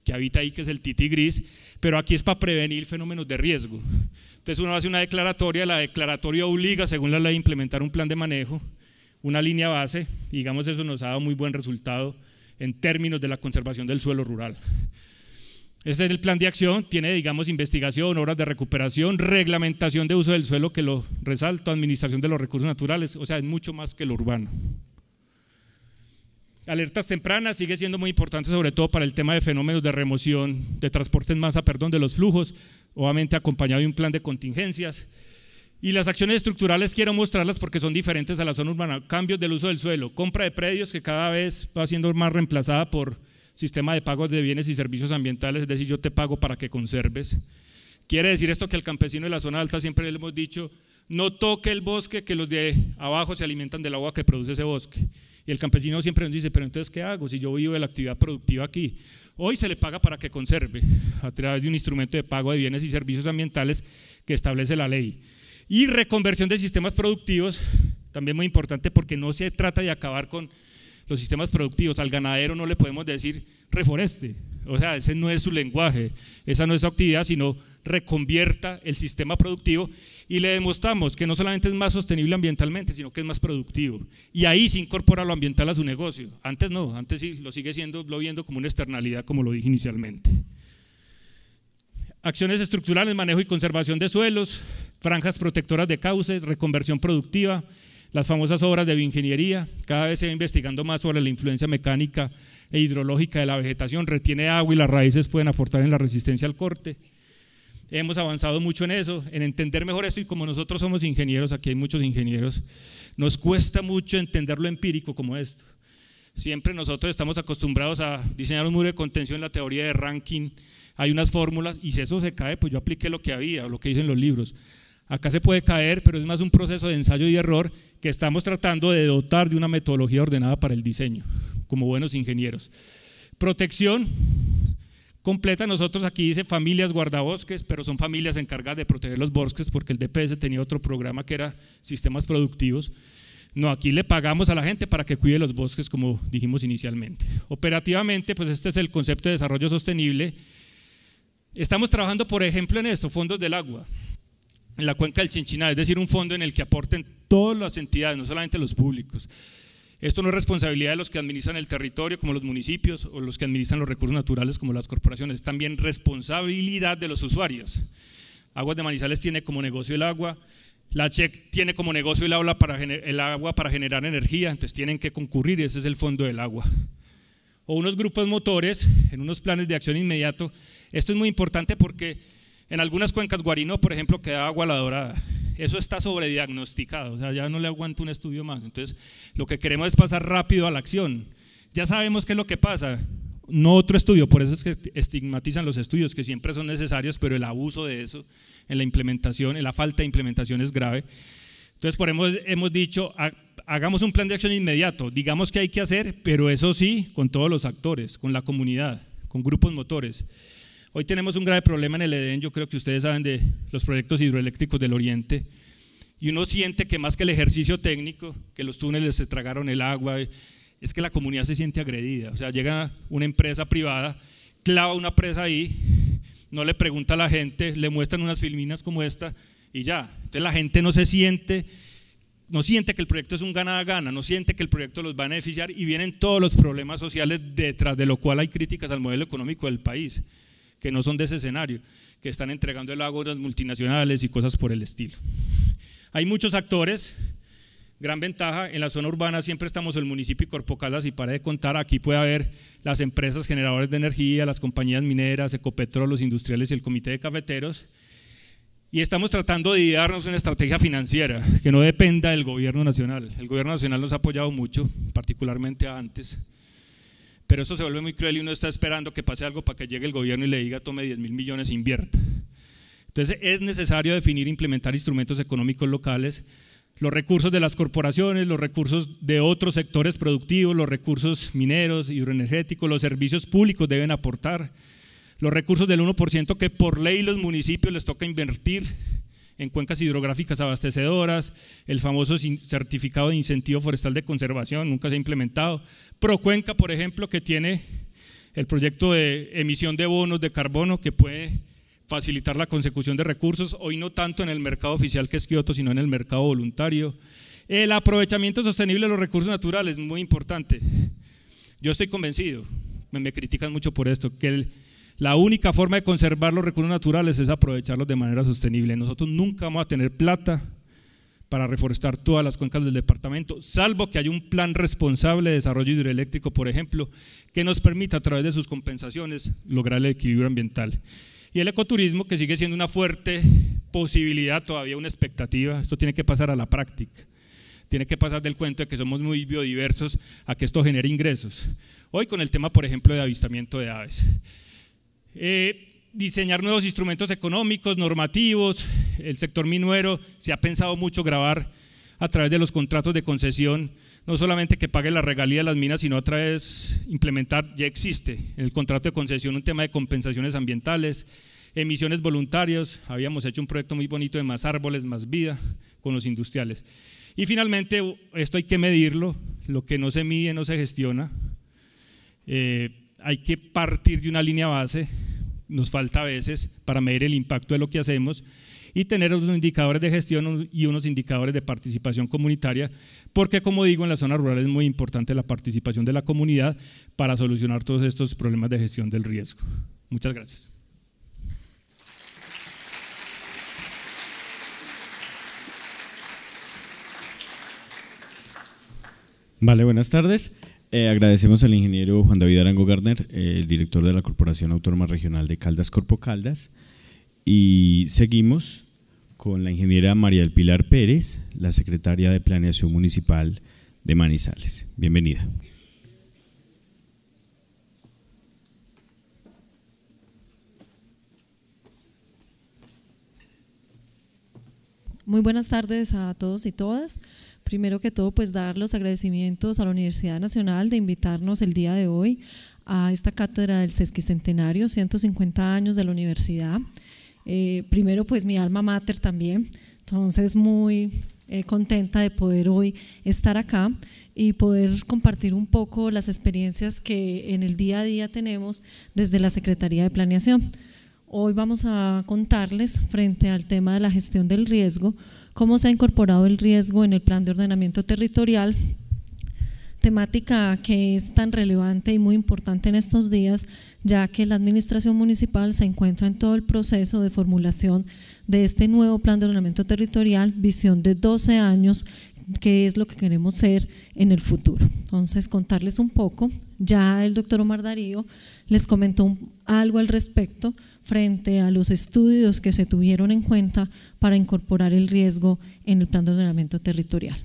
que habita ahí, que es el titi gris, pero aquí es para prevenir fenómenos de riesgo. Entonces uno hace una declaratoria, la declaratoria obliga, según la ley, a implementar un plan de manejo, una línea base, y digamos eso nos ha dado muy buen resultado en términos de la conservación del suelo rural. Ese es el plan de acción, tiene, digamos, investigación, obras de recuperación, reglamentación de uso del suelo, que lo resalto, administración de los recursos naturales, o sea, es mucho más que lo urbano. Alertas tempranas sigue siendo muy importante, sobre todo para el tema de fenómenos de remoción, de transporte en masa, perdón, de los flujos, obviamente acompañado de un plan de contingencias. Y las acciones estructurales quiero mostrarlas porque son diferentes a la zona urbana. Cambios del uso del suelo, compra de predios que cada vez va siendo más reemplazada por sistema de pagos de bienes y servicios ambientales, es decir, yo te pago para que conserves. Quiere decir esto que al campesino de la zona alta siempre le hemos dicho, no toque el bosque, que los de abajo se alimentan del agua que produce ese bosque. Y el campesino siempre nos dice, pero entonces, ¿qué hago si yo vivo de la actividad productiva aquí? Hoy se le paga para que conserve a través de un instrumento de pago de bienes y servicios ambientales que establece la ley. Y reconversión de sistemas productivos, también muy importante porque no se trata de acabar con los sistemas productivos. Al ganadero no le podemos decir reforeste, o sea, ese no es su lenguaje, esa no es su actividad, sino reconvierta el sistema productivo y le demostramos que no solamente es más sostenible ambientalmente, sino que es más productivo. Y ahí se incorpora lo ambiental a su negocio. Antes no, antes sí lo sigue siendo, lo viendo como una externalidad, como lo dije inicialmente. Acciones estructurales, manejo y conservación de suelos, franjas protectoras de cauces, reconversión productiva, las famosas obras de bioingeniería, cada vez se va investigando más sobre la influencia mecánica e hidrológica de la vegetación, retiene agua y las raíces pueden aportar en la resistencia al corte. Hemos avanzado mucho en eso, en entender mejor esto y como nosotros somos ingenieros, aquí hay muchos ingenieros, nos cuesta mucho entender lo empírico como esto. Siempre nosotros estamos acostumbrados a diseñar un muro de contención, en la teoría de ranking, hay unas fórmulas y si eso se cae, pues yo apliqué lo que había, o lo que dicen los libros. Acá se puede caer, pero es más un proceso de ensayo y error que estamos tratando de dotar de una metodología ordenada para el diseño, como buenos ingenieros. Protección completa, nosotros aquí dice familias guardabosques, pero son familias encargadas de proteger los bosques porque el DPS tenía otro programa que era sistemas productivos. No, aquí le pagamos a la gente para que cuide los bosques, como dijimos inicialmente. Operativamente, pues este es el concepto de desarrollo sostenible. Estamos trabajando, por ejemplo, en esto, fondos del agua en la cuenca del Chinchiná, es decir, un fondo en el que aporten todas las entidades, no solamente los públicos. Esto no es responsabilidad de los que administran el territorio, como los municipios, o los que administran los recursos naturales, como las corporaciones, es también responsabilidad de los usuarios. Aguas de Manizales tiene como negocio el agua, la CHEC tiene como negocio el, agua para el agua para generar energía, entonces tienen que concurrir, ese es el fondo del agua. O unos grupos motores, en unos planes de acción inmediato. Esto es muy importante porque en algunas cuencas guarino, por ejemplo, queda agua la dorada. Eso está sobrediagnosticado, o sea, ya no le aguanta un estudio más. Entonces, lo que queremos es pasar rápido a la acción. Ya sabemos qué es lo que pasa, no otro estudio, por eso es que estigmatizan los estudios, que siempre son necesarios, pero el abuso de eso en la implementación, en la falta de implementación es grave. Entonces, por hemos, hemos dicho, hagamos un plan de acción inmediato, digamos qué hay que hacer, pero eso sí, con todos los actores, con la comunidad, con grupos motores. Hoy tenemos un grave problema en el Edén, yo creo que ustedes saben de los proyectos hidroeléctricos del Oriente, y uno siente que más que el ejercicio técnico, que los túneles se tragaron el agua, es que la comunidad se siente agredida. O sea, llega una empresa privada, clava una presa ahí, no le pregunta a la gente, le muestran unas filminas como esta y ya. Entonces la gente no se siente, no siente que el proyecto es un gana gana, no siente que el proyecto los va a beneficiar y vienen todos los problemas sociales detrás de lo cual hay críticas al modelo económico del país que no son de ese escenario, que están entregando el agua a las multinacionales y cosas por el estilo. Hay muchos actores, gran ventaja, en la zona urbana siempre estamos el municipio y Corpocalas y para de contar, aquí puede haber las empresas generadoras de energía, las compañías mineras, Ecopetrol, los industriales y el comité de cafeteros. Y estamos tratando de idearnos una estrategia financiera que no dependa del gobierno nacional. El gobierno nacional nos ha apoyado mucho, particularmente antes pero eso se vuelve muy cruel y uno está esperando que pase algo para que llegue el gobierno y le diga tome 10 mil millones e invierta. Entonces es necesario definir e implementar instrumentos económicos locales, los recursos de las corporaciones, los recursos de otros sectores productivos, los recursos mineros, hidroenergéticos, los servicios públicos deben aportar, los recursos del 1% que por ley los municipios les toca invertir en cuencas hidrográficas abastecedoras, el famoso certificado de incentivo forestal de conservación, nunca se ha implementado. Procuenca, por ejemplo, que tiene el proyecto de emisión de bonos de carbono que puede facilitar la consecución de recursos, hoy no tanto en el mercado oficial que es Kioto, sino en el mercado voluntario. El aprovechamiento sostenible de los recursos naturales, muy importante. Yo estoy convencido, me, critican mucho por esto, que el, la única forma de conservar los recursos naturales es aprovecharlos de manera sostenible. Nosotros nunca vamos a tener plata para reforestar todas las cuencas del departamento, salvo que haya un plan responsable de desarrollo hidroeléctrico, por ejemplo, que nos permita a través de sus compensaciones lograr el equilibrio ambiental. Y el ecoturismo, que sigue siendo una fuerte posibilidad, todavía una expectativa, esto tiene que pasar a la práctica tiene que pasar del cuento de que somos muy biodiversos a que esto genere ingresos. Hoy con el tema, por ejemplo, de avistamiento de aves. Eh, diseñar nuevos instrumentos económicos, normativos, el sector minuero, se ha pensado mucho grabar a través de los contratos de concesión, no solamente que pague la regalía de las minas, sino a través implementar, ya existe el contrato de concesión un tema de compensaciones ambientales, emisiones voluntarias, habíamos hecho un proyecto muy bonito de más árboles, más vida con los industriales. Y finalmente, esto hay que medirlo, lo que no se mide no se gestiona. Eh, hay que partir de una línea base, nos falta a veces para medir el impacto de lo que hacemos y tener unos indicadores de gestión y unos indicadores de participación comunitaria, porque como digo, en la zona rural es muy importante la participación de la comunidad para solucionar todos estos problemas de gestión del riesgo. Muchas gracias. Vale, buenas tardes. Eh, agradecemos al ingeniero Juan David Arango Garner, eh, el director de la Corporación Autónoma Regional de Caldas Corpo Caldas. Y seguimos con la ingeniera María del Pilar Pérez, la secretaria de Planeación Municipal de Manizales. Bienvenida. Muy buenas tardes a todos y todas. Primero que todo, pues dar los agradecimientos a la Universidad Nacional de invitarnos el día de hoy a esta cátedra del sesquicentenario, 150 años de la universidad. Eh, primero, pues mi alma mater también, entonces muy eh, contenta de poder hoy estar acá y poder compartir un poco las experiencias que en el día a día tenemos desde la Secretaría de Planeación. Hoy vamos a contarles frente al tema de la gestión del riesgo, cómo se ha incorporado el riesgo en el plan de ordenamiento territorial, temática que es tan relevante y muy importante en estos días, ya que la administración municipal se encuentra en todo el proceso de formulación de este nuevo plan de ordenamiento territorial, visión de 12 años, que es lo que queremos ser en el futuro. Entonces, contarles un poco, ya el doctor Omar Darío les comentó algo al respecto, frente a los estudios que se tuvieron en cuenta para incorporar el riesgo en el plan de ordenamiento territorial.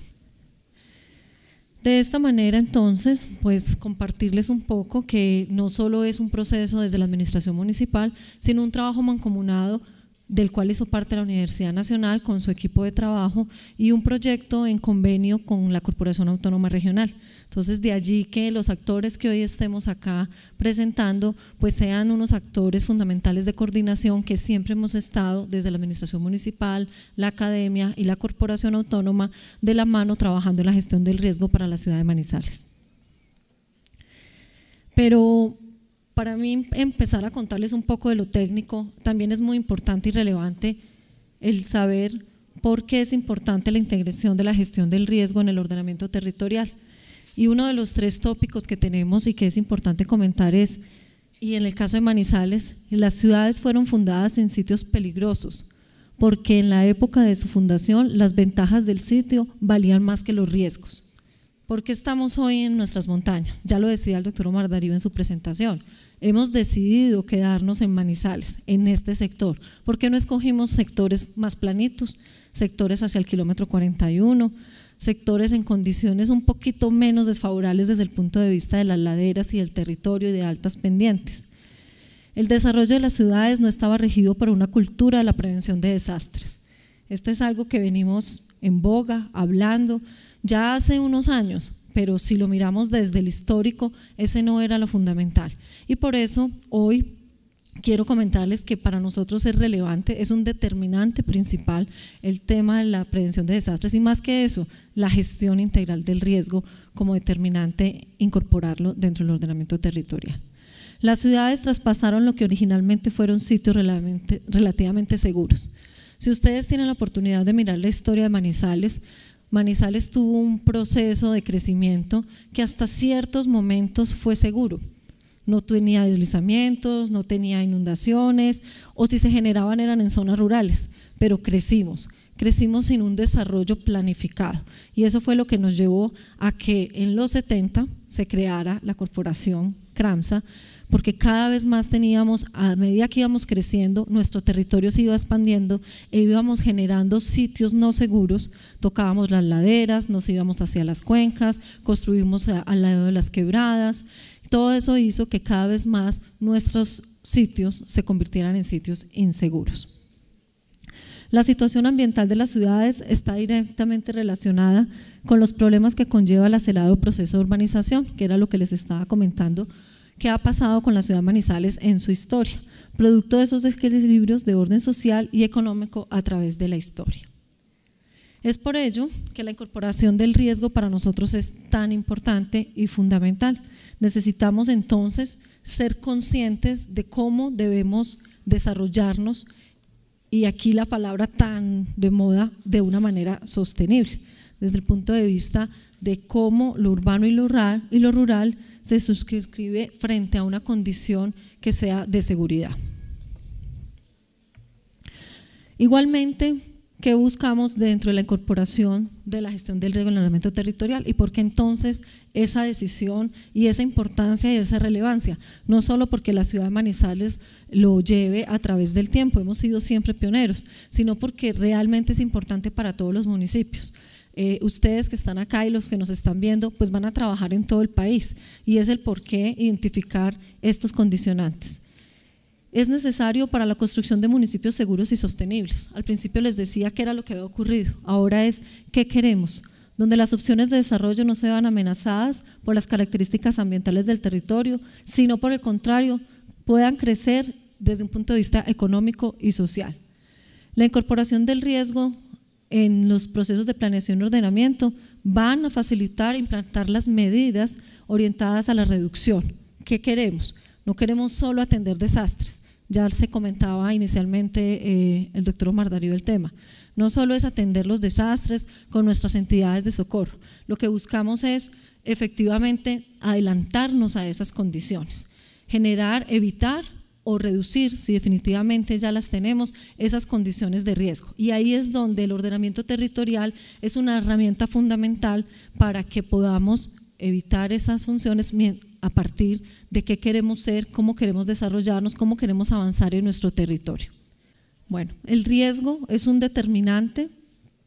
De esta manera, entonces, pues compartirles un poco que no solo es un proceso desde la administración municipal, sino un trabajo mancomunado del cual hizo parte la Universidad Nacional con su equipo de trabajo y un proyecto en convenio con la Corporación Autónoma Regional. Entonces de allí que los actores que hoy estemos acá presentando pues sean unos actores fundamentales de coordinación que siempre hemos estado desde la administración municipal, la academia y la corporación autónoma de la mano trabajando en la gestión del riesgo para la ciudad de Manizales. Pero para mí empezar a contarles un poco de lo técnico también es muy importante y relevante el saber por qué es importante la integración de la gestión del riesgo en el ordenamiento territorial. Y uno de los tres tópicos que tenemos y que es importante comentar es, y en el caso de Manizales, las ciudades fueron fundadas en sitios peligrosos, porque en la época de su fundación las ventajas del sitio valían más que los riesgos. ¿Por qué estamos hoy en nuestras montañas? Ya lo decía el doctor Omar Darío en su presentación. Hemos decidido quedarnos en Manizales, en este sector. ¿Por qué no escogimos sectores más planitos, sectores hacia el kilómetro 41, sectores en condiciones un poquito menos desfavorables desde el punto de vista de las laderas y del territorio y de altas pendientes. El desarrollo de las ciudades no estaba regido por una cultura de la prevención de desastres. Esto es algo que venimos en boga, hablando, ya hace unos años, pero si lo miramos desde el histórico, ese no era lo fundamental. Y por eso hoy quiero comentarles que para nosotros es relevante, es un determinante principal el tema de la prevención de desastres y más que eso, la gestión integral del riesgo como determinante, incorporarlo dentro del ordenamiento territorial. Las ciudades traspasaron lo que originalmente fueron sitios relativamente seguros. Si ustedes tienen la oportunidad de mirar la historia de Manizales, Manizales tuvo un proceso de crecimiento que hasta ciertos momentos fue seguro no tenía deslizamientos, no tenía inundaciones, o si se generaban eran en zonas rurales, pero crecimos, crecimos sin un desarrollo planificado. Y eso fue lo que nos llevó a que en los 70 se creara la corporación CRAMSA, porque cada vez más teníamos, a medida que íbamos creciendo, nuestro territorio se iba expandiendo e íbamos generando sitios no seguros, tocábamos las laderas, nos íbamos hacia las cuencas, construimos al lado de las quebradas, todo eso hizo que cada vez más nuestros sitios se convirtieran en sitios inseguros. La situación ambiental de las ciudades está directamente relacionada con los problemas que conlleva el acelerado proceso de urbanización, que era lo que les estaba comentando, que ha pasado con la ciudad de Manizales en su historia, producto de esos desequilibrios de orden social y económico a través de la historia. Es por ello que la incorporación del riesgo para nosotros es tan importante y fundamental. Necesitamos entonces ser conscientes de cómo debemos desarrollarnos y aquí la palabra tan de moda de una manera sostenible, desde el punto de vista de cómo lo urbano y lo rural, y lo rural se suscribe frente a una condición que sea de seguridad. Igualmente, qué buscamos dentro de la incorporación de la gestión del reglamento territorial y por qué entonces esa decisión y esa importancia y esa relevancia, no solo porque la ciudad de Manizales lo lleve a través del tiempo, hemos sido siempre pioneros, sino porque realmente es importante para todos los municipios. Eh, ustedes que están acá y los que nos están viendo, pues van a trabajar en todo el país y es el por qué identificar estos condicionantes es necesario para la construcción de municipios seguros y sostenibles. Al principio les decía que era lo que había ocurrido, ahora es qué queremos, donde las opciones de desarrollo no se vean amenazadas por las características ambientales del territorio, sino por el contrario, puedan crecer desde un punto de vista económico y social. La incorporación del riesgo en los procesos de planeación y ordenamiento van a facilitar implantar las medidas orientadas a la reducción. ¿Qué queremos? No queremos solo atender desastres. Ya se comentaba inicialmente eh, el doctor Omar Darío el tema. No solo es atender los desastres con nuestras entidades de socorro. Lo que buscamos es efectivamente adelantarnos a esas condiciones, generar, evitar o reducir, si definitivamente ya las tenemos, esas condiciones de riesgo. Y ahí es donde el ordenamiento territorial es una herramienta fundamental para que podamos evitar esas funciones a partir de qué queremos ser, cómo queremos desarrollarnos, cómo queremos avanzar en nuestro territorio. Bueno, el riesgo es un determinante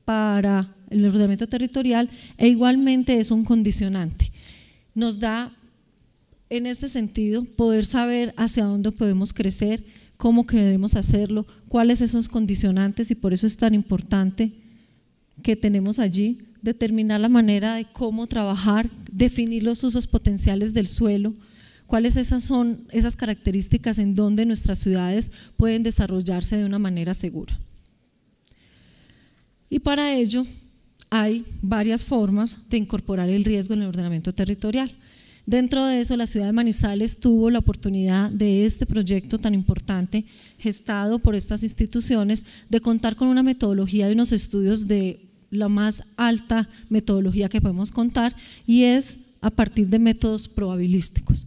para el ordenamiento territorial e igualmente es un condicionante. Nos da, en este sentido, poder saber hacia dónde podemos crecer, cómo queremos hacerlo, cuáles esos condicionantes y por eso es tan importante que tenemos allí, determinar la manera de cómo trabajar, definir los usos potenciales del suelo, cuáles esas son esas características en donde nuestras ciudades pueden desarrollarse de una manera segura. Y para ello hay varias formas de incorporar el riesgo en el ordenamiento territorial. Dentro de eso, la ciudad de Manizales tuvo la oportunidad de este proyecto tan importante gestado por estas instituciones de contar con una metodología y unos estudios de la más alta metodología que podemos contar y es a partir de métodos probabilísticos.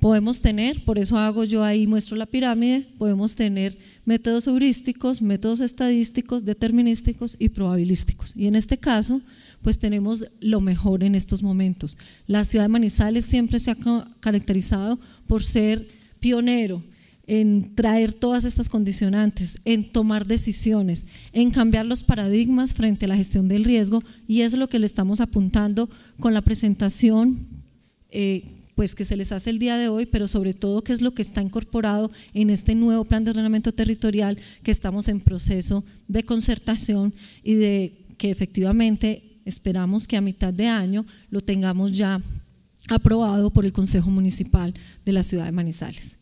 Podemos tener, por eso hago yo ahí, muestro la pirámide, podemos tener métodos heurísticos, métodos estadísticos, determinísticos y probabilísticos. Y en este caso, pues tenemos lo mejor en estos momentos. La ciudad de Manizales siempre se ha caracterizado por ser pionero en traer todas estas condicionantes, en tomar decisiones, en cambiar los paradigmas frente a la gestión del riesgo y es lo que le estamos apuntando con la presentación eh, pues que se les hace el día de hoy, pero sobre todo qué es lo que está incorporado en este nuevo plan de ordenamiento territorial que estamos en proceso de concertación y de que efectivamente esperamos que a mitad de año lo tengamos ya aprobado por el Consejo Municipal de la Ciudad de Manizales.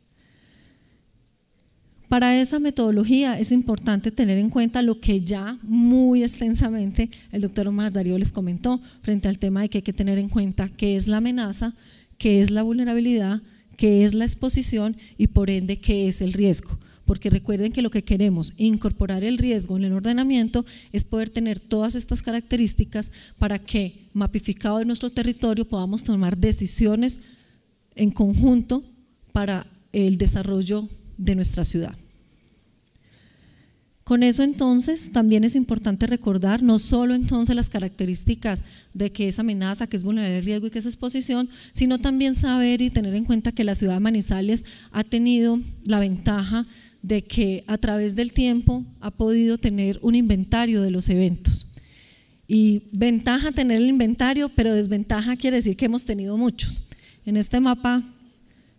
Para esa metodología es importante tener en cuenta lo que ya muy extensamente el doctor Omar Darío les comentó frente al tema de que hay que tener en cuenta qué es la amenaza, qué es la vulnerabilidad, qué es la exposición y por ende qué es el riesgo. Porque recuerden que lo que queremos incorporar el riesgo en el ordenamiento es poder tener todas estas características para que mapificado en nuestro territorio podamos tomar decisiones en conjunto para el desarrollo de nuestra ciudad. Con eso entonces también es importante recordar no solo entonces las características de que es amenaza, que es vulnerabilidad, riesgo y que es exposición, sino también saber y tener en cuenta que la ciudad de Manizales ha tenido la ventaja de que a través del tiempo ha podido tener un inventario de los eventos. Y ventaja tener el inventario, pero desventaja quiere decir que hemos tenido muchos. En este mapa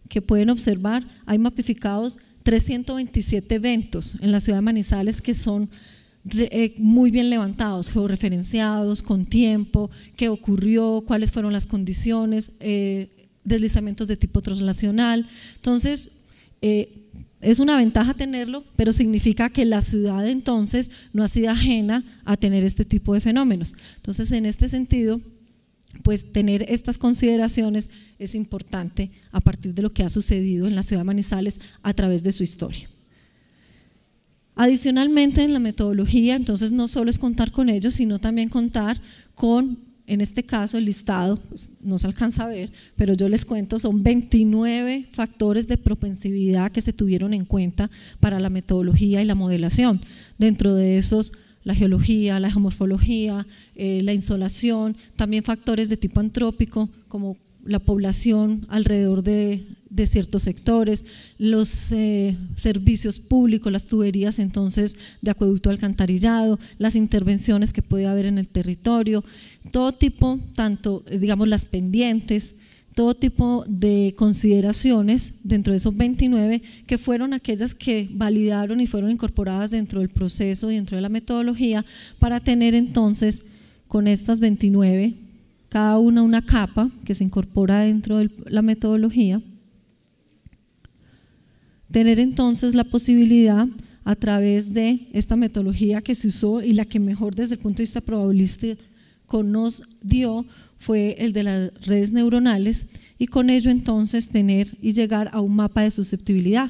que pueden observar hay mapificados 327 eventos en la ciudad de Manizales que son eh, muy bien levantados, georreferenciados, con tiempo, qué ocurrió, cuáles fueron las condiciones, eh, deslizamientos de tipo translacional. Entonces, eh, es una ventaja tenerlo, pero significa que la ciudad entonces no ha sido ajena a tener este tipo de fenómenos. Entonces, en este sentido, pues tener estas consideraciones es importante a partir de lo que ha sucedido en la ciudad de Manizales a través de su historia. Adicionalmente en la metodología, entonces no solo es contar con ellos, sino también contar con, en este caso, el listado, pues, no se alcanza a ver, pero yo les cuento, son 29 factores de propensividad que se tuvieron en cuenta para la metodología y la modelación. Dentro de esos la geología, la geomorfología, eh, la insolación, también factores de tipo antrópico como la población alrededor de, ciertos sectores, los eh, servicios públicos, las tuberías entonces de acueducto alcantarillado, las intervenciones que puede haber en el territorio, todo tipo, tanto eh, digamos las pendientes, todo tipo de consideraciones dentro de esos 29 que fueron aquellas que validaron y fueron incorporadas dentro del proceso, dentro de la metodología, para tener entonces con estas 29, cada una una capa que se incorpora dentro de la metodología, tener entonces la posibilidad a través de esta metodología que se usó y la que mejor desde el punto de vista probabilístico nos dio fue el de las redes neuronales y con ello entonces tener y llegar a un mapa de susceptibilidad.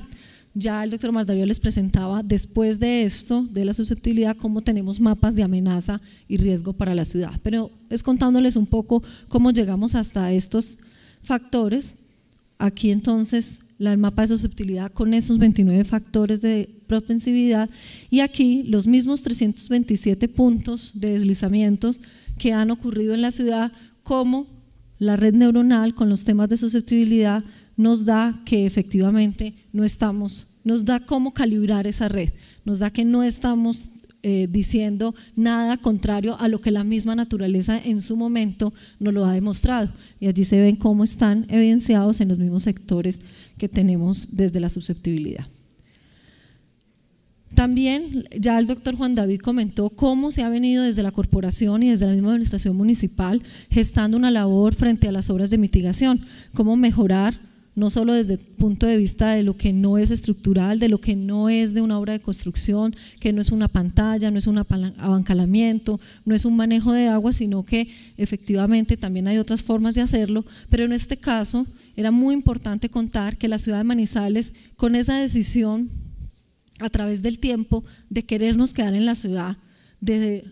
Ya el doctor Mardario les presentaba después de esto, de la susceptibilidad, cómo tenemos mapas de amenaza y riesgo para la ciudad. Pero es contándoles un poco cómo llegamos hasta estos factores. Aquí entonces el mapa de susceptibilidad con esos 29 factores de propensividad y aquí los mismos 327 puntos de deslizamientos que han ocurrido en la ciudad, cómo la red neuronal con los temas de susceptibilidad nos da que efectivamente no estamos, nos da cómo calibrar esa red, nos da que no estamos eh, diciendo nada contrario a lo que la misma naturaleza en su momento nos lo ha demostrado. Y allí se ven cómo están evidenciados en los mismos sectores que tenemos desde la susceptibilidad. También ya el doctor Juan David comentó cómo se ha venido desde la corporación y desde la misma administración municipal gestando una labor frente a las obras de mitigación, cómo mejorar no solo desde el punto de vista de lo que no es estructural, de lo que no es de una obra de construcción, que no es una pantalla, no es un abancalamiento, no es un manejo de agua, sino que efectivamente también hay otras formas de hacerlo, pero en este caso era muy importante contar que la ciudad de Manizales con esa decisión a través del tiempo de querernos quedar en la ciudad, de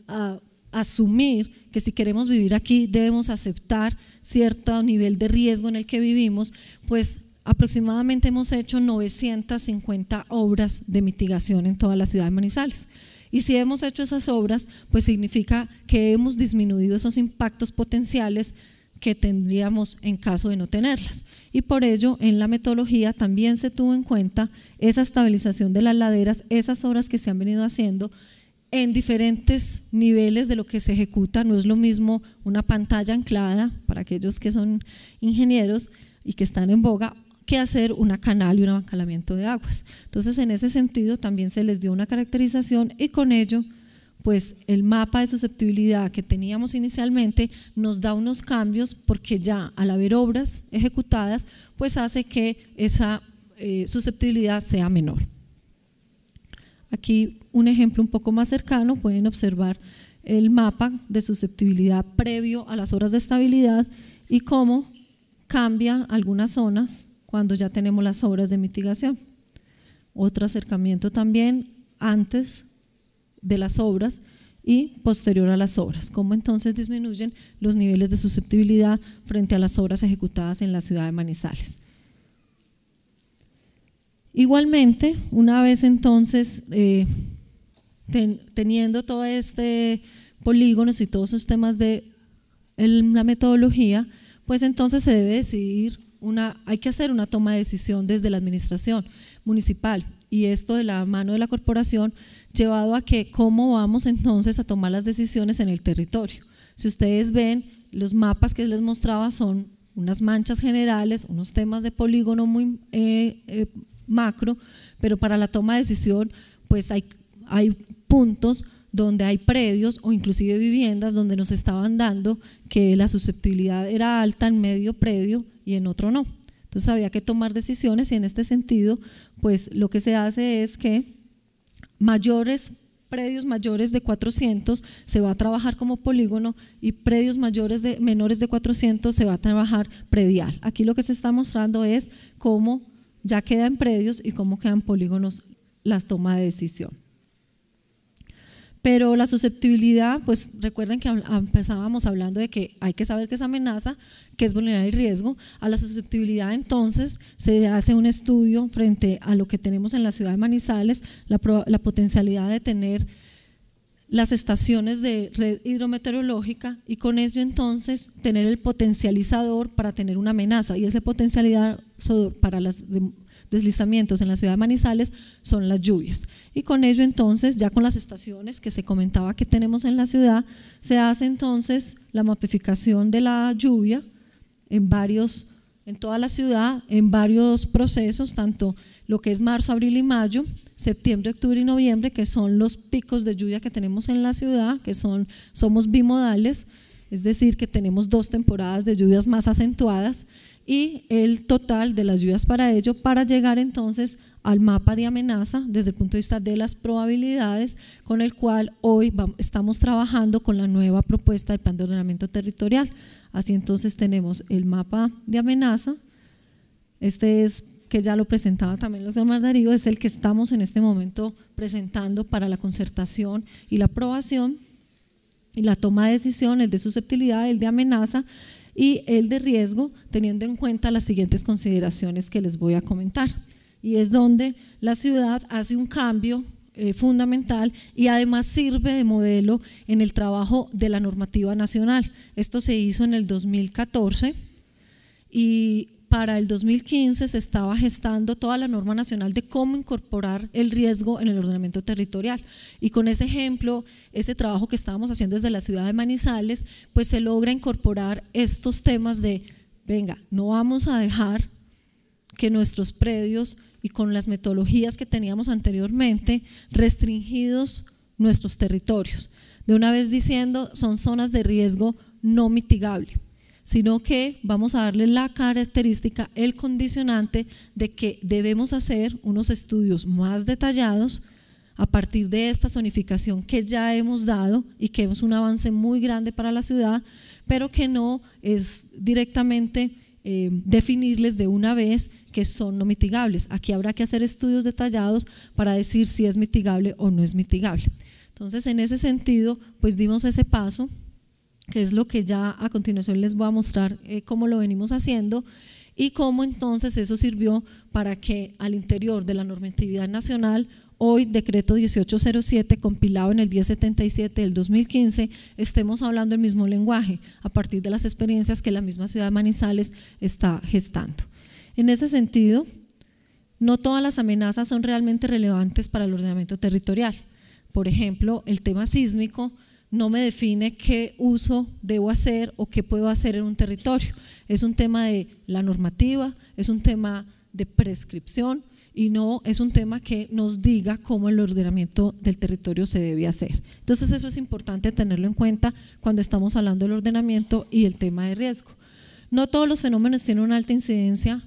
asumir que si queremos vivir aquí debemos aceptar cierto nivel de riesgo en el que vivimos, pues aproximadamente hemos hecho 950 obras de mitigación en toda la ciudad de Manizales. Y si hemos hecho esas obras, pues significa que hemos disminuido esos impactos potenciales que tendríamos en caso de no tenerlas y por ello en la metodología también se tuvo en cuenta esa estabilización de las laderas, esas obras que se han venido haciendo en diferentes niveles de lo que se ejecuta. No es lo mismo una pantalla anclada para aquellos que son ingenieros y que están en boga que hacer una canal y un abancalamiento de aguas. Entonces, en ese sentido, también se les dio una caracterización y con ello pues el mapa de susceptibilidad que teníamos inicialmente nos da unos cambios porque ya al haber obras ejecutadas, pues hace que esa eh, susceptibilidad sea menor. Aquí un ejemplo un poco más cercano, pueden observar el mapa de susceptibilidad previo a las horas de estabilidad y cómo cambia algunas zonas cuando ya tenemos las obras de mitigación. Otro acercamiento también antes de las obras y posterior a las obras, cómo entonces disminuyen los niveles de susceptibilidad frente a las obras ejecutadas en la ciudad de Manizales. Igualmente, una vez entonces eh, teniendo todo este polígonos y todos esos temas de la metodología, pues entonces se debe decidir una, hay que hacer una toma de decisión desde la administración municipal y esto de la mano de la corporación llevado a que cómo vamos entonces a tomar las decisiones en el territorio. Si ustedes ven, los mapas que les mostraba son unas manchas generales, unos temas de polígono muy eh, eh, macro, pero para la toma de decisión pues hay, hay puntos donde hay predios o inclusive viviendas donde nos estaban dando que la susceptibilidad era alta en medio predio y en otro no. Entonces había que tomar decisiones y en este sentido, pues lo que se hace es que mayores, predios mayores de 400 se va a trabajar como polígono y predios mayores de menores de 400 se va a trabajar predial. Aquí lo que se está mostrando es cómo ya quedan predios y cómo quedan polígonos las tomas de decisión. Pero la susceptibilidad, pues recuerden que ah, empezábamos hablando de que hay que saber que es amenaza, que es vulnerabilidad y riesgo. A la susceptibilidad entonces se hace un estudio frente a lo que tenemos en la ciudad de Manizales, la, potencialidad de tener las estaciones de red hidrometeorológica y con eso entonces tener el potencializador para tener una amenaza y esa potencialidad para las deslizamientos en la ciudad de Manizales son las lluvias. Y con ello entonces, ya con las estaciones que se comentaba que tenemos en la ciudad, se hace entonces la mapificación de la lluvia en varios, en toda la ciudad, en varios procesos, tanto lo que es marzo, abril y mayo, septiembre, octubre y noviembre, que son los picos de lluvia que tenemos en la ciudad, que son, somos bimodales, es decir, que tenemos dos temporadas de lluvias más acentuadas y el total de las ayudas para ello, para llegar entonces al mapa de amenaza desde el punto de vista de las probabilidades, con el cual hoy estamos trabajando con la nueva propuesta del plan de ordenamiento territorial. Así entonces tenemos el mapa de amenaza, este es que ya lo presentaba también los Omar Darío, es el que estamos en este momento presentando para la concertación y la aprobación y la toma de decisiones de susceptibilidad, el de amenaza, y el de riesgo, teniendo en cuenta las siguientes consideraciones que les voy a comentar. Y es donde la ciudad hace un cambio eh, fundamental y además sirve de modelo en el trabajo de la normativa nacional. Esto se hizo en el 2014 y para el 2015 se estaba gestando toda la norma nacional de cómo incorporar el riesgo en el ordenamiento territorial. Y con ese ejemplo, ese trabajo que estábamos haciendo desde la ciudad de Manizales, pues se logra incorporar estos temas de, venga, no vamos a dejar que nuestros predios y con las metodologías que teníamos anteriormente, restringidos nuestros territorios. De una vez diciendo, son zonas de riesgo no mitigable sino que vamos a darle la característica, el condicionante de que debemos hacer unos estudios más detallados a partir de esta zonificación que ya hemos dado y que es un avance muy grande para la ciudad, pero que no es directamente eh, definirles de una vez que son no mitigables. Aquí habrá que hacer estudios detallados para decir si es mitigable o no es mitigable. Entonces, en ese sentido, pues dimos ese paso que es lo que ya a continuación les voy a mostrar eh, cómo lo venimos haciendo y cómo entonces eso sirvió para que al interior de la normatividad nacional, hoy decreto 1807 compilado en el 1077 del 2015, estemos hablando el mismo lenguaje a partir de las experiencias que la misma ciudad de Manizales está gestando. En ese sentido, no todas las amenazas son realmente relevantes para el ordenamiento territorial. Por ejemplo, el tema sísmico no me define qué uso debo hacer o qué puedo hacer en un territorio. Es un tema de la normativa, es un tema de prescripción y no es un tema que nos diga cómo el ordenamiento del territorio se debe hacer. Entonces eso es importante tenerlo en cuenta cuando estamos hablando del ordenamiento y el tema de riesgo. No todos los fenómenos tienen una alta incidencia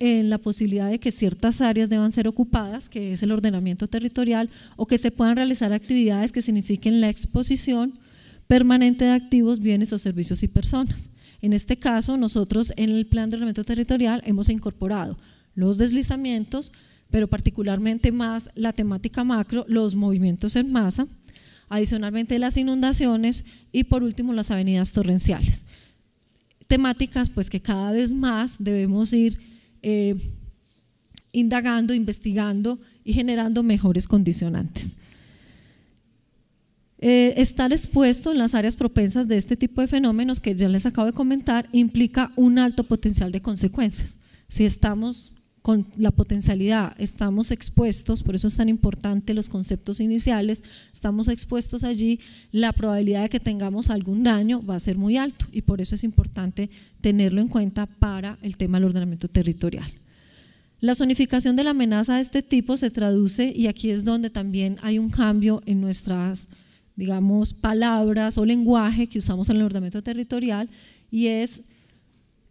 en eh, la posibilidad de que ciertas áreas deban ser ocupadas, que es el ordenamiento territorial, o que se puedan realizar actividades que signifiquen la exposición permanente de activos, bienes o servicios y personas. En este caso, nosotros en el plan de ordenamiento territorial hemos incorporado los deslizamientos, pero particularmente más la temática macro, los movimientos en masa, adicionalmente las inundaciones y por último las avenidas torrenciales. Temáticas pues que cada vez más debemos ir eh, indagando, investigando y generando mejores condicionantes. Eh, estar expuesto en las áreas propensas de este tipo de fenómenos que ya les acabo de comentar implica un alto potencial de consecuencias. Si estamos con la potencialidad estamos expuestos, por eso es tan importante los conceptos iniciales, estamos expuestos allí, la probabilidad de que tengamos algún daño va a ser muy alto y por eso es importante tenerlo en cuenta para el tema del ordenamiento territorial. La zonificación de la amenaza de este tipo se traduce, y aquí es donde también hay un cambio en nuestras, digamos, palabras o lenguaje que usamos en el ordenamiento territorial, y es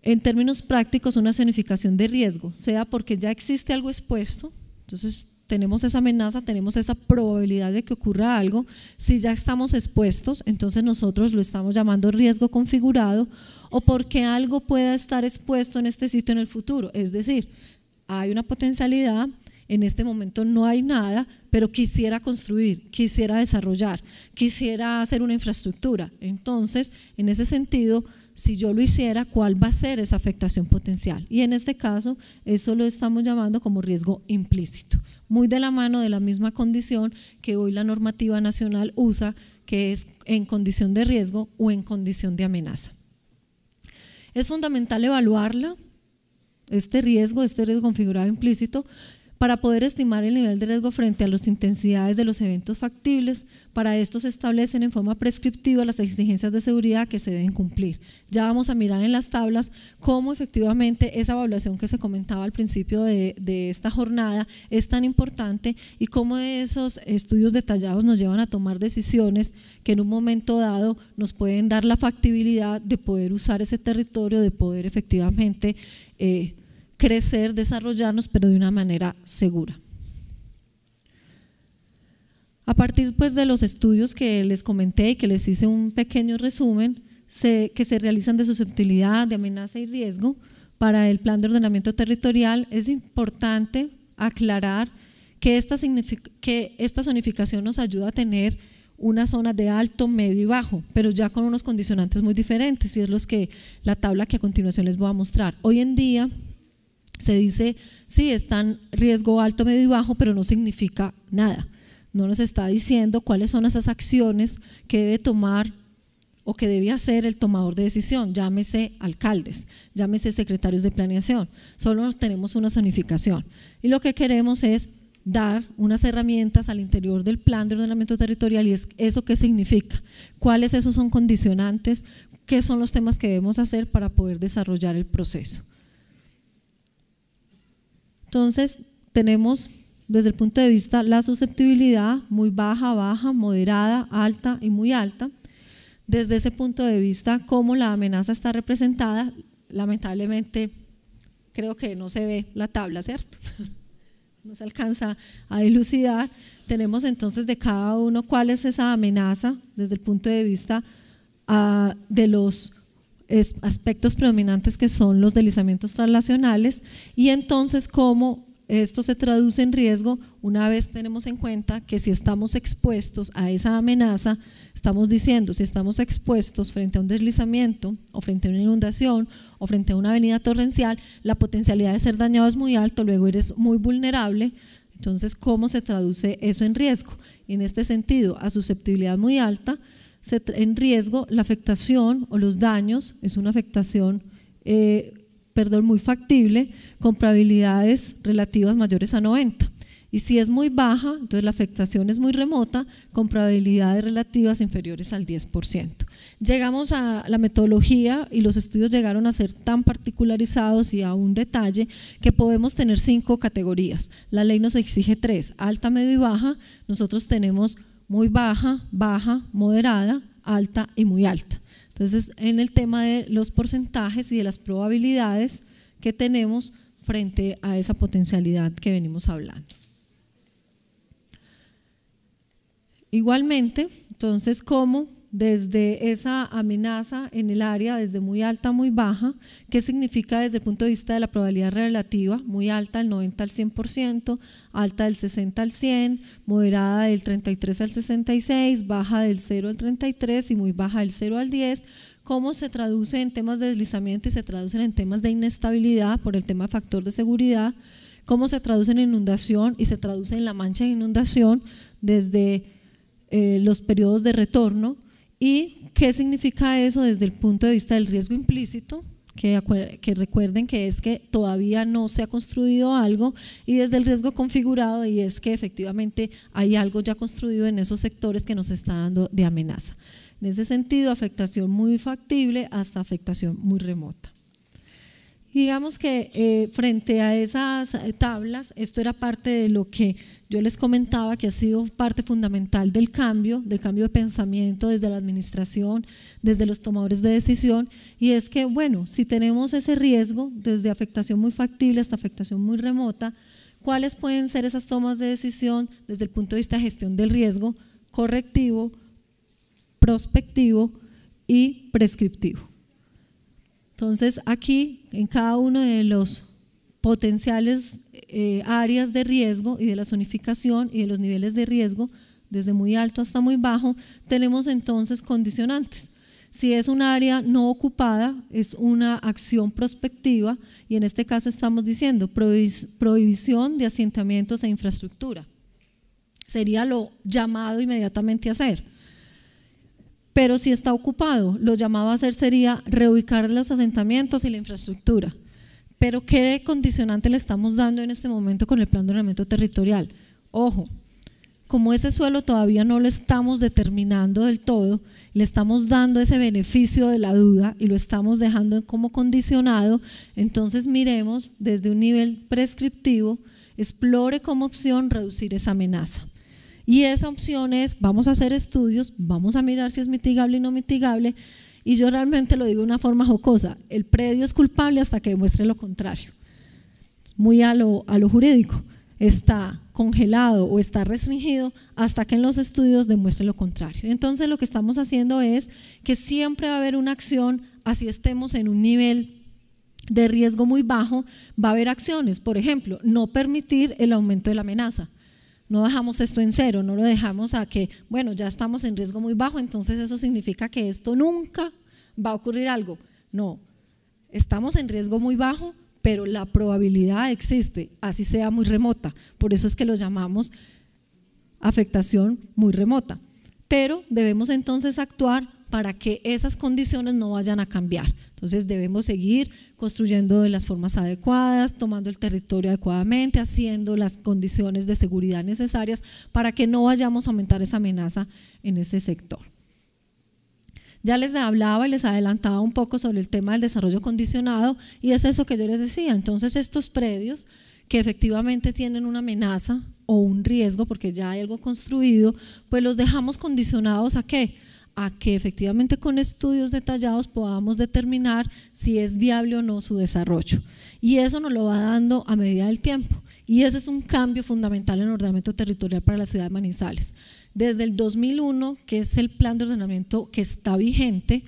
en términos prácticos, una cenificación de riesgo, sea porque ya existe algo expuesto, entonces tenemos esa amenaza, tenemos esa probabilidad de que ocurra algo, si ya estamos expuestos, entonces nosotros lo estamos llamando riesgo configurado o porque algo pueda estar expuesto en este sitio en el futuro, es decir, hay una potencialidad, en este momento no hay nada, pero quisiera construir, quisiera desarrollar, quisiera hacer una infraestructura. Entonces, en ese sentido, si yo lo hiciera, cuál va a ser esa afectación potencial. Y en este caso, eso lo estamos llamando como riesgo implícito, muy de la mano de la misma condición que hoy la normativa nacional usa, que es en condición de riesgo o en condición de amenaza. Es fundamental evaluarla, este riesgo, este riesgo configurado implícito, para poder estimar el nivel de riesgo frente a las intensidades de los eventos factibles, para esto se establecen en forma prescriptiva las exigencias de seguridad que se deben cumplir. Ya vamos a mirar en las tablas cómo efectivamente esa evaluación que se comentaba al principio de, esta jornada es tan importante y cómo esos estudios detallados nos llevan a tomar decisiones que en un momento dado nos pueden dar la factibilidad de poder usar ese territorio, de poder efectivamente... Eh, crecer, desarrollarnos, pero de una manera segura. A partir pues, de los estudios que les comenté y que les hice un pequeño resumen, que se realizan de susceptibilidad, de amenaza y riesgo para el plan de ordenamiento territorial, es importante aclarar que esta, que esta zonificación nos ayuda a tener una zona de alto, medio y bajo, pero ya con unos condicionantes muy diferentes, y es los que la tabla que a continuación les voy a mostrar. Hoy en día se dice, sí, están riesgo alto, medio y bajo, pero no significa nada. No nos está diciendo cuáles son esas acciones que debe tomar o que debe hacer el tomador de decisión, llámese alcaldes, llámese secretarios de planeación. Solo tenemos una zonificación. Y lo que queremos es dar unas herramientas al interior del plan de ordenamiento territorial y es eso qué significa, cuáles esos son condicionantes, qué son los temas que debemos hacer para poder desarrollar el proceso. Entonces, tenemos desde el punto de vista la susceptibilidad muy baja, baja, moderada, alta y muy alta. Desde ese punto de vista, cómo la amenaza está representada, lamentablemente creo que no se ve la tabla, ¿cierto? No se alcanza a dilucidar. Tenemos entonces de cada uno cuál es esa amenaza desde el punto de vista ah, de los aspectos predominantes que son los deslizamientos traslacionales y entonces cómo esto se traduce en riesgo una vez tenemos en cuenta que si estamos expuestos a esa amenaza, estamos diciendo, si estamos expuestos frente a un deslizamiento o frente a una inundación o frente a una avenida torrencial, la potencialidad de ser dañado es muy alto, luego eres muy vulnerable. Entonces, ¿cómo se traduce eso en riesgo? En este sentido, a susceptibilidad muy alta, en riesgo la afectación o los daños, es una afectación, eh, perdón, muy factible, con probabilidades relativas mayores a 90. Y si es muy baja, entonces la afectación es muy remota, con probabilidades relativas inferiores al 10%. Llegamos a la metodología y los estudios llegaron a ser tan particularizados y a un detalle que podemos tener cinco categorías. La ley nos exige tres, alta, medio y baja. Nosotros tenemos muy baja, baja, moderada, alta y muy alta. Entonces, en el tema de los porcentajes y de las probabilidades que tenemos frente a esa potencialidad que venimos hablando. Igualmente, entonces, ¿cómo desde esa amenaza en el área, desde muy alta a muy baja, qué significa desde el punto de vista de la probabilidad relativa, muy alta del 90 al 100%, alta del 60 al 100, moderada del 33 al 66, baja del 0 al 33 y muy baja del 0 al 10, cómo se traduce en temas de deslizamiento y se traducen en temas de inestabilidad por el tema factor de seguridad, cómo se traduce en inundación y se traduce en la mancha de inundación desde eh, los periodos de retorno, ¿Y qué significa eso desde el punto de vista del riesgo implícito? Que, recuerden que es que todavía no se ha construido algo y desde el riesgo configurado y es que efectivamente hay algo ya construido en esos sectores que nos está dando de amenaza. En ese sentido, afectación muy factible hasta afectación muy remota. Digamos que eh, frente a esas tablas, esto era parte de lo que yo les comentaba que ha sido parte fundamental del cambio, del cambio de pensamiento desde la administración, desde los tomadores de decisión, y es que, bueno, si tenemos ese riesgo, desde afectación muy factible hasta afectación muy remota, ¿cuáles pueden ser esas tomas de decisión desde el punto de vista de gestión del riesgo, correctivo, prospectivo y prescriptivo? Entonces, aquí, en cada uno de los potenciales eh, áreas de riesgo y de la zonificación y de los niveles de riesgo, desde muy alto hasta muy bajo, tenemos entonces condicionantes. Si es un área no ocupada, es una acción prospectiva y en este caso estamos diciendo prohibición de asentamientos e infraestructura. Sería lo llamado inmediatamente a hacer. Pero si está ocupado, lo llamado a hacer sería reubicar los asentamientos y la infraestructura. Pero ¿qué condicionante le estamos dando en este momento con el plan de ordenamiento territorial? Ojo, como ese suelo todavía no lo estamos determinando del todo, le estamos dando ese beneficio de la duda y lo estamos dejando como condicionado, entonces miremos desde un nivel prescriptivo, explore como opción reducir esa amenaza. Y esa opción es, vamos a hacer estudios, vamos a mirar si es mitigable y no mitigable, y yo realmente lo digo de una forma jocosa, el predio es culpable hasta que demuestre lo contrario. Muy a lo, a lo jurídico, está congelado o está restringido hasta que en los estudios demuestre lo contrario. Entonces lo que estamos haciendo es que siempre va a haber una acción, así estemos en un nivel de riesgo muy bajo, va a haber acciones. Por ejemplo, no permitir el aumento de la amenaza no dejamos esto en cero, no lo dejamos a que, bueno, ya estamos en riesgo muy bajo, entonces eso significa que esto nunca va a ocurrir algo. No, estamos en riesgo muy bajo, pero la probabilidad existe, así sea muy remota. Por eso es que lo llamamos afectación muy remota. Pero debemos entonces actuar para que esas condiciones no vayan a cambiar. Entonces debemos seguir construyendo de las formas adecuadas, tomando el territorio adecuadamente, haciendo las condiciones de seguridad necesarias para que no vayamos a aumentar esa amenaza en ese sector. Ya les hablaba y les adelantaba un poco sobre el tema del desarrollo condicionado y es eso que yo les decía. Entonces estos predios que efectivamente tienen una amenaza o un riesgo porque ya hay algo construido, pues los dejamos condicionados a qué? A que efectivamente con estudios detallados podamos determinar si es viable o no su desarrollo. Y eso nos lo va dando a medida del tiempo. Y ese es un cambio fundamental en el ordenamiento territorial para la ciudad de Manizales. Desde el 2001, que es el plan de ordenamiento que está vigente,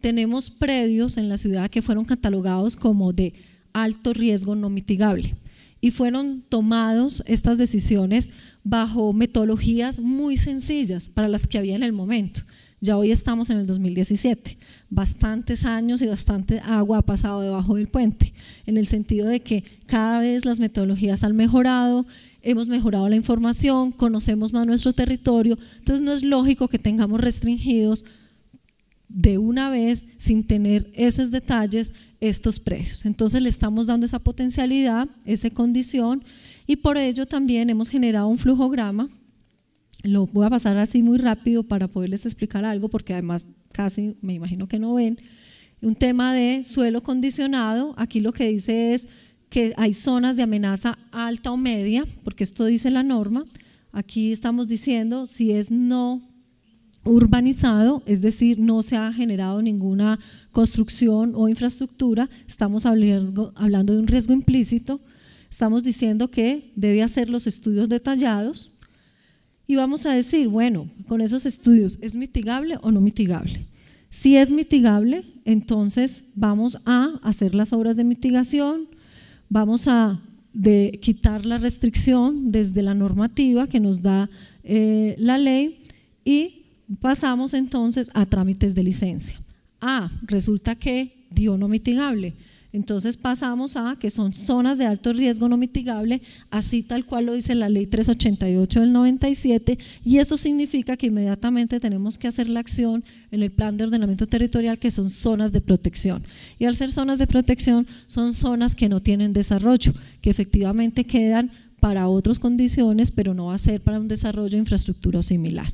tenemos predios en la ciudad que fueron catalogados como de alto riesgo no mitigable y fueron tomados estas decisiones bajo metodologías muy sencillas para las que había en el momento. Ya hoy estamos en el 2017. Bastantes años y bastante agua ha pasado debajo del puente, en el sentido de que cada vez las metodologías han mejorado, hemos mejorado la información, conocemos más nuestro territorio, entonces no es lógico que tengamos restringidos de una vez, sin tener esos detalles, estos precios. Entonces le estamos dando esa potencialidad, esa condición, y por ello también hemos generado un flujograma. Lo voy a pasar así muy rápido para poderles explicar algo, porque además casi me imagino que no ven. Un tema de suelo condicionado, aquí lo que dice es que hay zonas de amenaza alta o media, porque esto dice la norma. Aquí estamos diciendo si es no urbanizado, es decir, no se ha generado ninguna construcción o infraestructura, estamos hablando, de un riesgo implícito, estamos diciendo que debe hacer los estudios detallados y vamos a decir, bueno, con esos estudios, ¿es mitigable o no mitigable? Si es mitigable, entonces vamos a hacer las obras de mitigación, vamos a quitar la restricción desde la normativa que nos da eh, la ley y pasamos entonces a trámites de licencia. Ah, resulta que dio no mitigable. Entonces pasamos a que son zonas de alto riesgo no mitigable, así tal cual lo dice la ley 388 del 97, y eso significa que inmediatamente tenemos que hacer la acción en el plan de ordenamiento territorial, que son zonas de protección. Y al ser zonas de protección, son zonas que no tienen desarrollo, que efectivamente quedan para otras condiciones, pero no va a ser para un desarrollo de infraestructura similar.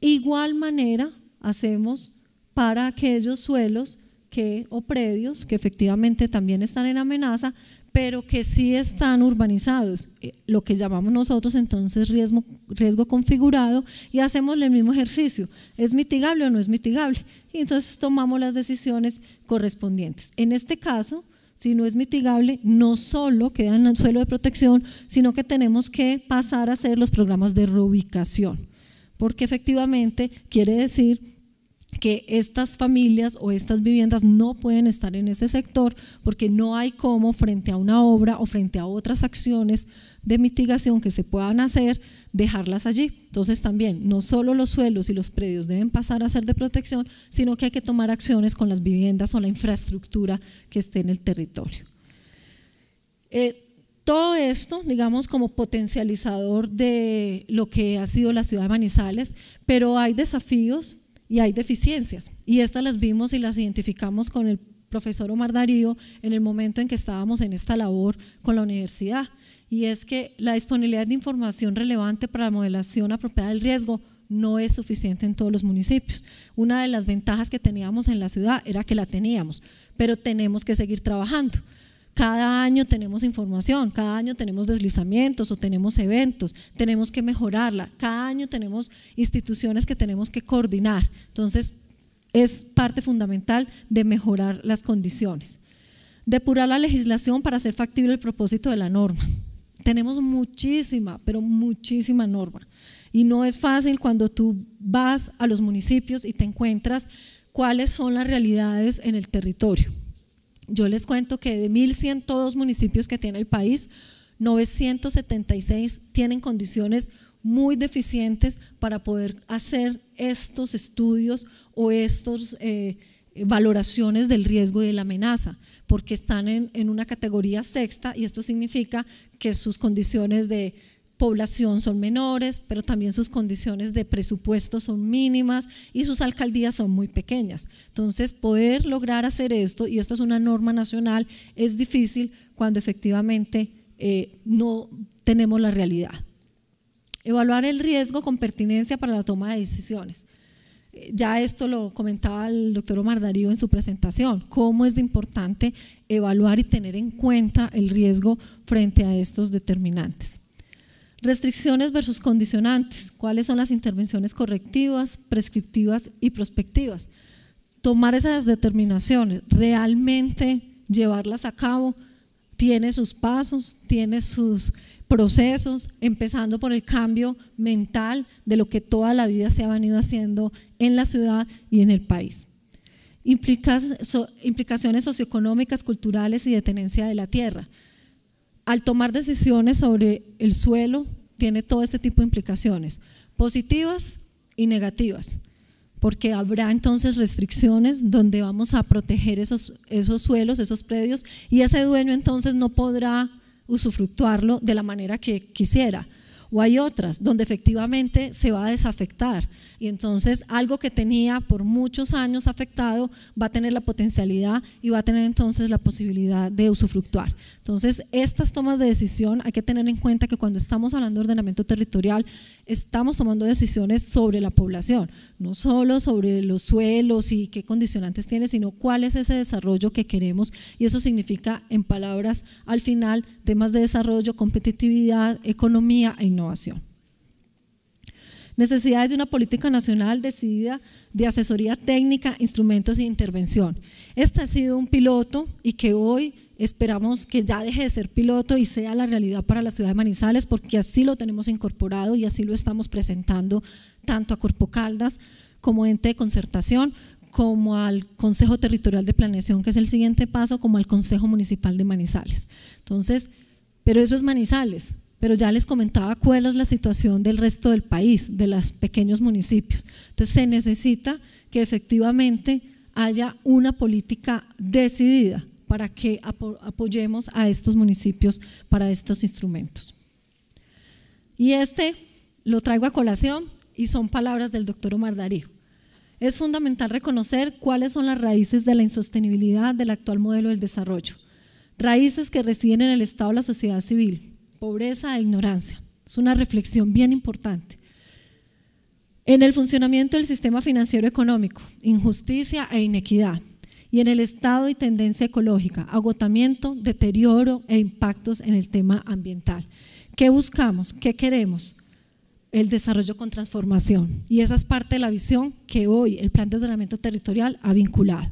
Igual manera hacemos para aquellos suelos que, o predios que efectivamente también están en amenaza, pero que sí están urbanizados, eh, lo que llamamos nosotros entonces riesgo, riesgo configurado, y hacemos el mismo ejercicio, ¿es mitigable o no es mitigable? Y entonces tomamos las decisiones correspondientes. En este caso, si no es mitigable, no solo queda en el suelo de protección, sino que tenemos que pasar a hacer los programas de reubicación, porque efectivamente quiere decir que estas familias o estas viviendas no pueden estar en ese sector porque no hay cómo frente a una obra o frente a otras acciones de mitigación que se puedan hacer, dejarlas allí. Entonces también, no solo los suelos y los predios deben pasar a ser de protección, sino que hay que tomar acciones con las viviendas o la infraestructura que esté en el territorio. Eh, todo esto, digamos, como potencializador de lo que ha sido la ciudad de Manizales, pero hay desafíos y hay deficiencias. Y estas las vimos y las identificamos con el profesor Omar Darío en el momento en que estábamos en esta labor con la universidad. Y es que la disponibilidad de información relevante para la modelación apropiada del riesgo no es suficiente en todos los municipios. Una de las ventajas que teníamos en la ciudad era que la teníamos, pero tenemos que seguir trabajando. Cada año tenemos información, cada año tenemos deslizamientos o tenemos eventos, tenemos que mejorarla, cada año tenemos instituciones que tenemos que coordinar. Entonces, es parte fundamental de mejorar las condiciones. Depurar la legislación para hacer factible el propósito de la norma. Tenemos muchísima, pero muchísima norma. Y no es fácil cuando tú vas a los municipios y te encuentras cuáles son las realidades en el territorio. Yo les cuento que de 1.102 municipios que tiene el país, 976 tienen condiciones muy deficientes para poder hacer estos estudios o estas eh, valoraciones del riesgo y de la amenaza, porque están en una categoría sexta y esto significa que sus condiciones de población son menores, pero también sus condiciones de presupuesto son mínimas y sus alcaldías son muy pequeñas. Entonces, poder lograr hacer esto, y esto es una norma nacional, es difícil cuando efectivamente eh, no tenemos la realidad. Evaluar el riesgo con pertinencia para la toma de decisiones. Eh, ya esto lo comentaba el doctor Omar Darío en su presentación, cómo es importante evaluar y tener en cuenta el riesgo frente a estos determinantes. Restricciones versus condicionantes. ¿Cuáles son las intervenciones correctivas, prescriptivas y prospectivas? Tomar esas determinaciones, realmente llevarlas a cabo, tiene sus pasos, tiene sus procesos, empezando por el cambio mental de lo que toda la vida se ha venido haciendo en la ciudad y en el país. Implicaciones socioeconómicas, culturales y de tenencia de la tierra al tomar decisiones sobre el suelo tiene todo este tipo de implicaciones, positivas y negativas, porque habrá entonces restricciones donde vamos a proteger esos, esos suelos, esos predios, y ese dueño entonces no podrá usufructuarlo de la manera que quisiera. O hay otras donde efectivamente se va a desafectar, y entonces algo que tenía por muchos años afectado va a tener la potencialidad y va a tener entonces la posibilidad de usufructuar. Entonces, estas tomas de decisión hay que tener en cuenta que cuando estamos hablando de ordenamiento territorial, estamos tomando decisiones sobre la población, no solo sobre los suelos y qué condicionantes tiene, sino cuál es ese desarrollo que queremos y eso significa, en palabras, al final, temas de desarrollo, competitividad, economía e innovación. Necesidades de una política nacional decidida de asesoría técnica, instrumentos e intervención. Este ha sido un piloto y que hoy esperamos que ya deje de ser piloto y sea la realidad para la ciudad de Manizales, porque así lo tenemos incorporado y así lo estamos presentando tanto a Corpo Caldas como ente de concertación, como al Consejo Territorial de Planeación, que es el siguiente paso, como al Consejo Municipal de Manizales. Entonces, pero eso es Manizales, pero ya les comentaba cuál es la situación del resto del país, de los pequeños municipios. Entonces se necesita que efectivamente haya una política decidida para que apoyemos a estos municipios para estos instrumentos. Y este lo traigo a colación y son palabras del doctor Omar Darío. Es fundamental reconocer cuáles son las raíces de la insostenibilidad del actual modelo del desarrollo, raíces que residen en el Estado la sociedad civil, pobreza e ignorancia. Es una reflexión bien importante. En el funcionamiento del sistema financiero económico, injusticia e inequidad. Y en el estado y tendencia ecológica, agotamiento, deterioro e impactos en el tema ambiental. ¿Qué buscamos? ¿Qué queremos? El desarrollo con transformación. Y esa es parte de la visión que hoy el Plan de Ordenamiento Territorial ha vinculado.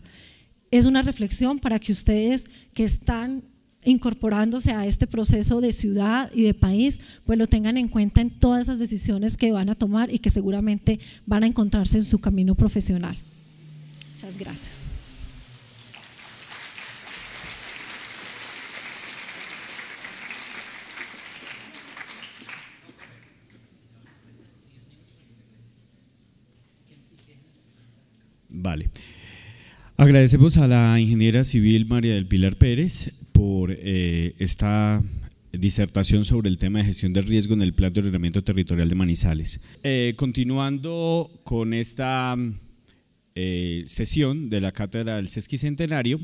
Es una reflexión para que ustedes que están incorporándose a este proceso de ciudad y de país, pues lo tengan en cuenta en todas esas decisiones que van a tomar y que seguramente van a encontrarse en su camino profesional. Muchas gracias. Vale. Agradecemos a la ingeniera civil María del Pilar Pérez por eh, esta disertación sobre el tema de gestión del riesgo en el plan de ordenamiento territorial de Manizales. Eh, continuando con esta eh, sesión de la cátedra del sesquicentenario,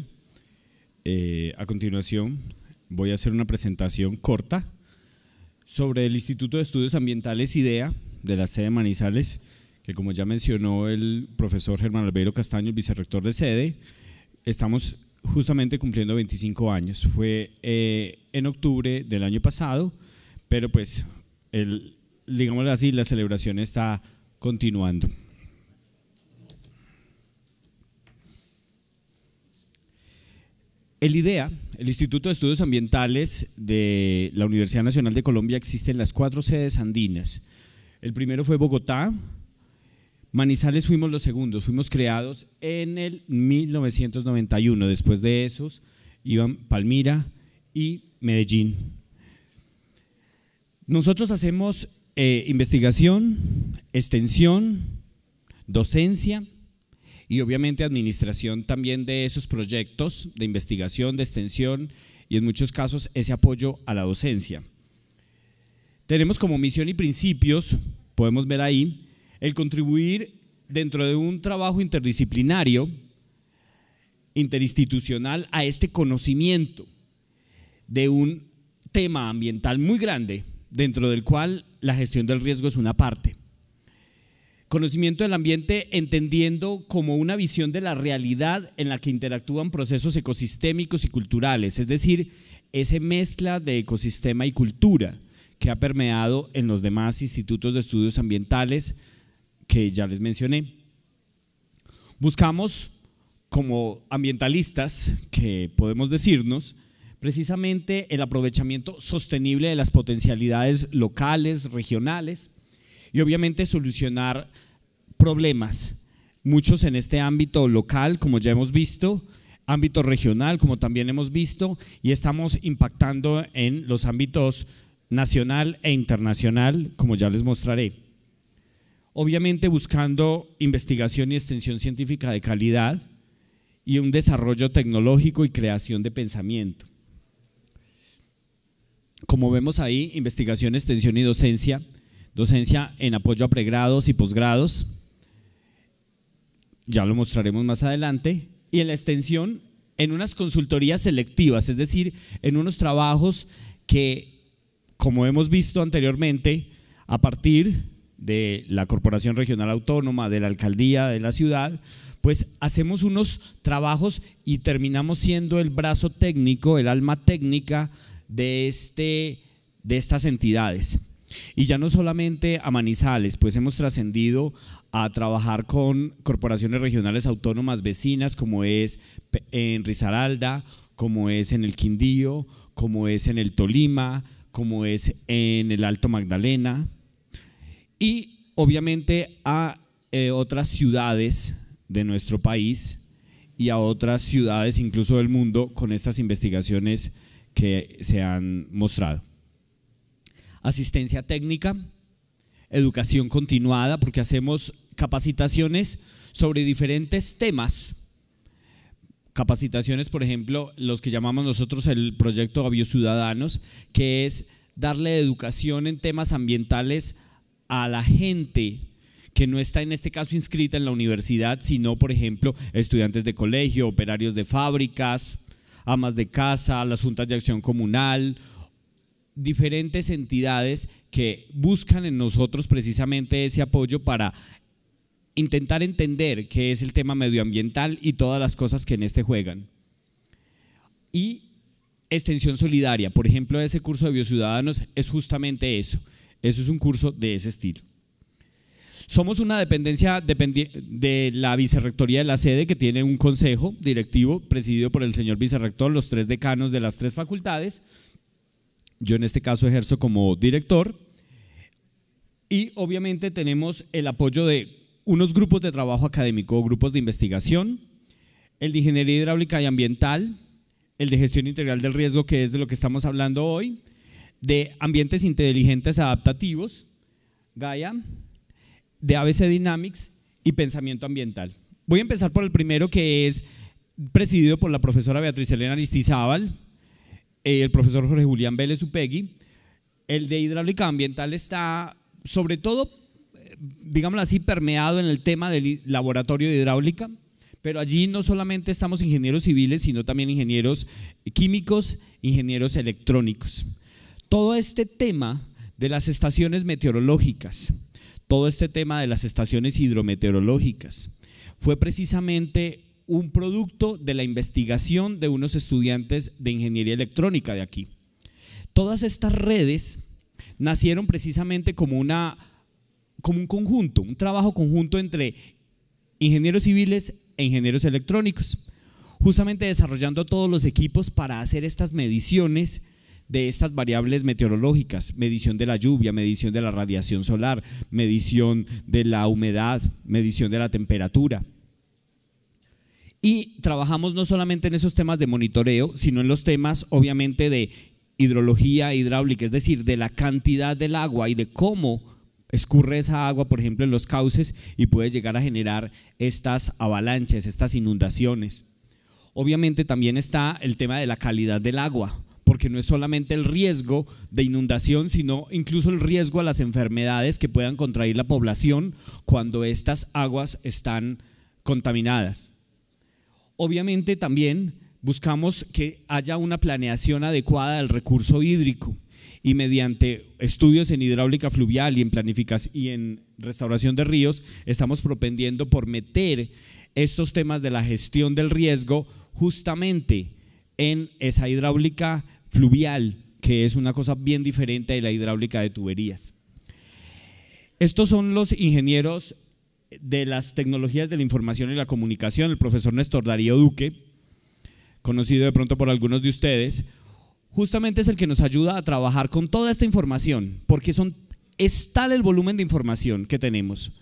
a continuación voy a hacer una presentación corta sobre el Instituto de Estudios Ambientales IDEA de la sede de Manizales, que como ya mencionó el profesor Germán Albeiro Castaño, el vicerrector de sede, estamos justamente cumpliendo 25 años. Fue eh, en octubre del año pasado, pero pues, el, digámoslo así, la celebración está continuando. El IDEA, el Instituto de Estudios Ambientales de la Universidad Nacional de Colombia, existe en las cuatro sedes andinas. El primero fue Bogotá, Manizales fuimos los segundos, fuimos creados en el 1991. Después de esos iban Palmira y Medellín. Nosotros hacemos eh, investigación, extensión, docencia y obviamente administración también de esos proyectos de investigación, de extensión y en muchos casos ese apoyo a la docencia. Tenemos como misión y principios, podemos ver ahí, el contribuir dentro de un trabajo interdisciplinario, interinstitucional, a este conocimiento de un tema ambiental muy grande, dentro del cual la gestión del riesgo es una parte. Conocimiento del ambiente entendiendo como una visión de la realidad en la que interactúan procesos ecosistémicos y culturales, es decir, esa mezcla de ecosistema y cultura que ha permeado en los demás institutos de estudios ambientales, que ya les mencioné. Buscamos, como ambientalistas que podemos decirnos, precisamente el aprovechamiento sostenible de las potencialidades locales, regionales y obviamente solucionar problemas, muchos en este ámbito local, como ya hemos visto, ámbito regional, como también hemos visto, y estamos impactando en los ámbitos nacional e internacional, como ya les mostraré obviamente buscando investigación y extensión científica de calidad y un desarrollo tecnológico y creación de pensamiento. Como vemos ahí, investigación, extensión y docencia, docencia en apoyo a pregrados y posgrados, ya lo mostraremos más adelante, y en la extensión en unas consultorías selectivas, es decir, en unos trabajos que, como hemos visto anteriormente, a partir de la Corporación Regional Autónoma, de la Alcaldía, de la ciudad, pues hacemos unos trabajos y terminamos siendo el brazo técnico, el alma técnica de, este, de estas entidades. Y ya no solamente a Manizales, pues hemos trascendido a trabajar con corporaciones regionales autónomas vecinas, como es en Risaralda, como es en el Quindío, como es en el Tolima, como es en el Alto Magdalena y obviamente a eh, otras ciudades de nuestro país y a otras ciudades incluso del mundo con estas investigaciones que se han mostrado. Asistencia técnica, educación continuada, porque hacemos capacitaciones sobre diferentes temas capacitaciones, por ejemplo, los que llamamos nosotros el proyecto Avio Ciudadanos, que es darle educación en temas ambientales a la gente que no está en este caso inscrita en la universidad, sino, por ejemplo, estudiantes de colegio, operarios de fábricas, amas de casa, las juntas de acción comunal, diferentes entidades que buscan en nosotros precisamente ese apoyo para intentar entender qué es el tema medioambiental y todas las cosas que en este juegan. Y extensión solidaria, por ejemplo, ese curso de biociudadanos es justamente eso eso es un curso de ese estilo. Somos una dependencia de la vicerrectoría de la sede que tiene un consejo directivo presidido por el señor vicerrector, los tres decanos de las tres facultades. Yo en este caso ejerzo como director. Y obviamente tenemos el apoyo de unos grupos de trabajo académico, grupos de investigación, el de ingeniería hidráulica y ambiental, el de gestión integral del riesgo, que es de lo que estamos hablando hoy, de ambientes inteligentes adaptativos, Gaia, de ABC Dynamics y pensamiento ambiental. Voy a empezar por el primero que es presidido por la profesora Beatriz Elena Aristizábal, eh, el profesor Jorge Julián Vélez Upegui. El de hidráulica ambiental está sobre todo, eh, digámoslo así, permeado en el tema del laboratorio de hidráulica, pero allí no solamente estamos ingenieros civiles, sino también ingenieros químicos, ingenieros electrónicos todo este tema de las estaciones meteorológicas, todo este tema de las estaciones hidrometeorológicas, fue precisamente un producto de la investigación de unos estudiantes de ingeniería electrónica de aquí. Todas estas redes nacieron precisamente como, una, como un conjunto, un trabajo conjunto entre ingenieros civiles e ingenieros electrónicos, justamente desarrollando todos los equipos para hacer estas mediciones de estas variables meteorológicas, medición de la lluvia, medición de la radiación solar, medición de la humedad, medición de la temperatura. Y trabajamos no solamente en esos temas de monitoreo, sino en los temas obviamente de hidrología hidráulica, es decir, de la cantidad del agua y de cómo escurre esa agua, por ejemplo, en los cauces y puede llegar a generar estas avalanches estas inundaciones. Obviamente también está el tema de la calidad del agua, porque no es solamente el riesgo de inundación, sino incluso el riesgo a las enfermedades que puedan contraer la población cuando estas aguas están contaminadas. Obviamente también buscamos que haya una planeación adecuada del recurso hídrico y mediante estudios en hidráulica fluvial y en, y en restauración de ríos estamos propendiendo por meter estos temas de la gestión del riesgo justamente en esa hidráulica fluvial, que es una cosa bien diferente de la hidráulica de tuberías. Estos son los ingenieros de las tecnologías de la información y la comunicación, el profesor Néstor Darío Duque, conocido de pronto por algunos de ustedes, justamente es el que nos ayuda a trabajar con toda esta información, porque es tal el volumen de información que tenemos,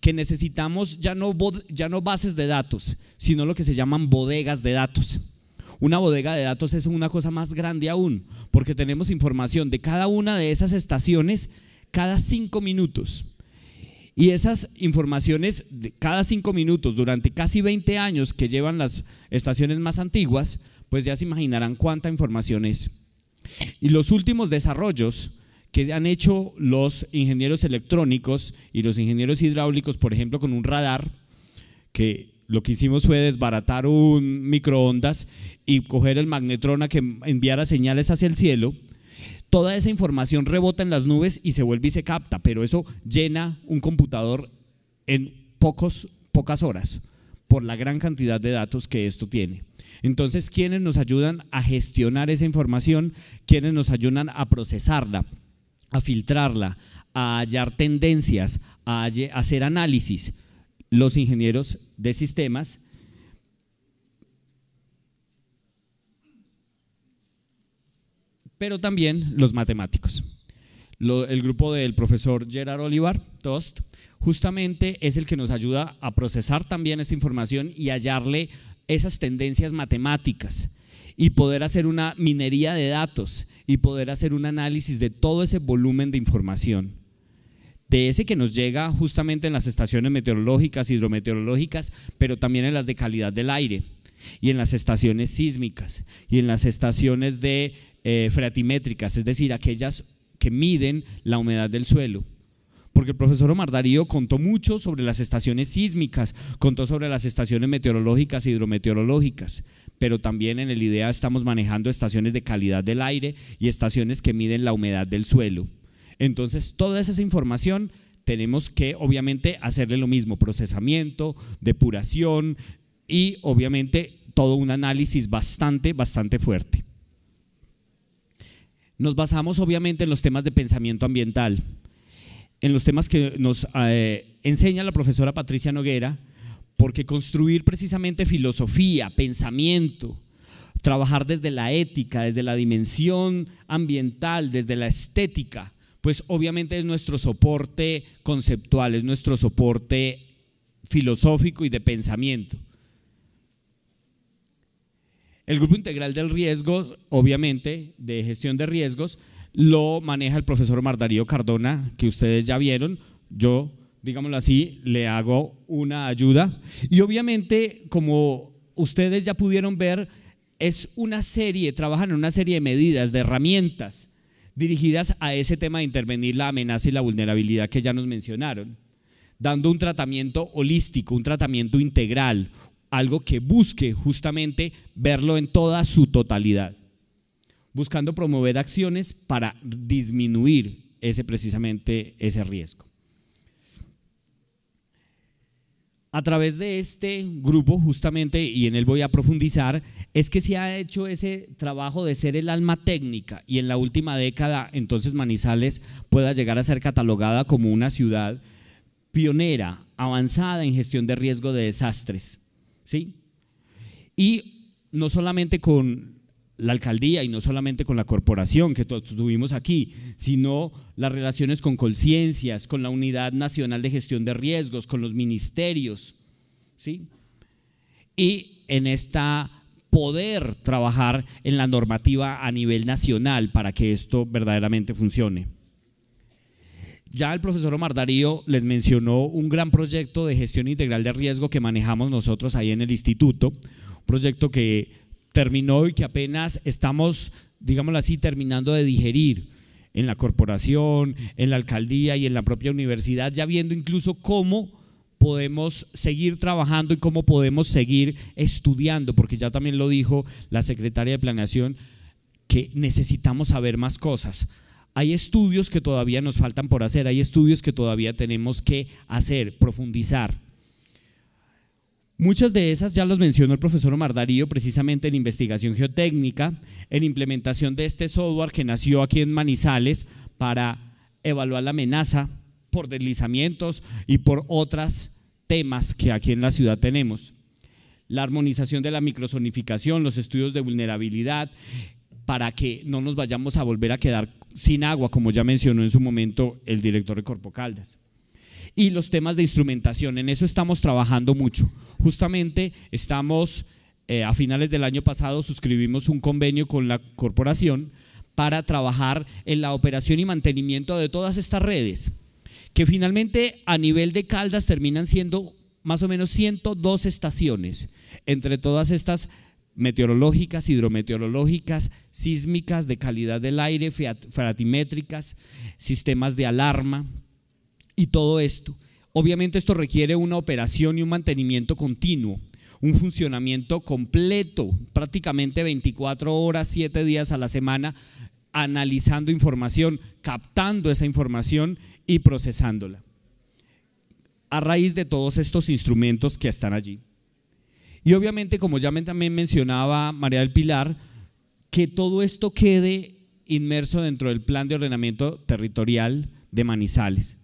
que necesitamos ya no, ya no bases de datos, sino lo que se llaman bodegas de datos. Una bodega de datos es una cosa más grande aún, porque tenemos información de cada una de esas estaciones cada cinco minutos. Y esas informaciones de cada cinco minutos durante casi 20 años que llevan las estaciones más antiguas, pues ya se imaginarán cuánta información es. Y los últimos desarrollos que han hecho los ingenieros electrónicos y los ingenieros hidráulicos, por ejemplo, con un radar, que lo que hicimos fue desbaratar un microondas y coger el magnetrón a que enviara señales hacia el cielo. Toda esa información rebota en las nubes y se vuelve y se capta, pero eso llena un computador en pocos, pocas horas por la gran cantidad de datos que esto tiene. Entonces, ¿quiénes nos ayudan a gestionar esa información? ¿Quiénes nos ayudan a procesarla, a filtrarla, a hallar tendencias, a hacer análisis? los ingenieros de sistemas. pero también los matemáticos. el grupo del profesor Gerard Olivar, Tost, justamente es el que nos ayuda a procesar también esta información y hallarle esas tendencias matemáticas y poder hacer una minería de datos y poder hacer un análisis de todo ese volumen de información de ese que nos llega justamente en las estaciones meteorológicas, hidrometeorológicas, pero también en las de calidad del aire y en las estaciones sísmicas y en las estaciones de eh, freatimétricas, es decir, aquellas que miden la humedad del suelo porque el profesor Omar Darío contó mucho sobre las estaciones sísmicas, contó sobre las estaciones meteorológicas hidrometeorológicas, pero también en el IDEA estamos manejando estaciones de calidad del aire y estaciones que miden la humedad del suelo. Entonces, toda esa información tenemos que obviamente hacerle lo mismo, procesamiento, depuración y obviamente todo un análisis bastante, bastante fuerte. Nos basamos obviamente en los temas de pensamiento ambiental, en los temas que nos eh, enseña la profesora Patricia Noguera, porque construir precisamente filosofía, pensamiento, trabajar desde la ética, desde la dimensión ambiental, desde la estética, pues obviamente es nuestro soporte conceptual, es nuestro soporte filosófico y de pensamiento. El grupo integral del riesgo, obviamente, de gestión de riesgos, lo maneja el profesor Mardarío Cardona, que ustedes ya vieron. Yo, digámoslo así, le hago una ayuda. Y obviamente, como ustedes ya pudieron ver, es una serie, trabajan en una serie de medidas, de herramientas dirigidas a ese tema de intervenir la amenaza y la vulnerabilidad que ya nos mencionaron, dando un tratamiento holístico, un tratamiento integral, algo que busque justamente verlo en toda su totalidad, buscando promover acciones para disminuir ese precisamente ese riesgo. a través de este grupo justamente, y en él voy a profundizar, es que se ha hecho ese trabajo de ser el alma técnica y en la última década entonces Manizales pueda llegar a ser catalogada como una ciudad pionera, avanzada en gestión de riesgo de desastres. ¿sí? Y no solamente con la alcaldía y no solamente con la corporación que tuvimos aquí, sino las relaciones con conciencias, con la Unidad Nacional de Gestión de Riesgos, con los ministerios. ¿sí? Y en esta poder trabajar en la normativa a nivel nacional para que esto verdaderamente funcione. Ya el profesor Omar Darío les mencionó un gran proyecto de gestión integral de riesgo que manejamos nosotros ahí en el instituto, un proyecto que terminó y que apenas estamos, digámoslo así, terminando de digerir en la corporación, en la alcaldía y en la propia universidad, ya viendo incluso cómo podemos seguir trabajando y cómo podemos seguir estudiando, porque ya también lo dijo la secretaria de Planeación, que necesitamos saber más cosas. Hay estudios que todavía nos faltan por hacer, hay estudios que todavía tenemos que hacer, profundizar. Muchas de esas ya las mencionó el profesor Omar Darío, precisamente en investigación geotécnica, en implementación de este software que nació aquí en Manizales para evaluar la amenaza por deslizamientos y por otros temas que aquí en la ciudad tenemos. La armonización de la microzonificación, los estudios de vulnerabilidad, para que no nos vayamos a volver a quedar sin agua, como ya mencionó en su momento el director de Corpo Caldas y los temas de instrumentación. En eso estamos trabajando mucho. Justamente estamos, eh, a finales del año pasado, suscribimos un convenio con la corporación para trabajar en la operación y mantenimiento de todas estas redes, que finalmente a nivel de Caldas terminan siendo más o menos 102 estaciones, entre todas estas meteorológicas, hidrometeorológicas, sísmicas, de calidad del aire, fratimétricas sistemas de alarma, y todo esto. Obviamente esto requiere una operación y un mantenimiento continuo, un funcionamiento completo, prácticamente 24 horas, 7 días a la semana, analizando información, captando esa información y procesándola. A raíz de todos estos instrumentos que están allí. Y obviamente, como ya también mencionaba María del Pilar, que todo esto quede inmerso dentro del plan de ordenamiento territorial de Manizales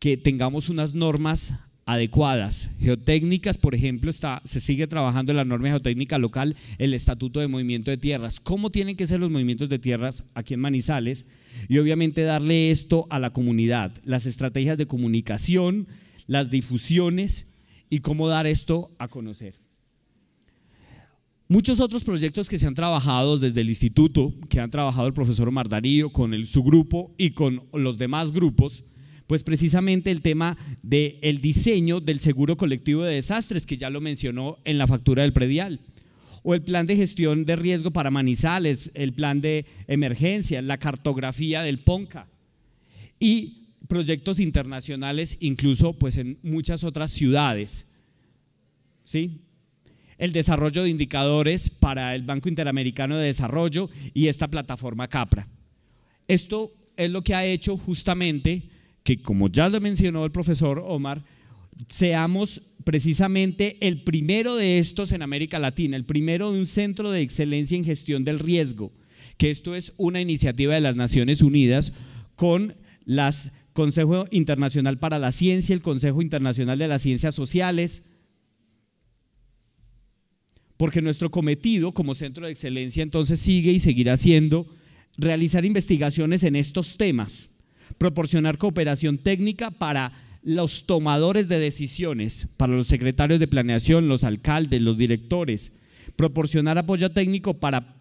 que tengamos unas normas adecuadas. Geotécnicas, por ejemplo, está, se sigue trabajando en la norma geotécnica local, el estatuto de movimiento de tierras. ¿Cómo tienen que ser los movimientos de tierras aquí en Manizales? Y obviamente darle esto a la comunidad, las estrategias de comunicación, las difusiones y cómo dar esto a conocer. Muchos otros proyectos que se han trabajado desde el instituto, que han trabajado el profesor Mardarío con el, su grupo y con los demás grupos, pues precisamente el tema del el diseño del seguro colectivo de desastres, que ya lo mencionó en la factura del predial, o el plan de gestión de riesgo para manizales, el plan de emergencia, la cartografía del PONCA y proyectos internacionales, incluso pues en muchas otras ciudades. ¿Sí? el desarrollo de indicadores para el Banco Interamericano de Desarrollo y esta plataforma CAPRA. Esto es lo que ha hecho justamente que como ya lo mencionó el profesor Omar, seamos precisamente el primero de estos en América Latina, el primero de un centro de excelencia en gestión del riesgo, que esto es una iniciativa de las Naciones Unidas con las Consejo Internacional para la Ciencia, y el Consejo Internacional de las Ciencias Sociales, porque nuestro cometido como centro de excelencia entonces sigue y seguirá siendo realizar investigaciones en estos temas proporcionar cooperación técnica para los tomadores de decisiones, para los secretarios de planeación, los alcaldes, los directores, proporcionar apoyo técnico para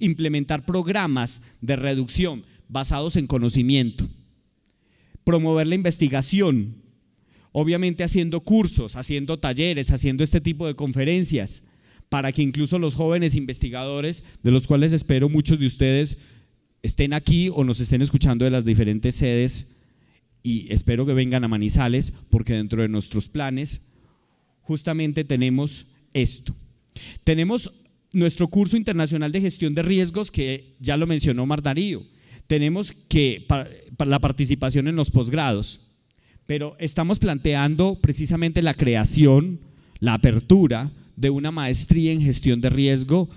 implementar programas de reducción basados en conocimiento, promover la investigación, obviamente haciendo cursos, haciendo talleres, haciendo este tipo de conferencias, para que incluso los jóvenes investigadores, de los cuales espero muchos de ustedes estén aquí o nos estén escuchando de las diferentes sedes y espero que vengan a Manizales porque dentro de nuestros planes justamente tenemos esto. Tenemos nuestro curso internacional de gestión de riesgos que ya lo mencionó Darío, Tenemos que la participación en los posgrados, pero estamos planteando precisamente la creación, la apertura de una maestría en gestión de riesgo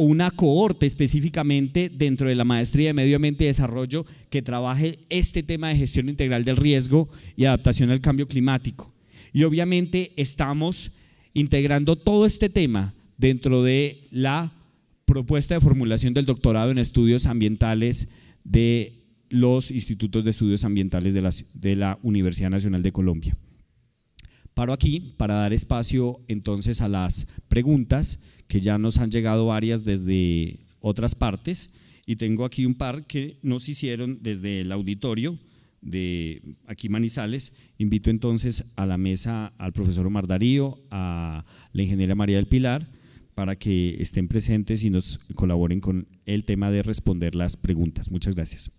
o una cohorte específicamente dentro de la maestría de medio ambiente y desarrollo que trabaje este tema de gestión integral del riesgo y adaptación al cambio climático. Y obviamente estamos integrando todo este tema dentro de la propuesta de formulación del doctorado en estudios ambientales de los institutos de estudios ambientales de la, de la Universidad Nacional de Colombia. Paro aquí para dar espacio entonces a las preguntas que ya nos han llegado varias desde otras partes y tengo aquí un par que nos hicieron desde el auditorio de aquí Manizales. Invito entonces a la mesa al profesor Omar Darío, a la ingeniera María del Pilar, para que estén presentes y nos colaboren con el tema de responder las preguntas. Muchas gracias.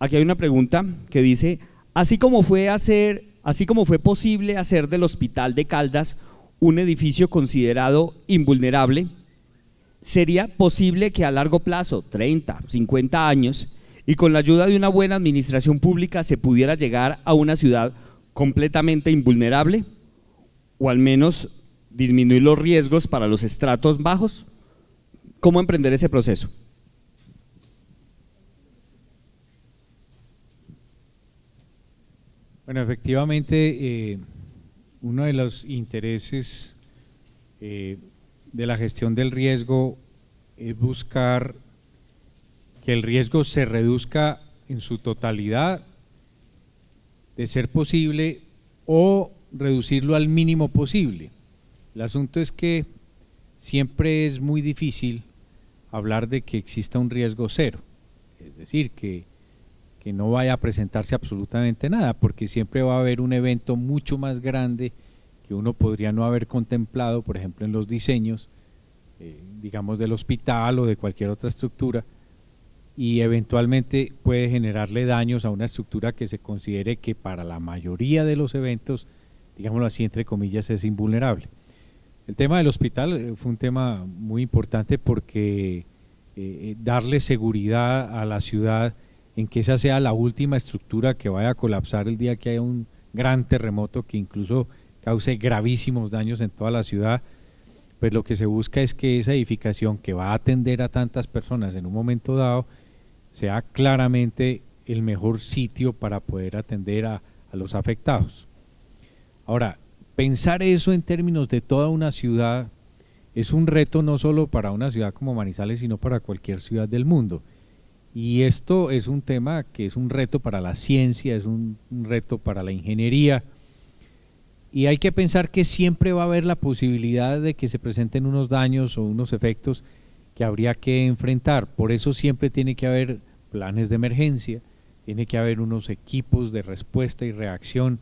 Aquí hay una pregunta que dice, así como fue hacer, como fue posible hacer del Hospital de Caldas un edificio considerado invulnerable, sería posible que a largo plazo, 30, 50 años, y con la ayuda de una buena administración pública se pudiera llegar a una ciudad completamente invulnerable, o al menos disminuir los riesgos para los estratos bajos. ¿Cómo emprender ese proceso? Bueno, efectivamente, eh, uno de los intereses eh, de la gestión del riesgo es buscar que el riesgo se reduzca en su totalidad, de ser posible, o reducirlo al mínimo posible. El asunto es que siempre es muy difícil hablar de que exista un riesgo cero, es decir, que no vaya a presentarse absolutamente nada, porque siempre va a haber un evento mucho más grande que uno podría no haber contemplado, por ejemplo, en los diseños, eh, digamos, del hospital o de cualquier otra estructura, y eventualmente puede generarle daños a una estructura que se considere que para la mayoría de los eventos, digámoslo así, entre comillas, es invulnerable. El tema del hospital eh, fue un tema muy importante porque eh, darle seguridad a la ciudad, en que esa sea la última estructura que vaya a colapsar el día que haya un gran terremoto que incluso cause gravísimos daños en toda la ciudad, pues lo que se busca es que esa edificación que va a atender a tantas personas en un momento dado sea claramente el mejor sitio para poder atender a, los afectados. Ahora, pensar eso en términos de toda una ciudad es un reto no solo para una ciudad como Manizales, sino para cualquier ciudad del mundo. Y esto es un tema que es un reto para la ciencia, es un, reto para la ingeniería. Y hay que pensar que siempre va a haber la posibilidad de que se presenten unos daños o unos efectos que habría que enfrentar. Por eso siempre tiene que haber planes de emergencia, tiene que haber unos equipos de respuesta y reacción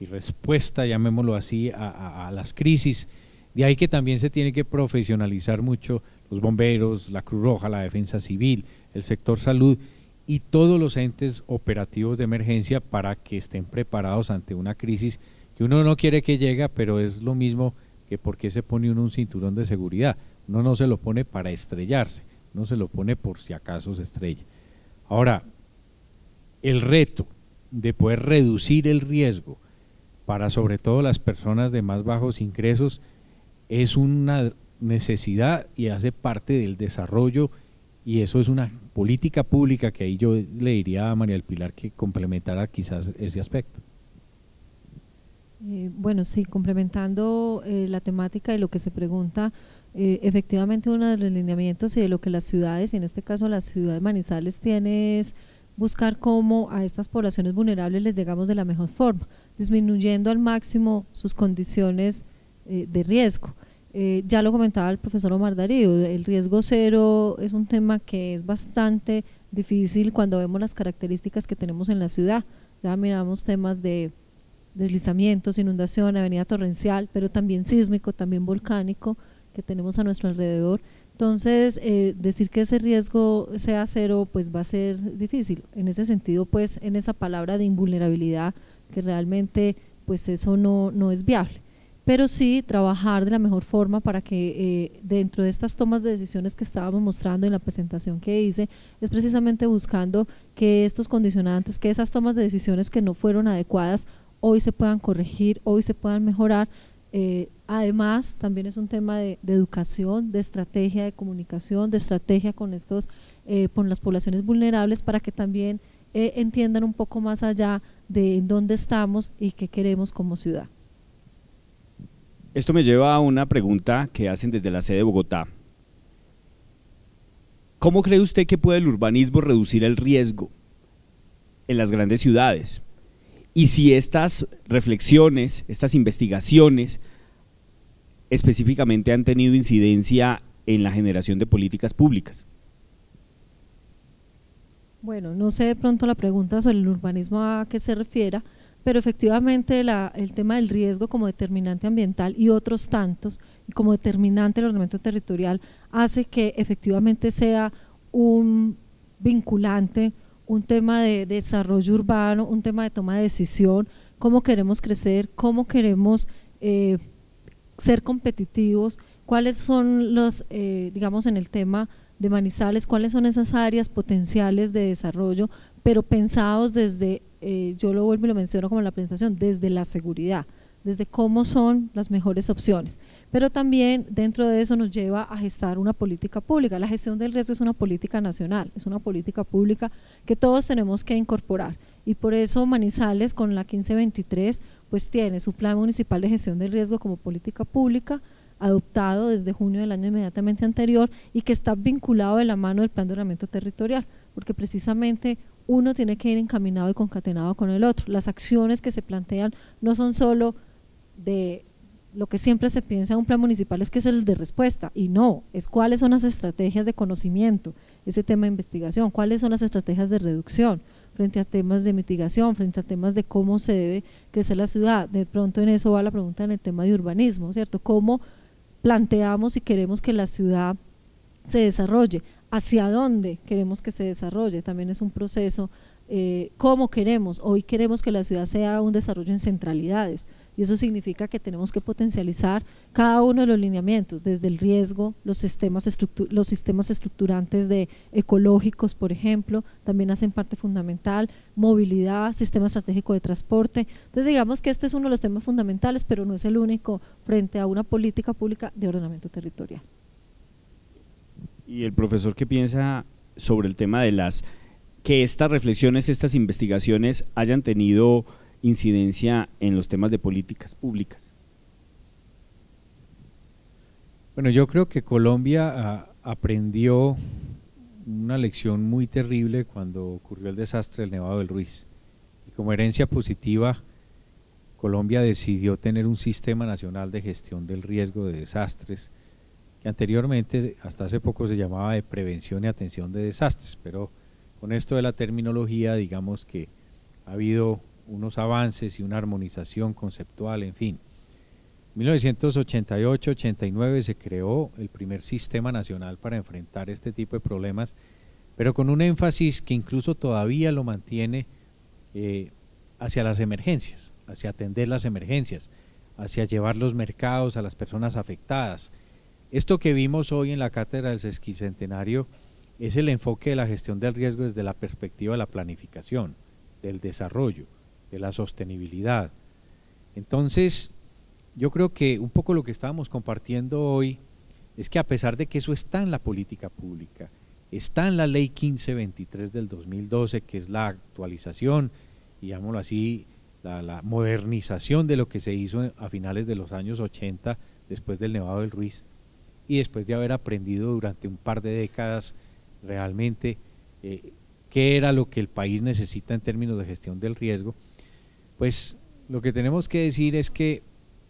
y respuesta, llamémoslo así, a, a las crisis. De ahí que también se tiene que profesionalizar mucho los bomberos, la Cruz Roja, la defensa civil, el sector salud y todos los entes operativos de emergencia para que estén preparados ante una crisis que uno no quiere que llegue, pero es lo mismo que por qué se pone uno un cinturón de seguridad. Uno no se lo pone para estrellarse, no se lo pone por si acaso se estrella. Ahora, el reto de poder reducir el riesgo para sobre todo las personas de más bajos ingresos es una necesidad y hace parte del desarrollo y eso es una política pública, que ahí yo le diría a María del Pilar que complementara quizás ese aspecto. Eh, bueno, sí, complementando eh, la temática y lo que se pregunta, eh, efectivamente uno de los lineamientos y de lo que las ciudades, y en este caso la ciudad de Manizales, tiene es buscar cómo a estas poblaciones vulnerables les llegamos de la mejor forma, disminuyendo al máximo sus condiciones de riesgo. Eh, ya lo comentaba el profesor Omar Darío, el riesgo cero es un tema que es bastante difícil cuando vemos las características que tenemos en la ciudad. Ya miramos temas de deslizamientos, inundación, avenida torrencial, pero también sísmico, también volcánico que tenemos a nuestro alrededor. Entonces, eh, decir que ese riesgo sea cero, pues va a ser difícil. En ese sentido, pues, en esa palabra de invulnerabilidad, que realmente, pues, eso no es viable pero sí trabajar de la mejor forma para que eh, dentro de estas tomas de decisiones que estábamos mostrando en la presentación que hice, es precisamente buscando que estos condicionantes, que esas tomas de decisiones que no fueron adecuadas, hoy se puedan corregir, hoy se puedan mejorar. Eh, además, también es un tema de, educación, de estrategia de comunicación, de estrategia con, estos, eh, con las poblaciones vulnerables para que también entiendan un poco más allá de dónde estamos y qué queremos como ciudad. Esto me lleva a una pregunta que hacen desde la sede de Bogotá. ¿Cómo cree usted que puede el urbanismo reducir el riesgo en las grandes ciudades? Y si estas reflexiones, estas investigaciones específicamente han tenido incidencia en la generación de políticas públicas. Bueno, no sé de pronto la pregunta sobre el urbanismo a qué se refiera, pero efectivamente el tema del riesgo como determinante ambiental y otros tantos, como determinante del ordenamiento territorial, hace que efectivamente sea un vinculante, un tema de desarrollo urbano, un tema de toma de decisión, cómo queremos crecer, cómo queremos eh, ser competitivos, cuáles son los, eh, digamos, en el tema de Manizales, cuáles son esas áreas potenciales de desarrollo, pero pensados desde eh, yo lo vuelvo y lo menciono como en la presentación, desde la seguridad, desde cómo son las mejores opciones. Pero también dentro de eso nos lleva a gestar una política pública. La gestión del riesgo es una política nacional, es una política pública que todos tenemos que incorporar. Y por eso Manizales con la 1523 pues tiene su plan municipal de gestión del riesgo como política pública, adoptado desde junio del año inmediatamente anterior y que está vinculado de la mano del plan de ordenamiento territorial, porque precisamente uno tiene que ir encaminado y concatenado con el otro. Las acciones que se plantean no son solo de lo que siempre se piensa en un plan municipal es que es el de respuesta, y no, es cuáles son las estrategias de conocimiento, ese tema de investigación, cuáles son las estrategias de reducción frente a temas de mitigación, frente a temas de cómo se debe crecer la ciudad. De pronto en eso va la pregunta en el tema de urbanismo, ¿cierto? ¿Cómo planteamos y queremos que la ciudad se desarrolle? hacia dónde queremos que se desarrolle, también es un proceso, eh, cómo queremos, hoy queremos que la ciudad sea un desarrollo en centralidades, y eso significa que tenemos que potencializar cada uno de los lineamientos, desde el riesgo, los sistemas, los sistemas estructurantes de ecológicos, por ejemplo, también hacen parte fundamental, movilidad, sistema estratégico de transporte. Entonces digamos que este es uno de los temas fundamentales, pero no es el único frente a una política pública de ordenamiento territorial y el profesor que piensa sobre el tema de las que estas reflexiones, estas investigaciones hayan tenido incidencia en los temas de políticas públicas. Bueno, yo creo que Colombia ah, aprendió una lección muy terrible cuando ocurrió el desastre del Nevado del Ruiz. Y como herencia positiva, Colombia decidió tener un sistema nacional de gestión del riesgo de desastres que anteriormente, hasta hace poco, se llamaba de prevención y atención de desastres, pero con esto de la terminología, digamos que ha habido unos avances y una armonización conceptual, en fin. 1988-89 se creó el primer sistema nacional para enfrentar este tipo de problemas, pero con un énfasis que incluso todavía lo mantiene eh, hacia las emergencias, hacia atender las emergencias, hacia llevar los mercados a las personas afectadas, esto que vimos hoy en la cátedra del sesquicentenario es el enfoque de la gestión del riesgo desde la perspectiva de la planificación, del desarrollo, de la sostenibilidad. Entonces, yo creo que un poco lo que estábamos compartiendo hoy es que a pesar de que eso está en la política pública, está en la ley 1523 del 2012, que es la actualización, digámoslo así, la, la modernización de lo que se hizo a finales de los años 80 después del Nevado del Ruiz, y después de haber aprendido durante un par de décadas realmente eh, qué era lo que el país necesita en términos de gestión del riesgo, pues lo que tenemos que decir es que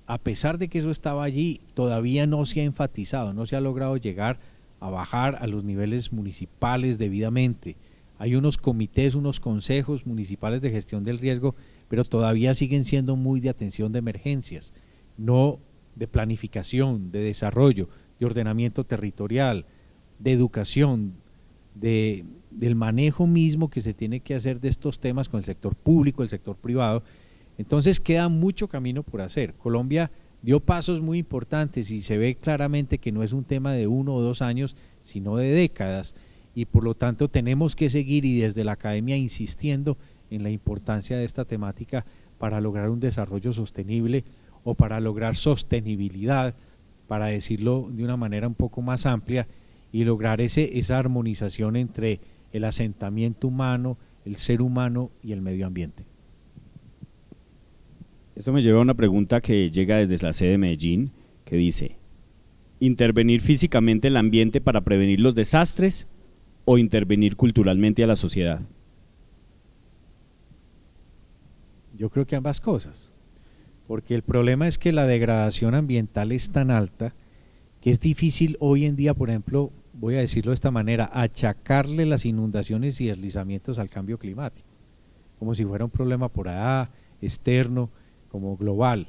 a pesar de que eso estaba allí, todavía no se ha enfatizado, no se ha logrado llegar a bajar a los niveles municipales debidamente. Hay unos comités, unos consejos municipales de gestión del riesgo, pero todavía siguen siendo muy de atención de emergencias, no de planificación, de desarrollo, de ordenamiento territorial, de educación, de, del manejo mismo que se tiene que hacer de estos temas con el sector público, el sector privado. Entonces queda mucho camino por hacer. Colombia dio pasos muy importantes y se ve claramente que no es un tema de uno o dos años, sino de décadas. Y por lo tanto tenemos que seguir y desde la academia insistiendo en la importancia de esta temática para lograr un desarrollo sostenible o para lograr sostenibilidad para decirlo de una manera un poco más amplia, y lograr ese, esa armonización entre el asentamiento humano, el ser humano y el medio ambiente. Esto me lleva a una pregunta que llega desde la sede de Medellín, que dice, ¿intervenir físicamente el ambiente para prevenir los desastres o intervenir culturalmente a la sociedad? Yo creo que ambas cosas porque el problema es que la degradación ambiental es tan alta que es difícil hoy en día, por ejemplo, voy a decirlo de esta manera, achacarle las inundaciones y deslizamientos al cambio climático, como si fuera un problema por allá, externo, como global.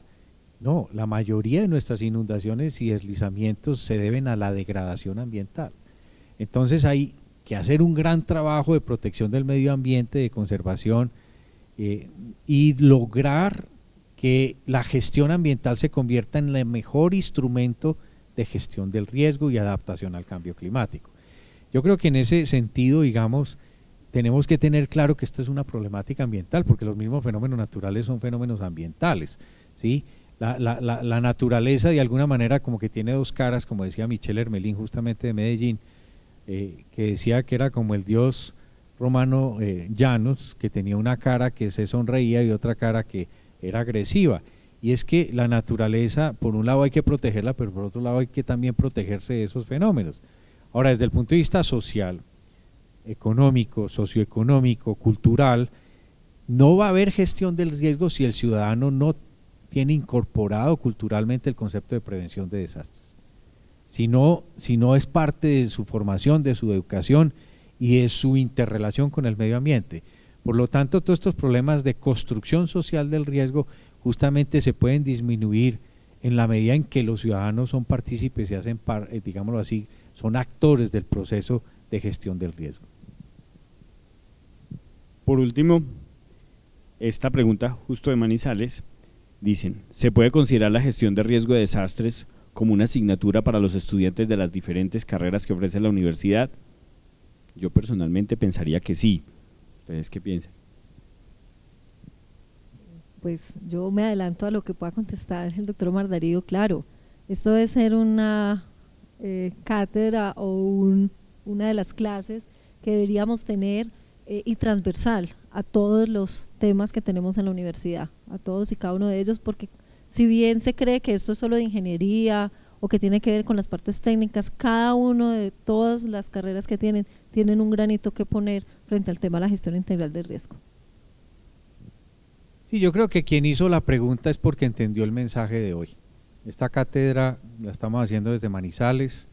No, la mayoría de nuestras inundaciones y deslizamientos se deben a la degradación ambiental. Entonces hay que hacer un gran trabajo de protección del medio ambiente, de conservación eh, y lograr que la gestión ambiental se convierta en el mejor instrumento de gestión del riesgo y adaptación al cambio climático. Yo creo que en ese sentido, digamos, tenemos que tener claro que esto es una problemática ambiental, porque los mismos fenómenos naturales son fenómenos ambientales. ¿sí? La, naturaleza de alguna manera como que tiene dos caras, como decía Michel Hermelín justamente de Medellín, eh, que decía que era como el dios romano eh, Llanos, que tenía una cara que se sonreía y otra cara que era agresiva. Y es que la naturaleza, por un lado hay que protegerla, pero por otro lado hay que también protegerse de esos fenómenos. Ahora, desde el punto de vista social, económico, socioeconómico, cultural, no va a haber gestión del riesgo si el ciudadano no tiene incorporado culturalmente el concepto de prevención de desastres. Si no, si no es parte de su formación, de su educación y de su interrelación con el medio ambiente. Por lo tanto, todos estos problemas de construcción social del riesgo justamente se pueden disminuir en la medida en que los ciudadanos son partícipes y hacen, eh, digámoslo así, son actores del proceso de gestión del riesgo. Por último, esta pregunta justo de Manizales, dicen, ¿se puede considerar la gestión de riesgo de desastres como una asignatura para los estudiantes de las diferentes carreras que ofrece la universidad? Yo personalmente pensaría que sí, qué piensan? Pues yo me adelanto a lo que pueda contestar el doctor Mardarío, claro. Esto debe ser una eh, cátedra o una de las clases que deberíamos tener eh, y transversal a todos los temas que tenemos en la universidad, a todos y cada uno de ellos, porque si bien se cree que esto es solo de ingeniería o que tiene que ver con las partes técnicas, cada uno de todas las carreras que tienen tienen un granito que poner frente al tema de la gestión integral del riesgo. Sí, yo creo que quien hizo la pregunta es porque entendió el mensaje de hoy. Esta cátedra la estamos haciendo desde Manizales,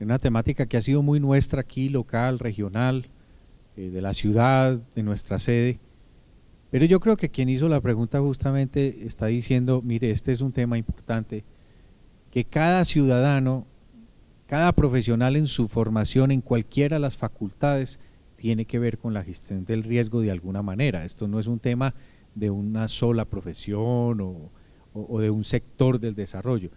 en una temática que ha sido muy nuestra aquí, local, regional, eh, de la ciudad, de nuestra sede. Pero yo creo que quien hizo la pregunta justamente está diciendo, mire, este es un tema importante, que cada ciudadano, cada profesional en su formación, en cualquiera de las facultades, tiene que ver con la gestión del riesgo de alguna manera. Esto no es un tema de una sola profesión o, de un sector del desarrollo.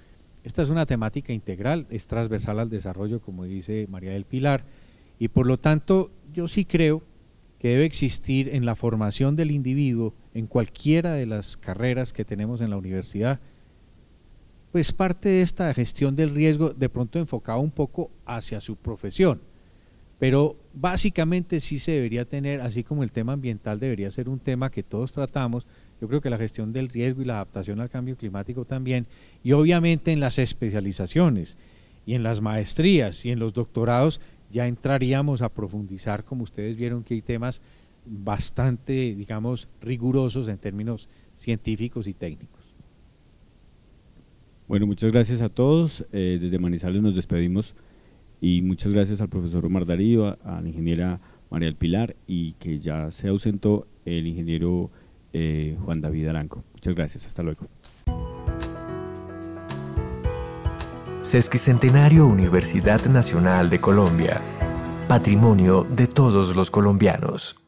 Esta es una temática integral, es transversal al desarrollo, como dice María del Pilar, y por lo tanto yo sí creo que debe existir en la formación del individuo, en cualquiera de las carreras que tenemos en la universidad, pues parte de esta gestión del riesgo de pronto enfocado un poco hacia su profesión. Pero básicamente sí se debería tener, así como el tema ambiental debería ser un tema que todos tratamos, yo creo que la gestión del riesgo y la adaptación al cambio climático también, y obviamente en las especializaciones y en las maestrías y en los doctorados ya entraríamos a profundizar, como ustedes vieron que hay temas bastante, digamos, rigurosos en términos científicos y técnicos. Bueno, muchas gracias a todos. Eh, desde Manizales nos despedimos y muchas gracias al profesor Omar Darío, a, la ingeniera María del Pilar y que ya se ausentó el ingeniero eh, Juan David Aranco. Muchas gracias, hasta luego. Sesquicentenario Universidad Nacional de Colombia. Patrimonio de todos los colombianos.